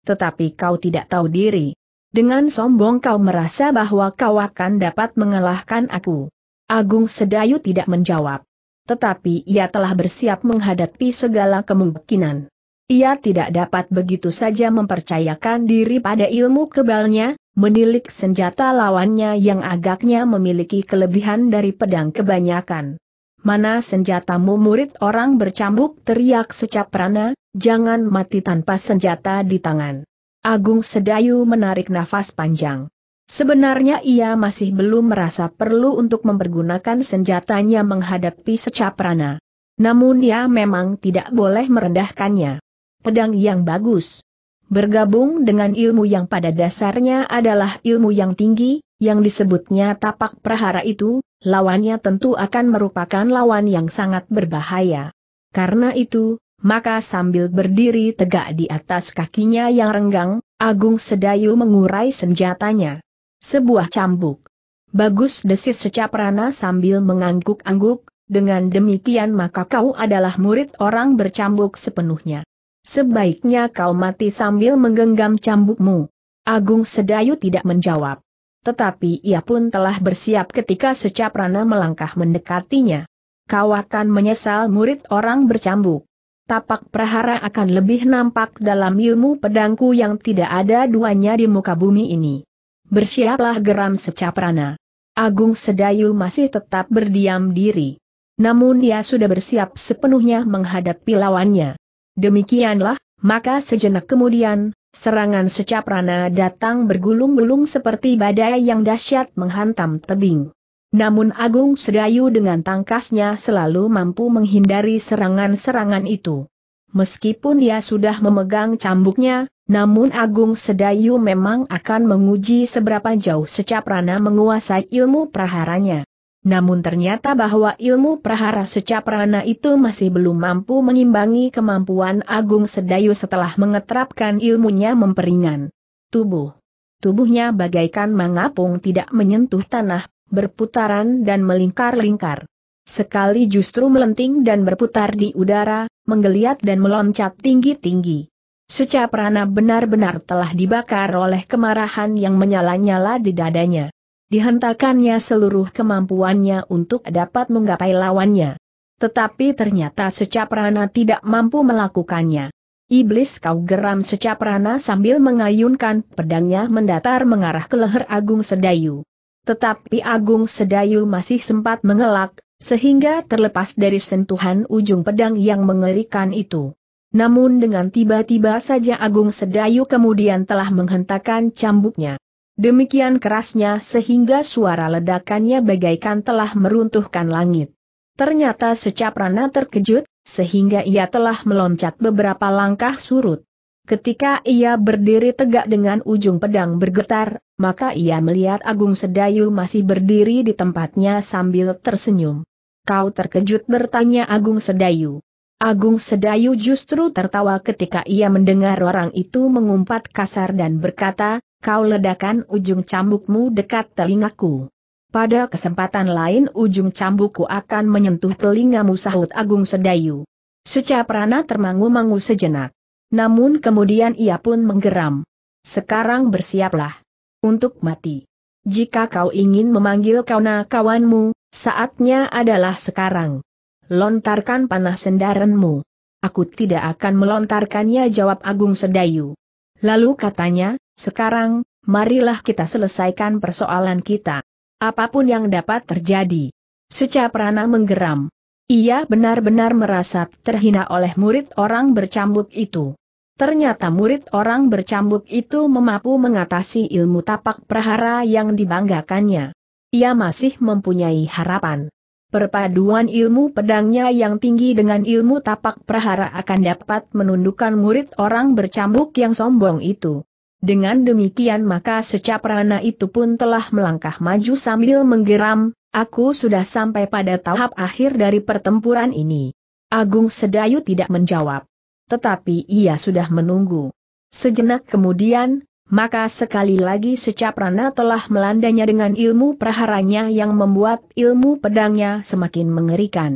Tetapi kau tidak tahu diri. Dengan sombong kau merasa bahwa kau akan dapat mengalahkan aku. Agung Sedayu tidak menjawab. Tetapi ia telah bersiap menghadapi segala kemungkinan. Ia tidak dapat begitu saja mempercayakan diri pada ilmu kebalnya, menilik senjata lawannya yang agaknya memiliki kelebihan dari pedang kebanyakan. Mana senjatamu murid orang bercambuk teriak secap rana, jangan mati tanpa senjata di tangan. Agung Sedayu menarik nafas panjang. Sebenarnya ia masih belum merasa perlu untuk mempergunakan senjatanya menghadapi secaprana. Namun ia memang tidak boleh merendahkannya. Pedang yang bagus. Bergabung dengan ilmu yang pada dasarnya adalah ilmu yang tinggi, yang disebutnya tapak prahara itu, lawannya tentu akan merupakan lawan yang sangat berbahaya. Karena itu, maka sambil berdiri tegak di atas kakinya yang renggang, Agung Sedayu mengurai senjatanya. Sebuah cambuk. Bagus desis secaprana sambil mengangguk-angguk, dengan demikian maka kau adalah murid orang bercambuk sepenuhnya. Sebaiknya kau mati sambil menggenggam cambukmu. Agung Sedayu tidak menjawab. Tetapi ia pun telah bersiap ketika secaprana melangkah mendekatinya. Kau akan menyesal murid orang bercambuk tapak prahara akan lebih nampak dalam ilmu pedangku yang tidak ada duanya di muka bumi ini. Bersiaplah geram secaprana. Agung Sedayu masih tetap berdiam diri. Namun ia sudah bersiap sepenuhnya menghadapi lawannya. Demikianlah, maka sejenak kemudian, serangan secaprana datang bergulung-gulung seperti badai yang dahsyat menghantam tebing. Namun Agung Sedayu dengan tangkasnya selalu mampu menghindari serangan-serangan itu. Meskipun dia sudah memegang cambuknya, namun Agung Sedayu memang akan menguji seberapa jauh Secaprana menguasai ilmu praharanya. Namun ternyata bahwa ilmu prahara secaprana itu masih belum mampu mengimbangi kemampuan Agung Sedayu setelah mengetrapkan ilmunya memperingan tubuh. Tubuhnya bagaikan mengapung tidak menyentuh tanah, berputaran dan melingkar-lingkar. Sekali justru melenting dan berputar di udara, menggeliat dan meloncat tinggi-tinggi. Sucaprana benar-benar telah dibakar oleh kemarahan yang menyala-nyala di dadanya. Dihentakannya seluruh kemampuannya untuk dapat menggapai lawannya. Tetapi ternyata Sucaprana tidak mampu melakukannya. Iblis kau geram Sucaprana sambil mengayunkan pedangnya mendatar mengarah ke leher Agung Sedayu. Tetapi Agung Sedayu masih sempat mengelak, sehingga terlepas dari sentuhan ujung pedang yang mengerikan itu. Namun dengan tiba-tiba saja Agung Sedayu kemudian telah menghentakkan cambuknya. Demikian kerasnya sehingga suara ledakannya bagaikan telah meruntuhkan langit. Ternyata Secaprana terkejut, sehingga ia telah meloncat beberapa langkah surut. Ketika ia berdiri tegak dengan ujung pedang bergetar, maka ia melihat Agung Sedayu masih berdiri di tempatnya sambil tersenyum. Kau terkejut bertanya Agung Sedayu. Agung Sedayu justru tertawa ketika ia mendengar orang itu mengumpat kasar dan berkata, kau ledakan ujung cambukmu dekat telingaku. Pada kesempatan lain ujung cambukku akan menyentuh telingamu sahut Agung Sedayu. Secaprana termangu-mangu sejenak. Namun kemudian ia pun menggeram. Sekarang bersiaplah. Untuk mati. Jika kau ingin memanggil kawan-kawanmu, saatnya adalah sekarang. Lontarkan panah sendaranmu. Aku tidak akan melontarkannya jawab Agung Sedayu. Lalu katanya, sekarang, marilah kita selesaikan persoalan kita. Apapun yang dapat terjadi. Sucaprana menggeram. Ia benar-benar merasa terhina oleh murid orang bercambuk itu. Ternyata murid orang bercambuk itu mampu mengatasi ilmu tapak prahara yang dibanggakannya. Ia masih mempunyai harapan. Perpaduan ilmu pedangnya yang tinggi dengan ilmu tapak prahara akan dapat menundukkan murid orang bercambuk yang sombong itu. Dengan demikian maka secaprana itu pun telah melangkah maju sambil menggeram, aku sudah sampai pada tahap akhir dari pertempuran ini. Agung Sedayu tidak menjawab tetapi ia sudah menunggu. Sejenak kemudian, maka sekali lagi secaprana telah melandanya dengan ilmu praharanya yang membuat ilmu pedangnya semakin mengerikan.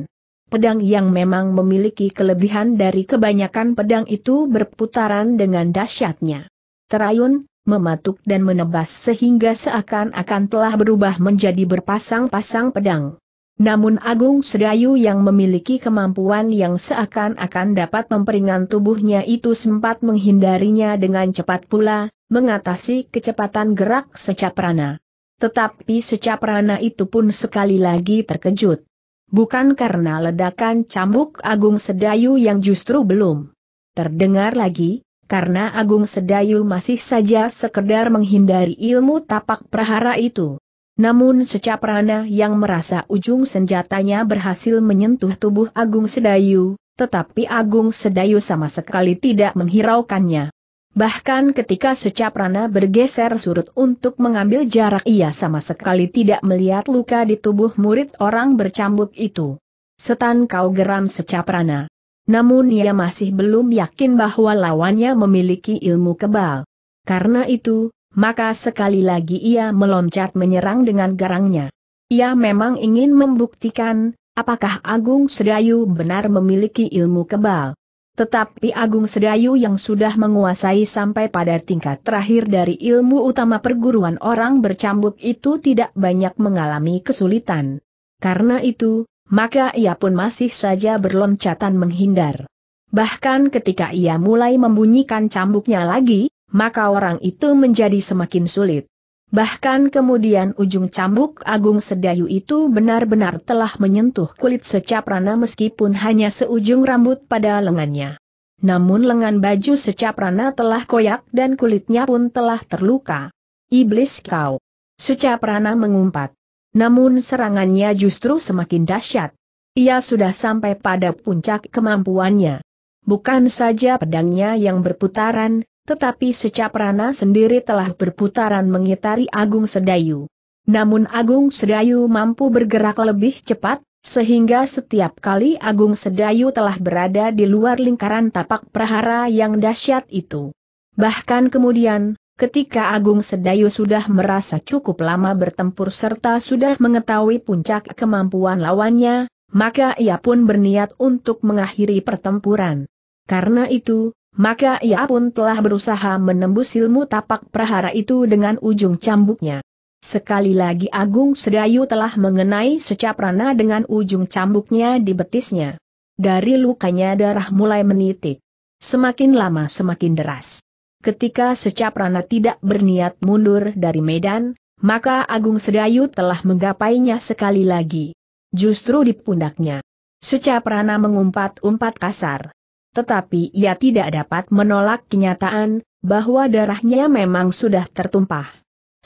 Pedang yang memang memiliki kelebihan dari kebanyakan pedang itu berputaran dengan dahsyatnya. Terayun, mematuk dan menebas sehingga seakan-akan telah berubah menjadi berpasang-pasang pedang. Namun Agung Sedayu yang memiliki kemampuan yang seakan-akan dapat memperingan tubuhnya itu sempat menghindarinya dengan cepat pula, mengatasi kecepatan gerak secaprana. Tetapi secaprana itu pun sekali lagi terkejut. Bukan karena ledakan cambuk Agung Sedayu yang justru belum terdengar lagi, karena Agung Sedayu masih saja sekedar menghindari ilmu tapak prahara itu. Namun secaprana yang merasa ujung senjatanya berhasil menyentuh tubuh Agung Sedayu, tetapi Agung Sedayu sama sekali tidak menghiraukannya. Bahkan ketika secaprana bergeser surut untuk mengambil jarak ia sama sekali tidak melihat luka di tubuh murid orang bercambuk itu. Setan kau geram secaprana. Namun ia masih belum yakin bahwa lawannya memiliki ilmu kebal. Karena itu, maka sekali lagi ia meloncat menyerang dengan garangnya. Ia memang ingin membuktikan, apakah Agung Sedayu benar memiliki ilmu kebal. Tetapi Agung Sedayu yang sudah menguasai sampai pada tingkat terakhir dari ilmu utama perguruan orang bercambuk itu tidak banyak mengalami kesulitan. Karena itu, maka ia pun masih saja berloncatan menghindar. Bahkan ketika ia mulai membunyikan cambuknya lagi, maka orang itu menjadi semakin sulit. Bahkan kemudian ujung cambuk Agung Sedayu itu benar-benar telah menyentuh kulit secaprana meskipun hanya seujung rambut pada lengannya. Namun lengan baju secaprana telah koyak dan kulitnya pun telah terluka. Iblis kau! Secaprana mengumpat. Namun serangannya justru semakin dahsyat. Ia sudah sampai pada puncak kemampuannya. Bukan saja pedangnya yang berputaran, tetapi Secaprana sendiri telah berputaran mengitari Agung Sedayu. Namun Agung Sedayu mampu bergerak lebih cepat, sehingga setiap kali Agung Sedayu telah berada di luar lingkaran tapak prahara yang dahsyat itu. Bahkan kemudian, ketika Agung Sedayu sudah merasa cukup lama bertempur serta sudah mengetahui puncak kemampuan lawannya, maka ia pun berniat untuk mengakhiri pertempuran. Karena itu, maka ia pun telah berusaha menembus ilmu tapak prahara itu dengan ujung cambuknya. Sekali lagi Agung Sedayu telah mengenai secap rana dengan ujung cambuknya di betisnya. Dari lukanya darah mulai menitik. Semakin lama semakin deras. Ketika secap rana tidak berniat mundur dari medan, maka Agung Sedayu telah menggapainya sekali lagi. Justru di pundaknya. Secap rana mengumpat-umpat kasar. Tetapi ia tidak dapat menolak kenyataan, bahwa darahnya memang sudah tertumpah.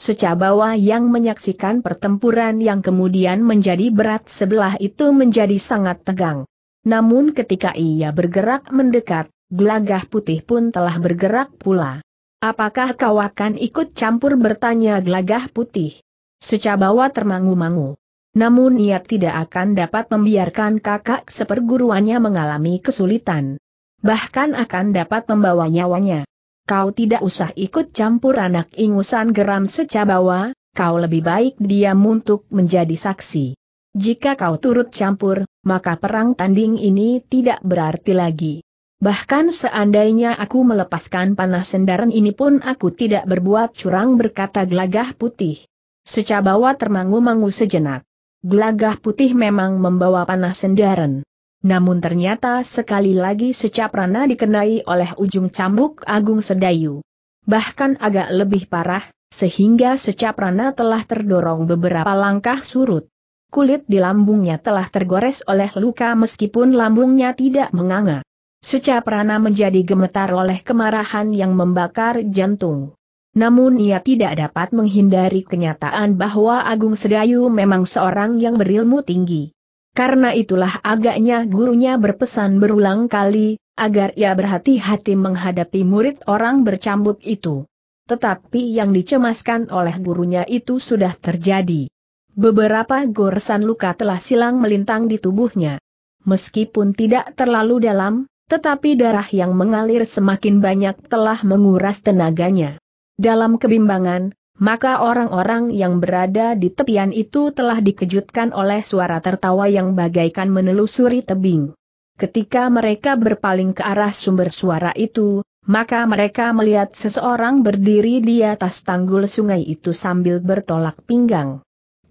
Secabawa yang menyaksikan pertempuran yang kemudian menjadi berat sebelah itu menjadi sangat tegang. Namun ketika ia bergerak mendekat, gelagah putih pun telah bergerak pula. Apakah kau akan ikut campur bertanya gelagah putih? Secabawa termangu-mangu. Namun ia tidak akan dapat membiarkan kakak seperguruannya mengalami kesulitan bahkan akan dapat membawa nyawanya. Kau tidak usah ikut campur anak ingusan geram secabawa, kau lebih baik diam untuk menjadi saksi. Jika kau turut campur, maka perang tanding ini tidak berarti lagi. Bahkan seandainya aku melepaskan panah sendaran ini pun aku tidak berbuat curang berkata gelagah putih. Secabawa termangu-mangu sejenak. Gelagah putih memang membawa panah sendaran. Namun ternyata sekali lagi secaprana dikenai oleh ujung cambuk Agung Sedayu. Bahkan agak lebih parah, sehingga secaprana telah terdorong beberapa langkah surut. Kulit di lambungnya telah tergores oleh luka meskipun lambungnya tidak menganga. Secaprana menjadi gemetar oleh kemarahan yang membakar jantung. Namun ia tidak dapat menghindari kenyataan bahwa Agung Sedayu memang seorang yang berilmu tinggi. Karena itulah agaknya gurunya berpesan berulang kali, agar ia berhati-hati menghadapi murid orang bercambuk itu. Tetapi yang dicemaskan oleh gurunya itu sudah terjadi. Beberapa goresan luka telah silang melintang di tubuhnya. Meskipun tidak terlalu dalam, tetapi darah yang mengalir semakin banyak telah menguras tenaganya. Dalam kebimbangan, maka orang-orang yang berada di tepian itu telah dikejutkan oleh suara tertawa yang bagaikan menelusuri tebing. Ketika mereka berpaling ke arah sumber suara itu, maka mereka melihat seseorang berdiri di atas tanggul sungai itu sambil bertolak pinggang.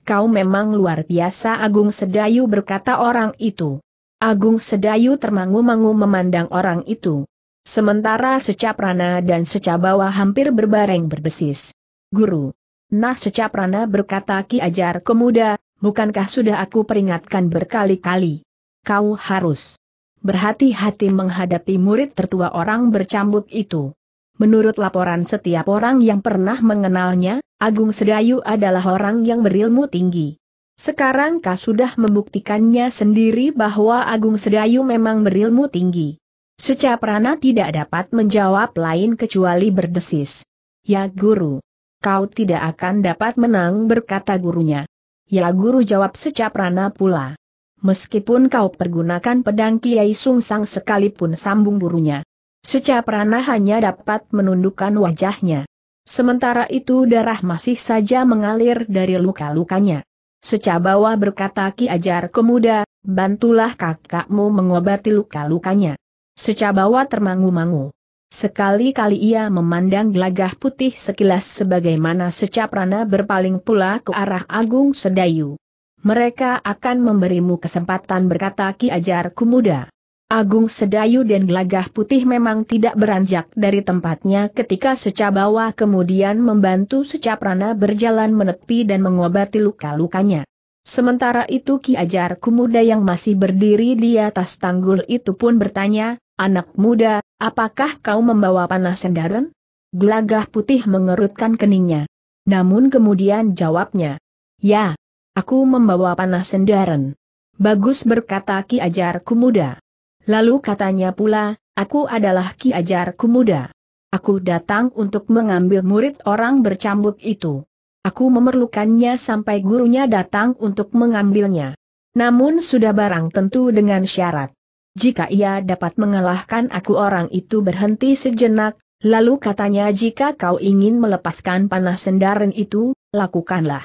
Kau memang luar biasa Agung Sedayu berkata orang itu. Agung Sedayu termangu-mangu memandang orang itu. Sementara secap rana dan secap bawah hampir berbareng berbesis. Guru. Nah secaprana berkata Ki Ajar Kemuda, bukankah sudah aku peringatkan berkali-kali? Kau harus berhati-hati menghadapi murid tertua orang bercambuk itu. Menurut laporan setiap orang yang pernah mengenalnya, Agung Sedayu adalah orang yang berilmu tinggi. Sekarang kau sudah membuktikannya sendiri bahwa Agung Sedayu memang berilmu tinggi. Secaprana tidak dapat menjawab lain kecuali berdesis. Ya guru kau tidak akan dapat menang berkata gurunya. Ya guru jawab secaprana pula. Meskipun kau pergunakan pedang Kiai Sung Sungsang sekalipun sambung gurunya. Secaprana hanya dapat menundukkan wajahnya. Sementara itu darah masih saja mengalir dari luka-lukanya. Secabawa berkata Ki Ajar Kemuda, bantulah kakakmu mengobati luka-lukanya. Secabawa termangu-mangu. Sekali-kali ia memandang gelagah putih sekilas sebagaimana secaprana berpaling pula ke arah Agung Sedayu. Mereka akan memberimu kesempatan berkata Ki Ajar Kumuda. Agung Sedayu dan gelagah putih memang tidak beranjak dari tempatnya ketika secap Bawah kemudian membantu secaprana rana berjalan menepi dan mengobati luka-lukanya. Sementara itu Ki Ajar Kumuda yang masih berdiri di atas tanggul itu pun bertanya, Anak muda, Apakah kau membawa panah sendaran? Gelagah putih mengerutkan keningnya. Namun kemudian jawabnya. Ya, aku membawa panah sendaran. Bagus berkata Ki Ajar Kumuda. Lalu katanya pula, aku adalah Ki Ajar Kumuda. Aku datang untuk mengambil murid orang bercambuk itu. Aku memerlukannya sampai gurunya datang untuk mengambilnya. Namun sudah barang tentu dengan syarat jika ia dapat mengalahkan aku orang itu berhenti sejenak, lalu katanya jika kau ingin melepaskan panah sendaren itu, lakukanlah.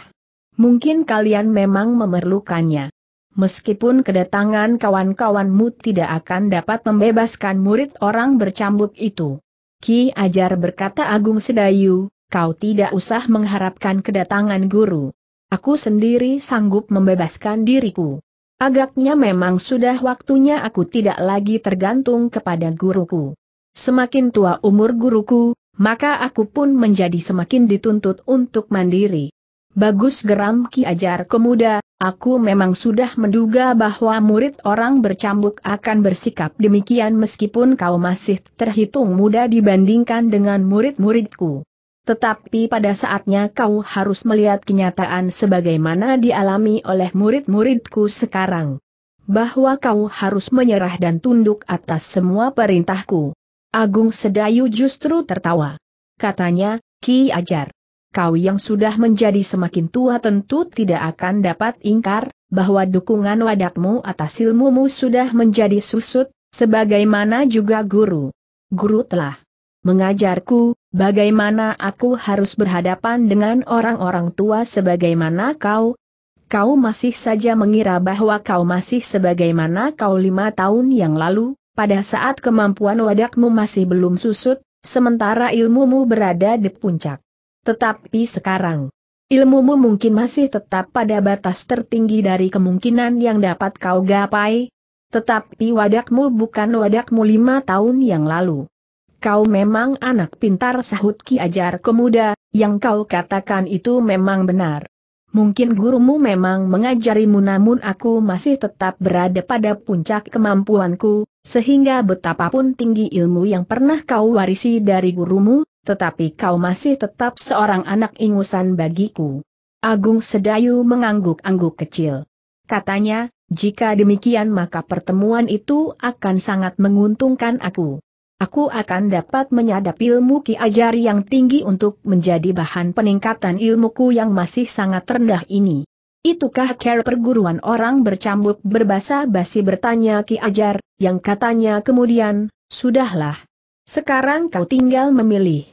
Mungkin kalian memang memerlukannya. Meskipun kedatangan kawan-kawanmu tidak akan dapat membebaskan murid orang bercambuk itu. Ki Ajar berkata Agung Sedayu, kau tidak usah mengharapkan kedatangan guru. Aku sendiri sanggup membebaskan diriku. Agaknya memang sudah waktunya aku tidak lagi tergantung kepada guruku. Semakin tua umur guruku, maka aku pun menjadi semakin dituntut untuk mandiri. Bagus geram Ki Ajar Kemuda, aku memang sudah menduga bahwa murid orang bercambuk akan bersikap demikian meskipun kau masih terhitung muda dibandingkan dengan murid-muridku. Tetapi pada saatnya kau harus melihat kenyataan sebagaimana dialami oleh murid-muridku sekarang. Bahwa kau harus menyerah dan tunduk atas semua perintahku. Agung Sedayu justru tertawa. Katanya, Ki Ajar. Kau yang sudah menjadi semakin tua tentu tidak akan dapat ingkar, bahwa dukungan wadakmu atas ilmumu sudah menjadi susut, sebagaimana juga guru. Guru telah mengajarku, bagaimana aku harus berhadapan dengan orang-orang tua sebagaimana kau, kau masih saja mengira bahwa kau masih sebagaimana kau lima tahun yang lalu, pada saat kemampuan wadakmu masih belum susut, sementara ilmumu berada di puncak. Tetapi sekarang, ilmumu mungkin masih tetap pada batas tertinggi dari kemungkinan yang dapat kau gapai, tetapi wadakmu bukan wadakmu lima tahun yang lalu kau memang anak pintar sahut Ki Ajar Kemuda, yang kau katakan itu memang benar. Mungkin gurumu memang mengajarimu namun aku masih tetap berada pada puncak kemampuanku, sehingga betapapun tinggi ilmu yang pernah kau warisi dari gurumu, tetapi kau masih tetap seorang anak ingusan bagiku. Agung Sedayu mengangguk-angguk kecil. Katanya, jika demikian maka pertemuan itu akan sangat menguntungkan aku aku akan dapat menyadap ilmu ki ajar yang tinggi untuk menjadi bahan peningkatan ilmuku yang masih sangat rendah ini. Itukah care perguruan orang bercambuk berbahasa basi bertanya ki ajar, yang katanya kemudian, sudahlah. Sekarang kau tinggal memilih.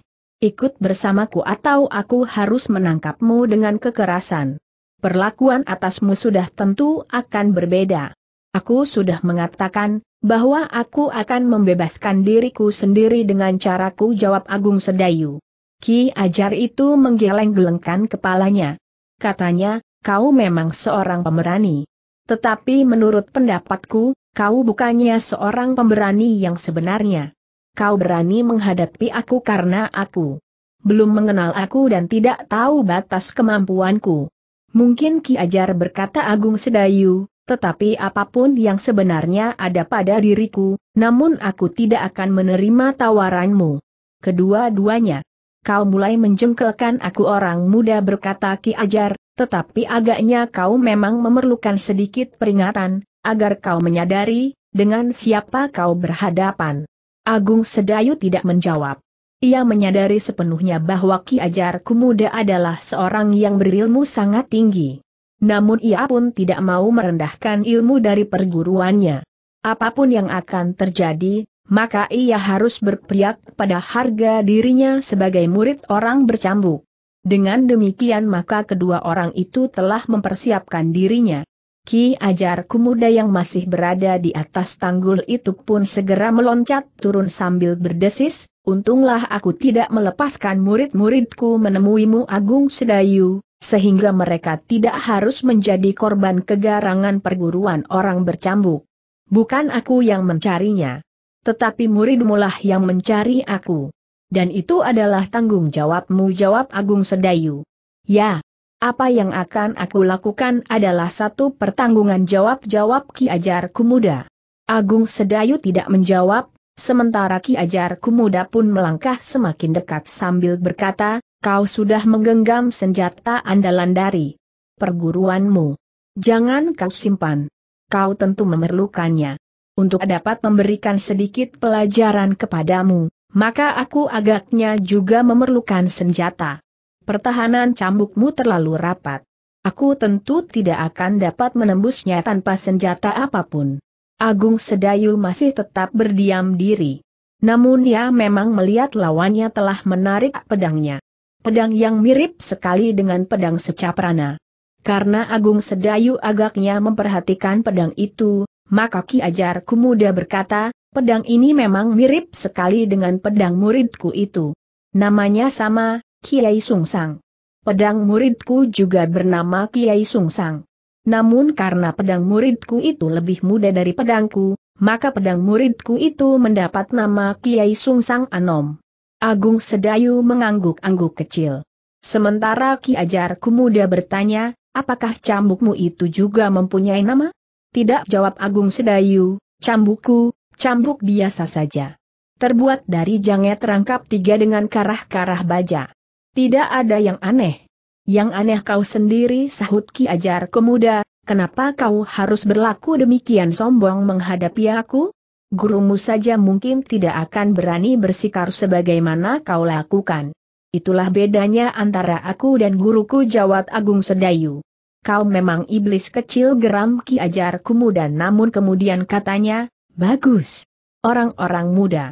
Ikut bersamaku atau aku harus menangkapmu dengan kekerasan. Perlakuan atasmu sudah tentu akan berbeda. Aku sudah mengatakan, bahwa aku akan membebaskan diriku sendiri dengan caraku jawab Agung Sedayu. Ki Ajar itu menggeleng-gelengkan kepalanya. Katanya, kau memang seorang pemberani. Tetapi menurut pendapatku, kau bukannya seorang pemberani yang sebenarnya. Kau berani menghadapi aku karena aku belum mengenal aku dan tidak tahu batas kemampuanku. Mungkin Ki Ajar berkata Agung Sedayu, tetapi apapun yang sebenarnya ada pada diriku, namun aku tidak akan menerima tawaranmu. Kedua-duanya. Kau mulai menjengkelkan aku orang muda berkata Ki Ajar, tetapi agaknya kau memang memerlukan sedikit peringatan, agar kau menyadari, dengan siapa kau berhadapan. Agung Sedayu tidak menjawab. Ia menyadari sepenuhnya bahwa Ki Ajar Kumuda adalah seorang yang berilmu sangat tinggi namun ia pun tidak mau merendahkan ilmu dari perguruannya. Apapun yang akan terjadi, maka ia harus berpihak pada harga dirinya sebagai murid orang bercambuk. Dengan demikian maka kedua orang itu telah mempersiapkan dirinya. Ki Ajar Kumuda yang masih berada di atas tanggul itu pun segera meloncat turun sambil berdesis, Untunglah aku tidak melepaskan murid-muridku menemuimu Agung Sedayu, sehingga mereka tidak harus menjadi korban kegarangan perguruan orang bercambuk. Bukan aku yang mencarinya. Tetapi muridmulah yang mencari aku. Dan itu adalah tanggung jawabmu jawab Agung Sedayu. Ya, apa yang akan aku lakukan adalah satu pertanggungan jawab-jawab Ki Ajar Kumuda. Agung Sedayu tidak menjawab, sementara Ki Ajar Kumuda pun melangkah semakin dekat sambil berkata, kau sudah menggenggam senjata andalan dari perguruanmu. Jangan kau simpan. Kau tentu memerlukannya. Untuk dapat memberikan sedikit pelajaran kepadamu, maka aku agaknya juga memerlukan senjata. Pertahanan cambukmu terlalu rapat. Aku tentu tidak akan dapat menembusnya tanpa senjata apapun. Agung Sedayu masih tetap berdiam diri. Namun ia memang melihat lawannya telah menarik pedangnya pedang yang mirip sekali dengan pedang secaprana. Karena Agung Sedayu agaknya memperhatikan pedang itu, maka Ki Ajar Kumuda berkata, pedang ini memang mirip sekali dengan pedang muridku itu. Namanya sama, Kiai Sungsang. Pedang muridku juga bernama Kiai Sungsang. Namun karena pedang muridku itu lebih muda dari pedangku, maka pedang muridku itu mendapat nama Kiai Sungsang Anom. Agung Sedayu mengangguk-angguk kecil. Sementara Ki Ajar Kumuda bertanya, apakah cambukmu itu juga mempunyai nama? Tidak jawab Agung Sedayu, cambukku, cambuk biasa saja. Terbuat dari janget rangkap tiga dengan karah-karah baja. Tidak ada yang aneh. Yang aneh kau sendiri sahut Ki Ajar Kumuda, kenapa kau harus berlaku demikian sombong menghadapi aku? gurumu saja mungkin tidak akan berani bersikar sebagaimana kau lakukan. Itulah bedanya antara aku dan guruku Jawat Agung Sedayu. Kau memang iblis kecil geram ki ajar kumu namun kemudian katanya, bagus. Orang-orang muda.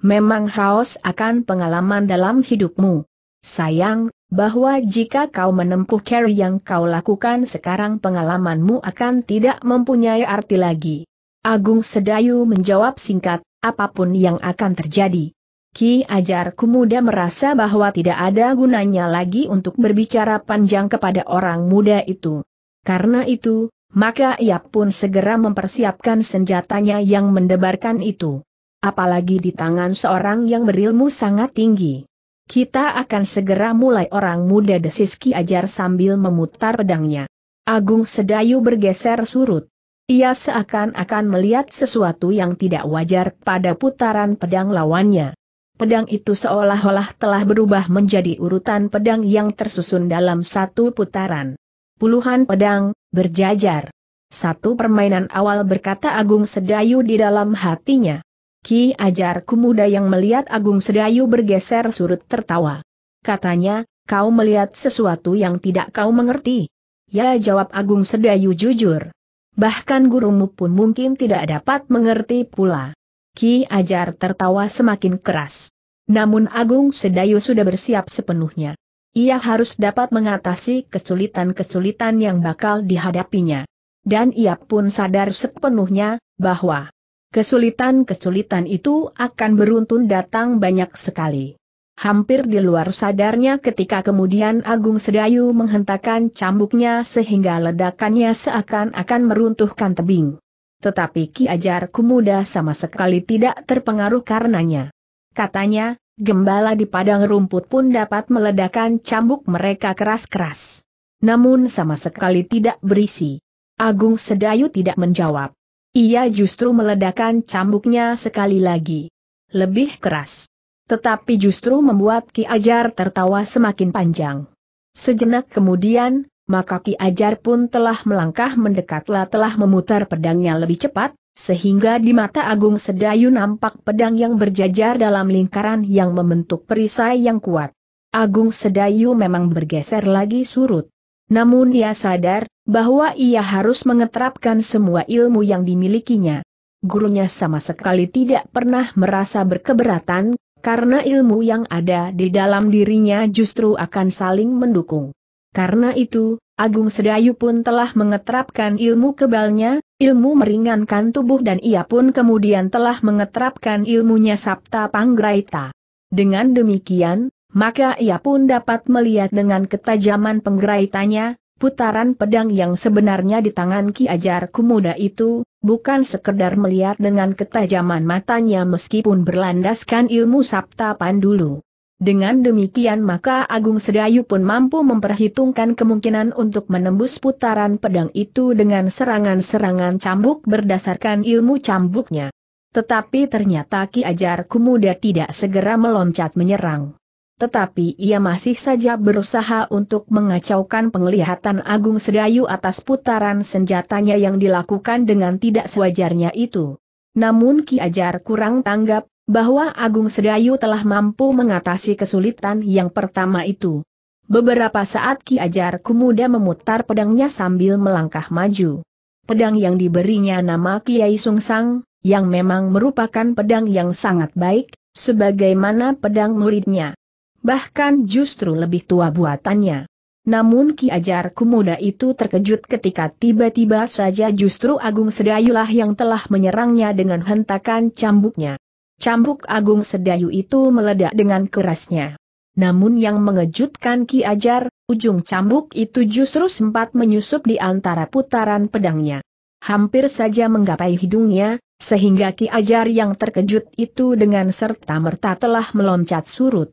Memang haus akan pengalaman dalam hidupmu. Sayang, bahwa jika kau menempuh carry yang kau lakukan sekarang pengalamanmu akan tidak mempunyai arti lagi. Agung Sedayu menjawab singkat, apapun yang akan terjadi. Ki Ajar kumuda merasa bahwa tidak ada gunanya lagi untuk berbicara panjang kepada orang muda itu. Karena itu, maka ia pun segera mempersiapkan senjatanya yang mendebarkan itu. Apalagi di tangan seorang yang berilmu sangat tinggi. Kita akan segera mulai orang muda desis Ki Ajar sambil memutar pedangnya. Agung Sedayu bergeser surut. Ia seakan-akan melihat sesuatu yang tidak wajar pada putaran pedang lawannya. Pedang itu seolah-olah telah berubah menjadi urutan pedang yang tersusun dalam satu putaran. Puluhan pedang, berjajar. Satu permainan awal berkata Agung Sedayu di dalam hatinya. Ki Ajar Kumuda yang melihat Agung Sedayu bergeser surut tertawa. Katanya, kau melihat sesuatu yang tidak kau mengerti. Ya jawab Agung Sedayu jujur bahkan gurumu pun mungkin tidak dapat mengerti pula. Ki Ajar tertawa semakin keras. Namun Agung Sedayu sudah bersiap sepenuhnya. Ia harus dapat mengatasi kesulitan-kesulitan yang bakal dihadapinya. Dan ia pun sadar sepenuhnya, bahwa kesulitan-kesulitan itu akan beruntun datang banyak sekali hampir di luar sadarnya ketika kemudian Agung Sedayu menghentakkan cambuknya sehingga ledakannya seakan-akan meruntuhkan tebing. Tetapi Ki Ajar Kumuda sama sekali tidak terpengaruh karenanya. Katanya, gembala di padang rumput pun dapat meledakkan cambuk mereka keras-keras. Namun sama sekali tidak berisi. Agung Sedayu tidak menjawab. Ia justru meledakkan cambuknya sekali lagi. Lebih keras. Tetapi justru membuat Ki Ajar tertawa semakin panjang. Sejenak kemudian, maka Ki Ajar pun telah melangkah mendekatlah telah memutar pedangnya lebih cepat, sehingga di mata Agung Sedayu nampak pedang yang berjajar dalam lingkaran yang membentuk perisai yang kuat. Agung Sedayu memang bergeser lagi surut. Namun ia sadar, bahwa ia harus mengetrapkan semua ilmu yang dimilikinya. Gurunya sama sekali tidak pernah merasa berkeberatan karena ilmu yang ada di dalam dirinya justru akan saling mendukung. Karena itu, Agung Sedayu pun telah mengetrapkan ilmu kebalnya, ilmu meringankan tubuh dan ia pun kemudian telah mengetrapkan ilmunya Sabta Panggraita. Dengan demikian, maka ia pun dapat melihat dengan ketajaman penggeraitanya, Putaran pedang yang sebenarnya di tangan Ki Ajar Kumuda itu, bukan sekedar melihat dengan ketajaman matanya meskipun berlandaskan ilmu Sabta Pandulu. Dengan demikian maka Agung Sedayu pun mampu memperhitungkan kemungkinan untuk menembus putaran pedang itu dengan serangan-serangan cambuk berdasarkan ilmu cambuknya. Tetapi ternyata Ki Ajar Kumuda tidak segera meloncat menyerang tetapi ia masih saja berusaha untuk mengacaukan penglihatan Agung Sedayu atas putaran senjatanya yang dilakukan dengan tidak sewajarnya itu. Namun Ki Ajar kurang tanggap, bahwa Agung Sedayu telah mampu mengatasi kesulitan yang pertama itu. Beberapa saat Ki Ajar Kumuda memutar pedangnya sambil melangkah maju. Pedang yang diberinya nama Kiai Sungsang, yang memang merupakan pedang yang sangat baik, sebagaimana pedang muridnya bahkan justru lebih tua buatannya. Namun Ki Ajar Kumuda itu terkejut ketika tiba-tiba saja justru Agung Sedayulah yang telah menyerangnya dengan hentakan cambuknya. Cambuk Agung Sedayu itu meledak dengan kerasnya. Namun yang mengejutkan Ki Ajar, ujung cambuk itu justru sempat menyusup di antara putaran pedangnya. Hampir saja menggapai hidungnya, sehingga Ki Ajar yang terkejut itu dengan serta merta telah meloncat surut.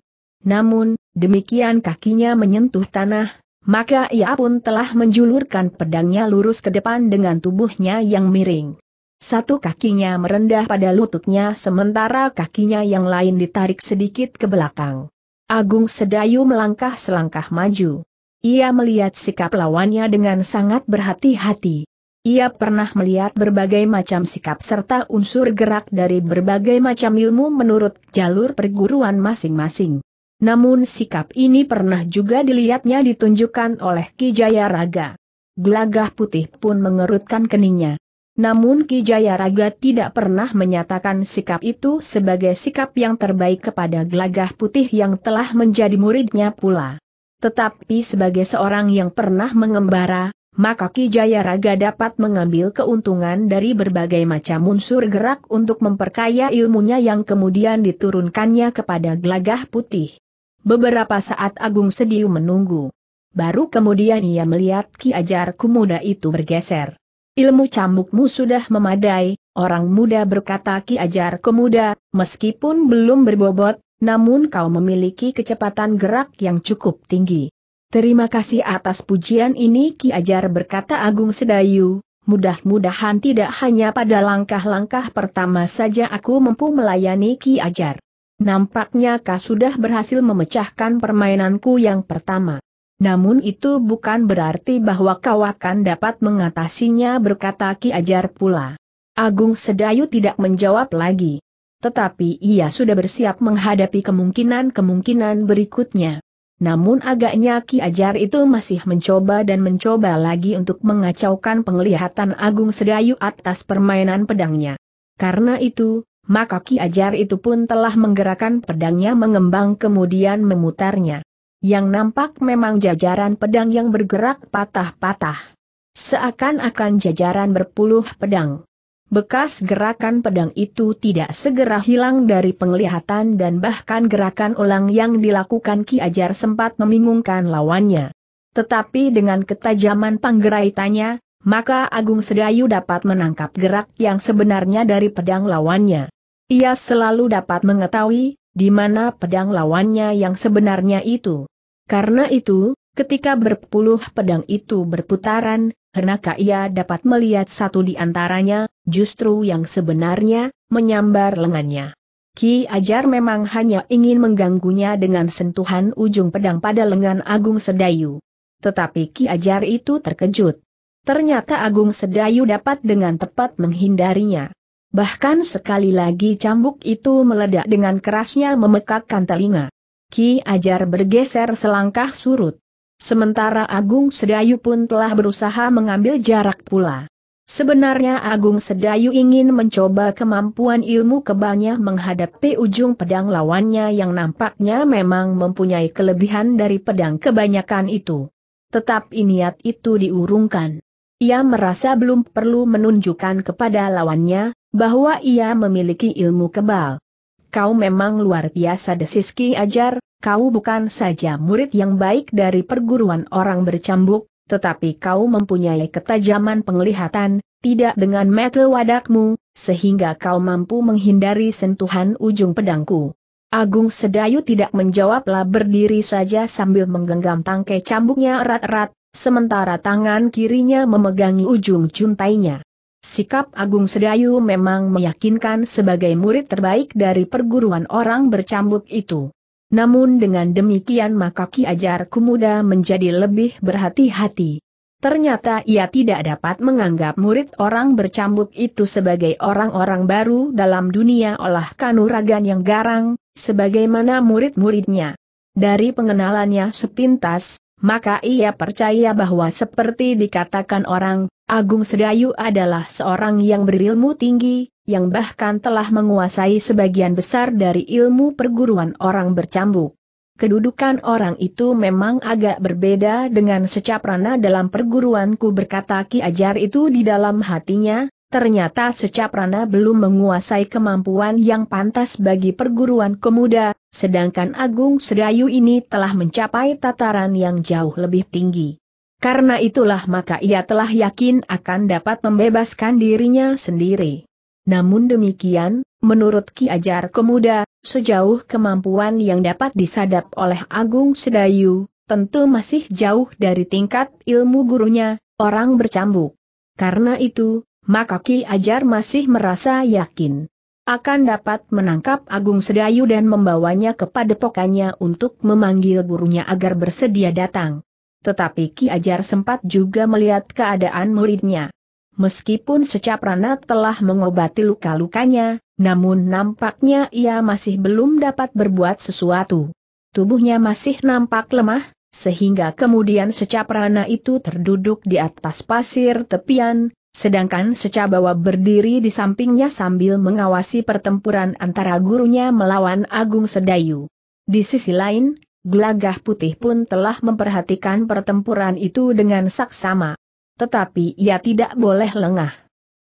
Namun, demikian kakinya menyentuh tanah, maka ia pun telah menjulurkan pedangnya lurus ke depan dengan tubuhnya yang miring. Satu kakinya merendah pada lututnya sementara kakinya yang lain ditarik sedikit ke belakang. Agung Sedayu melangkah selangkah maju. Ia melihat sikap lawannya dengan sangat berhati-hati. Ia pernah melihat berbagai macam sikap serta unsur gerak dari berbagai macam ilmu menurut jalur perguruan masing-masing. Namun sikap ini pernah juga dilihatnya ditunjukkan oleh Ki Jayaraga. Gelagah putih pun mengerutkan keningnya. Namun Ki Jayaraga tidak pernah menyatakan sikap itu sebagai sikap yang terbaik kepada gelagah putih yang telah menjadi muridnya pula. Tetapi sebagai seorang yang pernah mengembara, maka Ki Jayaraga dapat mengambil keuntungan dari berbagai macam unsur gerak untuk memperkaya ilmunya yang kemudian diturunkannya kepada gelagah putih. Beberapa saat Agung Sediu menunggu. Baru kemudian ia melihat Ki Ajar Kumuda itu bergeser. Ilmu cambukmu sudah memadai, orang muda berkata Ki Ajar Kumuda, meskipun belum berbobot, namun kau memiliki kecepatan gerak yang cukup tinggi. Terima kasih atas pujian ini Ki Ajar berkata Agung Sedayu, mudah-mudahan tidak hanya pada langkah-langkah pertama saja aku mampu melayani Ki Ajar. Nampaknya kau sudah berhasil memecahkan permainanku yang pertama. Namun itu bukan berarti bahwa kau akan dapat mengatasinya berkata Ki Ajar pula. Agung Sedayu tidak menjawab lagi. Tetapi ia sudah bersiap menghadapi kemungkinan-kemungkinan berikutnya. Namun agaknya Ki Ajar itu masih mencoba dan mencoba lagi untuk mengacaukan penglihatan Agung Sedayu atas permainan pedangnya. Karena itu, maka Ki Ajar itu pun telah menggerakkan pedangnya mengembang kemudian memutarnya. Yang nampak memang jajaran pedang yang bergerak patah-patah. Seakan-akan jajaran berpuluh pedang. Bekas gerakan pedang itu tidak segera hilang dari penglihatan dan bahkan gerakan ulang yang dilakukan Ki Ajar sempat membingungkan lawannya. Tetapi dengan ketajaman panggeraitannya, maka Agung Sedayu dapat menangkap gerak yang sebenarnya dari pedang lawannya. Ia selalu dapat mengetahui di mana pedang lawannya yang sebenarnya itu. Karena itu, ketika berpuluh pedang itu berputaran, Henaka ia dapat melihat satu di antaranya, justru yang sebenarnya, menyambar lengannya. Ki Ajar memang hanya ingin mengganggunya dengan sentuhan ujung pedang pada lengan Agung Sedayu. Tetapi Ki Ajar itu terkejut. Ternyata Agung Sedayu dapat dengan tepat menghindarinya. Bahkan sekali lagi cambuk itu meledak dengan kerasnya memekakkan telinga. Ki Ajar bergeser selangkah surut. Sementara Agung Sedayu pun telah berusaha mengambil jarak pula. Sebenarnya Agung Sedayu ingin mencoba kemampuan ilmu kebalnya menghadapi ujung pedang lawannya yang nampaknya memang mempunyai kelebihan dari pedang kebanyakan itu. Tetapi niat itu diurungkan. Ia merasa belum perlu menunjukkan kepada lawannya, bahwa ia memiliki ilmu kebal. Kau memang luar biasa desiski Ajar, kau bukan saja murid yang baik dari perguruan orang bercambuk, tetapi kau mempunyai ketajaman penglihatan, tidak dengan metal wadakmu, sehingga kau mampu menghindari sentuhan ujung pedangku. Agung Sedayu tidak menjawablah berdiri saja sambil menggenggam tangkai cambuknya erat-erat, sementara tangan kirinya memegangi ujung juntainya. Sikap Agung Sedayu memang meyakinkan sebagai murid terbaik dari perguruan orang bercambuk itu. Namun dengan demikian maka Ki Ajar Kumuda menjadi lebih berhati-hati. Ternyata ia tidak dapat menganggap murid orang bercambuk itu sebagai orang-orang baru dalam dunia olah kanuragan yang garang, sebagaimana murid-muridnya. Dari pengenalannya sepintas, maka ia percaya bahwa seperti dikatakan orang, Agung Sedayu adalah seorang yang berilmu tinggi, yang bahkan telah menguasai sebagian besar dari ilmu perguruan orang bercambuk. Kedudukan orang itu memang agak berbeda dengan secaprana dalam perguruanku berkata Ki Ajar itu di dalam hatinya, ternyata secaprana belum menguasai kemampuan yang pantas bagi perguruan kemuda, sedangkan Agung Sedayu ini telah mencapai tataran yang jauh lebih tinggi. Karena itulah maka ia telah yakin akan dapat membebaskan dirinya sendiri. Namun demikian, menurut Ki Ajar Kemuda, sejauh kemampuan yang dapat disadap oleh Agung Sedayu, tentu masih jauh dari tingkat ilmu gurunya, orang bercambuk. Karena itu, maka Ki Ajar masih merasa yakin akan dapat menangkap Agung Sedayu dan membawanya kepada pokoknya untuk memanggil gurunya agar bersedia datang. Tetapi Ki Ajar sempat juga melihat keadaan muridnya. Meskipun Secaprana telah mengobati luka-lukanya, namun nampaknya ia masih belum dapat berbuat sesuatu. Tubuhnya masih nampak lemah, sehingga kemudian Secaprana itu terduduk di atas pasir tepian, Sedangkan Secabawa berdiri di sampingnya sambil mengawasi pertempuran antara gurunya melawan Agung Sedayu. Di sisi lain, Glagah Putih pun telah memperhatikan pertempuran itu dengan saksama. Tetapi ia tidak boleh lengah.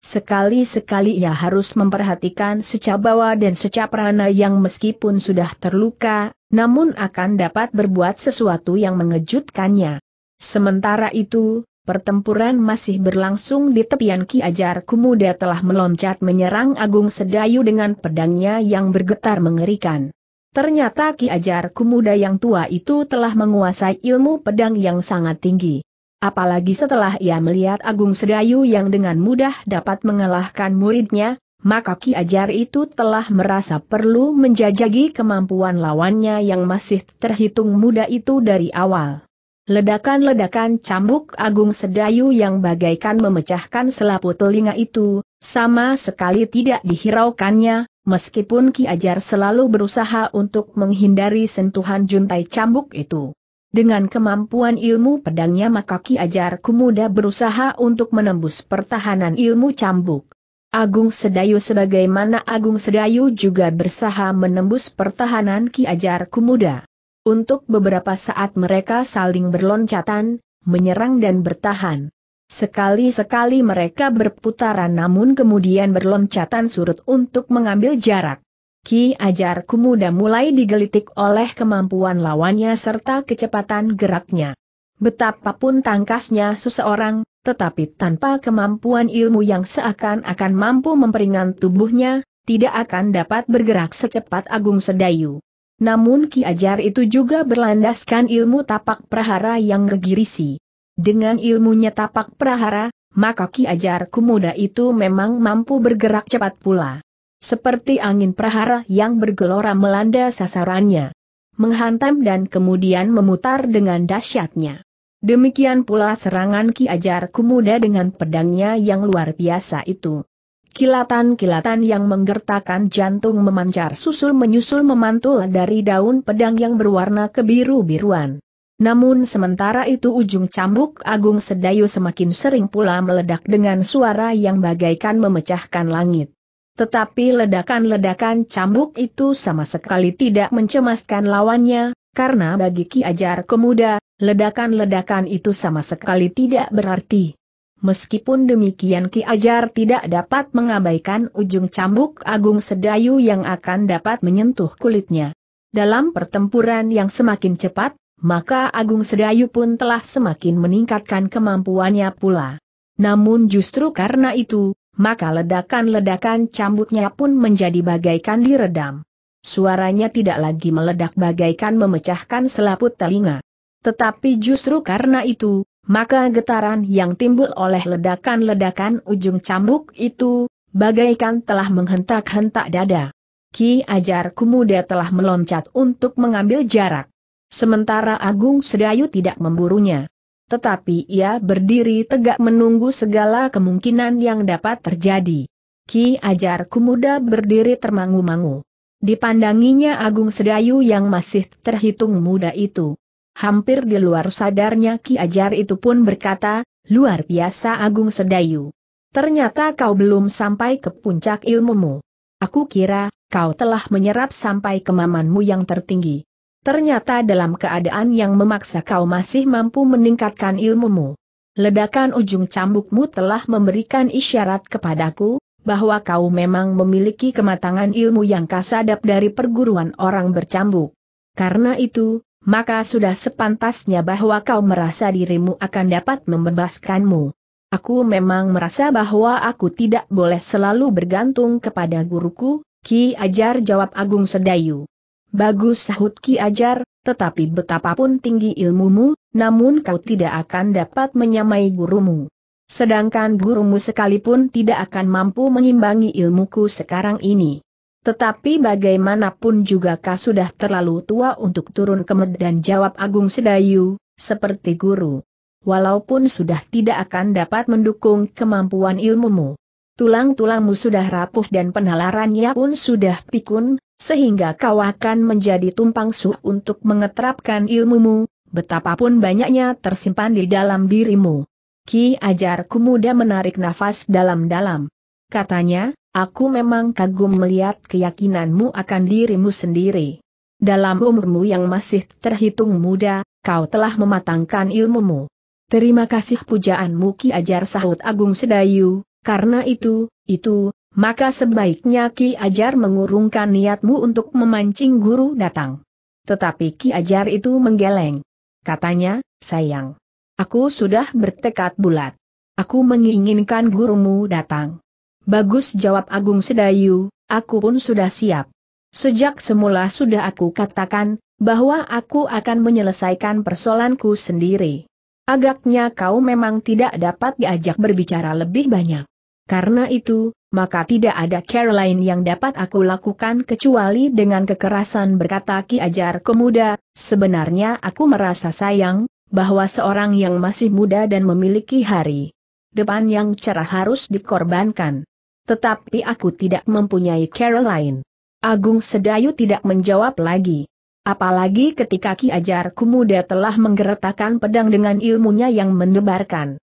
Sekali-sekali ia harus memperhatikan Secabawa dan Secaprana yang meskipun sudah terluka, namun akan dapat berbuat sesuatu yang mengejutkannya. Sementara itu, Pertempuran masih berlangsung di tepian Ki Ajar Kumuda telah meloncat menyerang Agung Sedayu dengan pedangnya yang bergetar mengerikan. Ternyata Ki Ajar Kumuda yang tua itu telah menguasai ilmu pedang yang sangat tinggi. Apalagi setelah ia melihat Agung Sedayu yang dengan mudah dapat mengalahkan muridnya, maka Ki Ajar itu telah merasa perlu menjajagi kemampuan lawannya yang masih terhitung muda itu dari awal. Ledakan-ledakan cambuk agung sedayu yang bagaikan memecahkan selaput telinga itu, sama sekali tidak dihiraukannya, meskipun Ki Ajar selalu berusaha untuk menghindari sentuhan juntai cambuk itu. Dengan kemampuan ilmu pedangnya maka Ki Ajar Kumuda berusaha untuk menembus pertahanan ilmu cambuk. Agung Sedayu sebagaimana Agung Sedayu juga bersaha menembus pertahanan Ki Ajar Kumuda. Untuk beberapa saat mereka saling berloncatan, menyerang dan bertahan. Sekali-sekali mereka berputaran namun kemudian berloncatan surut untuk mengambil jarak. Ki Ajar Kumuda mulai digelitik oleh kemampuan lawannya serta kecepatan geraknya. Betapapun tangkasnya seseorang, tetapi tanpa kemampuan ilmu yang seakan-akan mampu memperingan tubuhnya, tidak akan dapat bergerak secepat Agung Sedayu. Namun Ki Ajar itu juga berlandaskan ilmu tapak prahara yang gegirisi. Dengan ilmunya tapak prahara, maka Ki Ajar Kumuda itu memang mampu bergerak cepat pula. Seperti angin prahara yang bergelora melanda sasarannya. Menghantam dan kemudian memutar dengan dahsyatnya. Demikian pula serangan Ki Ajar Kumuda dengan pedangnya yang luar biasa itu. Kilatan-kilatan yang menggertakkan jantung memancar susul menyusul memantul dari daun pedang yang berwarna kebiru-biruan. Namun sementara itu ujung cambuk Agung Sedayu semakin sering pula meledak dengan suara yang bagaikan memecahkan langit. Tetapi ledakan-ledakan cambuk itu sama sekali tidak mencemaskan lawannya, karena bagi Ki Ajar Kemuda, ledakan-ledakan itu sama sekali tidak berarti. Meskipun demikian Ki Ajar tidak dapat mengabaikan ujung cambuk Agung Sedayu yang akan dapat menyentuh kulitnya. Dalam pertempuran yang semakin cepat, maka Agung Sedayu pun telah semakin meningkatkan kemampuannya pula. Namun justru karena itu, maka ledakan-ledakan cambuknya pun menjadi bagaikan diredam. Suaranya tidak lagi meledak bagaikan memecahkan selaput telinga. Tetapi justru karena itu, maka getaran yang timbul oleh ledakan-ledakan ujung cambuk itu, bagaikan telah menghentak-hentak dada. Ki Ajar Kumuda telah meloncat untuk mengambil jarak. Sementara Agung Sedayu tidak memburunya. Tetapi ia berdiri tegak menunggu segala kemungkinan yang dapat terjadi. Ki Ajar Kumuda berdiri termangu-mangu. Dipandanginya Agung Sedayu yang masih terhitung muda itu. Hampir di luar sadarnya Ki Ajar itu pun berkata, luar biasa Agung Sedayu. Ternyata kau belum sampai ke puncak ilmumu. Aku kira, kau telah menyerap sampai kemamanmu yang tertinggi. Ternyata dalam keadaan yang memaksa kau masih mampu meningkatkan ilmumu. Ledakan ujung cambukmu telah memberikan isyarat kepadaku, bahwa kau memang memiliki kematangan ilmu yang kasadap dari perguruan orang bercambuk. Karena itu, maka sudah sepantasnya bahwa kau merasa dirimu akan dapat membebaskanmu. Aku memang merasa bahwa aku tidak boleh selalu bergantung kepada guruku, Ki Ajar jawab Agung Sedayu. Bagus sahut Ki Ajar, tetapi betapapun tinggi ilmumu, namun kau tidak akan dapat menyamai gurumu. Sedangkan gurumu sekalipun tidak akan mampu mengimbangi ilmuku sekarang ini. Tetapi bagaimanapun juga kau sudah terlalu tua untuk turun ke medan jawab Agung Sedayu, seperti guru. Walaupun sudah tidak akan dapat mendukung kemampuan ilmumu. Tulang-tulangmu sudah rapuh dan penalarannya pun sudah pikun, sehingga kau akan menjadi tumpang su untuk mengeterapkan ilmumu, betapapun banyaknya tersimpan di dalam dirimu. Ki Ajar Kumuda menarik nafas dalam-dalam. Katanya, aku memang kagum melihat keyakinanmu akan dirimu sendiri. Dalam umurmu yang masih terhitung muda, kau telah mematangkan ilmumu. Terima kasih pujaanmu Ki Ajar sahut Agung Sedayu, karena itu, itu, maka sebaiknya Ki Ajar mengurungkan niatmu untuk memancing guru datang. Tetapi Ki Ajar itu menggeleng. Katanya, sayang. Aku sudah bertekad bulat. Aku menginginkan gurumu datang. Bagus jawab Agung Sedayu, aku pun sudah siap. Sejak semula sudah aku katakan, bahwa aku akan menyelesaikan persoalanku sendiri. Agaknya kau memang tidak dapat diajak berbicara lebih banyak. Karena itu, maka tidak ada Caroline yang dapat aku lakukan kecuali dengan kekerasan berkata Ki Ajar Kemuda, sebenarnya aku merasa sayang, bahwa seorang yang masih muda dan memiliki hari depan yang cerah harus dikorbankan. Tetapi aku tidak mempunyai Caroline. Agung Sedayu tidak menjawab lagi. Apalagi ketika Ki Ajar Kumuda telah menggeretakkan pedang dengan ilmunya yang menebarkan.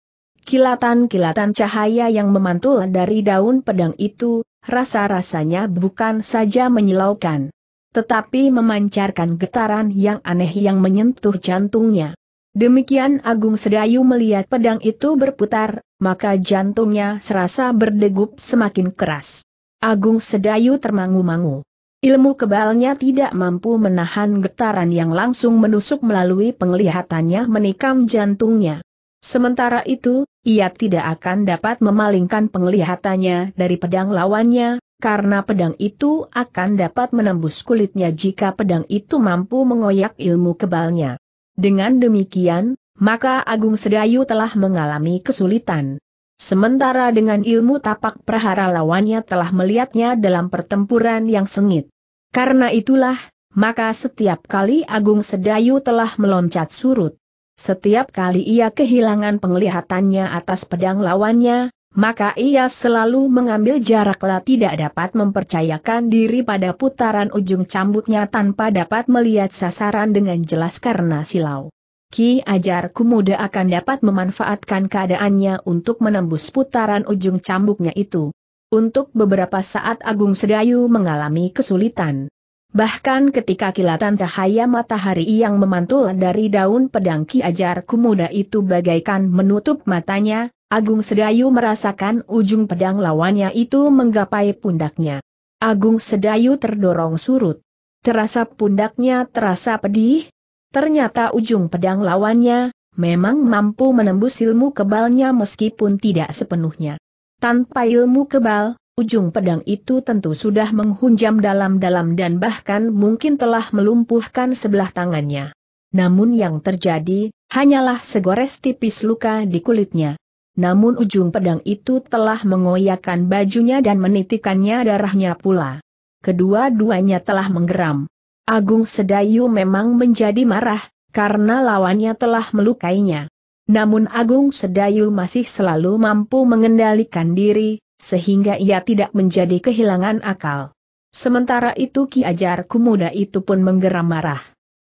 Kilatan-kilatan cahaya yang memantul dari daun pedang itu, rasa-rasanya bukan saja menyilaukan. Tetapi memancarkan getaran yang aneh yang menyentuh jantungnya. Demikian Agung Sedayu melihat pedang itu berputar, maka jantungnya serasa berdegup semakin keras. Agung Sedayu termangu-mangu. Ilmu kebalnya tidak mampu menahan getaran yang langsung menusuk melalui penglihatannya menikam jantungnya. Sementara itu, ia tidak akan dapat memalingkan penglihatannya dari pedang lawannya, karena pedang itu akan dapat menembus kulitnya jika pedang itu mampu mengoyak ilmu kebalnya. Dengan demikian, maka Agung Sedayu telah mengalami kesulitan. Sementara dengan ilmu tapak prahara lawannya telah melihatnya dalam pertempuran yang sengit. Karena itulah, maka setiap kali Agung Sedayu telah meloncat surut. Setiap kali ia kehilangan penglihatannya atas pedang lawannya, maka ia selalu mengambil jaraklah tidak dapat mempercayakan diri pada putaran ujung cambuknya tanpa dapat melihat sasaran dengan jelas karena silau. Ki Ajar Kumuda akan dapat memanfaatkan keadaannya untuk menembus putaran ujung cambuknya itu. Untuk beberapa saat Agung Sedayu mengalami kesulitan. Bahkan ketika kilatan cahaya matahari yang memantul dari daun pedang Ki Ajar Kumuda itu bagaikan menutup matanya, Agung Sedayu merasakan ujung pedang lawannya itu menggapai pundaknya. Agung Sedayu terdorong surut. Terasa pundaknya terasa pedih. Ternyata ujung pedang lawannya memang mampu menembus ilmu kebalnya meskipun tidak sepenuhnya. Tanpa ilmu kebal, ujung pedang itu tentu sudah menghunjam dalam-dalam dan bahkan mungkin telah melumpuhkan sebelah tangannya. Namun yang terjadi, hanyalah segores tipis luka di kulitnya namun ujung pedang itu telah mengoyakkan bajunya dan menitikannya darahnya pula. Kedua-duanya telah menggeram. Agung Sedayu memang menjadi marah, karena lawannya telah melukainya. Namun Agung Sedayu masih selalu mampu mengendalikan diri, sehingga ia tidak menjadi kehilangan akal. Sementara itu Ki Ajar Kumuda itu pun menggeram marah.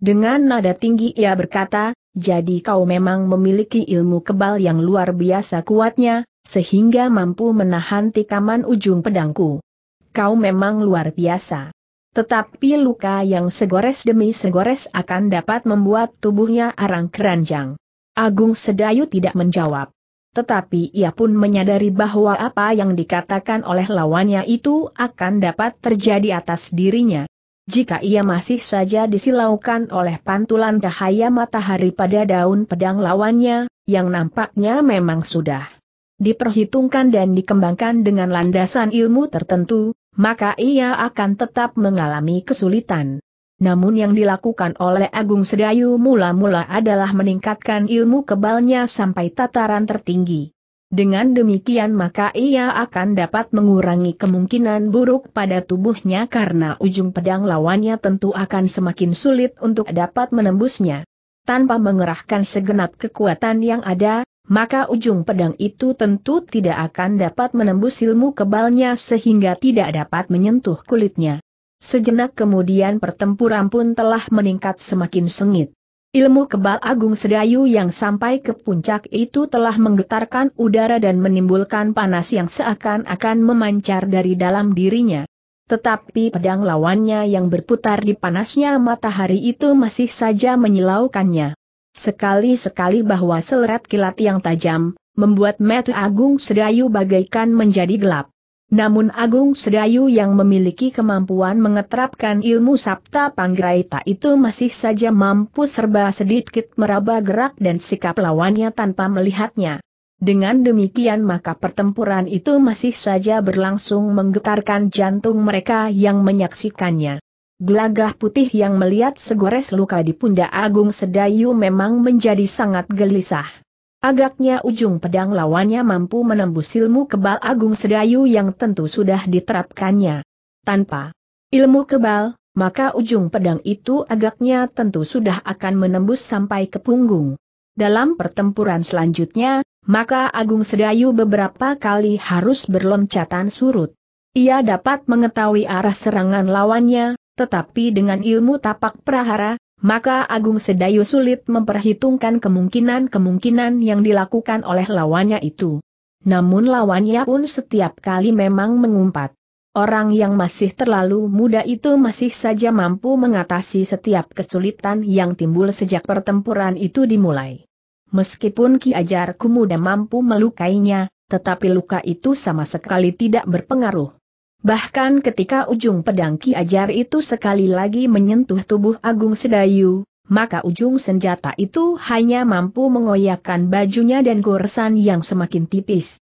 Dengan nada tinggi ia berkata, jadi kau memang memiliki ilmu kebal yang luar biasa kuatnya, sehingga mampu menahan tikaman ujung pedangku. Kau memang luar biasa. Tetapi luka yang segores demi segores akan dapat membuat tubuhnya arang keranjang. Agung Sedayu tidak menjawab. Tetapi ia pun menyadari bahwa apa yang dikatakan oleh lawannya itu akan dapat terjadi atas dirinya. Jika ia masih saja disilaukan oleh pantulan cahaya matahari pada daun pedang lawannya, yang nampaknya memang sudah diperhitungkan dan dikembangkan dengan landasan ilmu tertentu, maka ia akan tetap mengalami kesulitan. Namun yang dilakukan oleh Agung Sedayu mula-mula adalah meningkatkan ilmu kebalnya sampai tataran tertinggi. Dengan demikian maka ia akan dapat mengurangi kemungkinan buruk pada tubuhnya karena ujung pedang lawannya tentu akan semakin sulit untuk dapat menembusnya. Tanpa mengerahkan segenap kekuatan yang ada, maka ujung pedang itu tentu tidak akan dapat menembus ilmu kebalnya sehingga tidak dapat menyentuh kulitnya. Sejenak kemudian pertempuran pun telah meningkat semakin sengit. Ilmu kebal Agung Sedayu yang sampai ke puncak itu telah menggetarkan udara dan menimbulkan panas yang seakan-akan memancar dari dalam dirinya. Tetapi pedang lawannya yang berputar di panasnya matahari itu masih saja menyilaukannya. Sekali-sekali bahwa seleret kilat yang tajam, membuat metu Agung Sedayu bagaikan menjadi gelap. Namun Agung Sedayu yang memiliki kemampuan mengeterapkan ilmu Sabta Panggraita itu masih saja mampu serba sedikit meraba gerak dan sikap lawannya tanpa melihatnya. Dengan demikian maka pertempuran itu masih saja berlangsung menggetarkan jantung mereka yang menyaksikannya. Gelagah putih yang melihat segores luka di pundak Agung Sedayu memang menjadi sangat gelisah. Agaknya ujung pedang lawannya mampu menembus ilmu kebal Agung Sedayu yang tentu sudah diterapkannya. Tanpa ilmu kebal, maka ujung pedang itu agaknya tentu sudah akan menembus sampai ke punggung. Dalam pertempuran selanjutnya, maka Agung Sedayu beberapa kali harus berloncatan surut. Ia dapat mengetahui arah serangan lawannya, tetapi dengan ilmu tapak prahara, maka Agung Sedayu sulit memperhitungkan kemungkinan-kemungkinan yang dilakukan oleh lawannya itu. Namun lawannya pun setiap kali memang mengumpat. Orang yang masih terlalu muda itu masih saja mampu mengatasi setiap kesulitan yang timbul sejak pertempuran itu dimulai. Meskipun Ki Ajar Kumuda mampu melukainya, tetapi luka itu sama sekali tidak berpengaruh. Bahkan ketika ujung pedang Ki Ajar itu sekali lagi menyentuh tubuh Agung Sedayu, maka ujung senjata itu hanya mampu mengoyakkan bajunya dan goresan yang semakin tipis.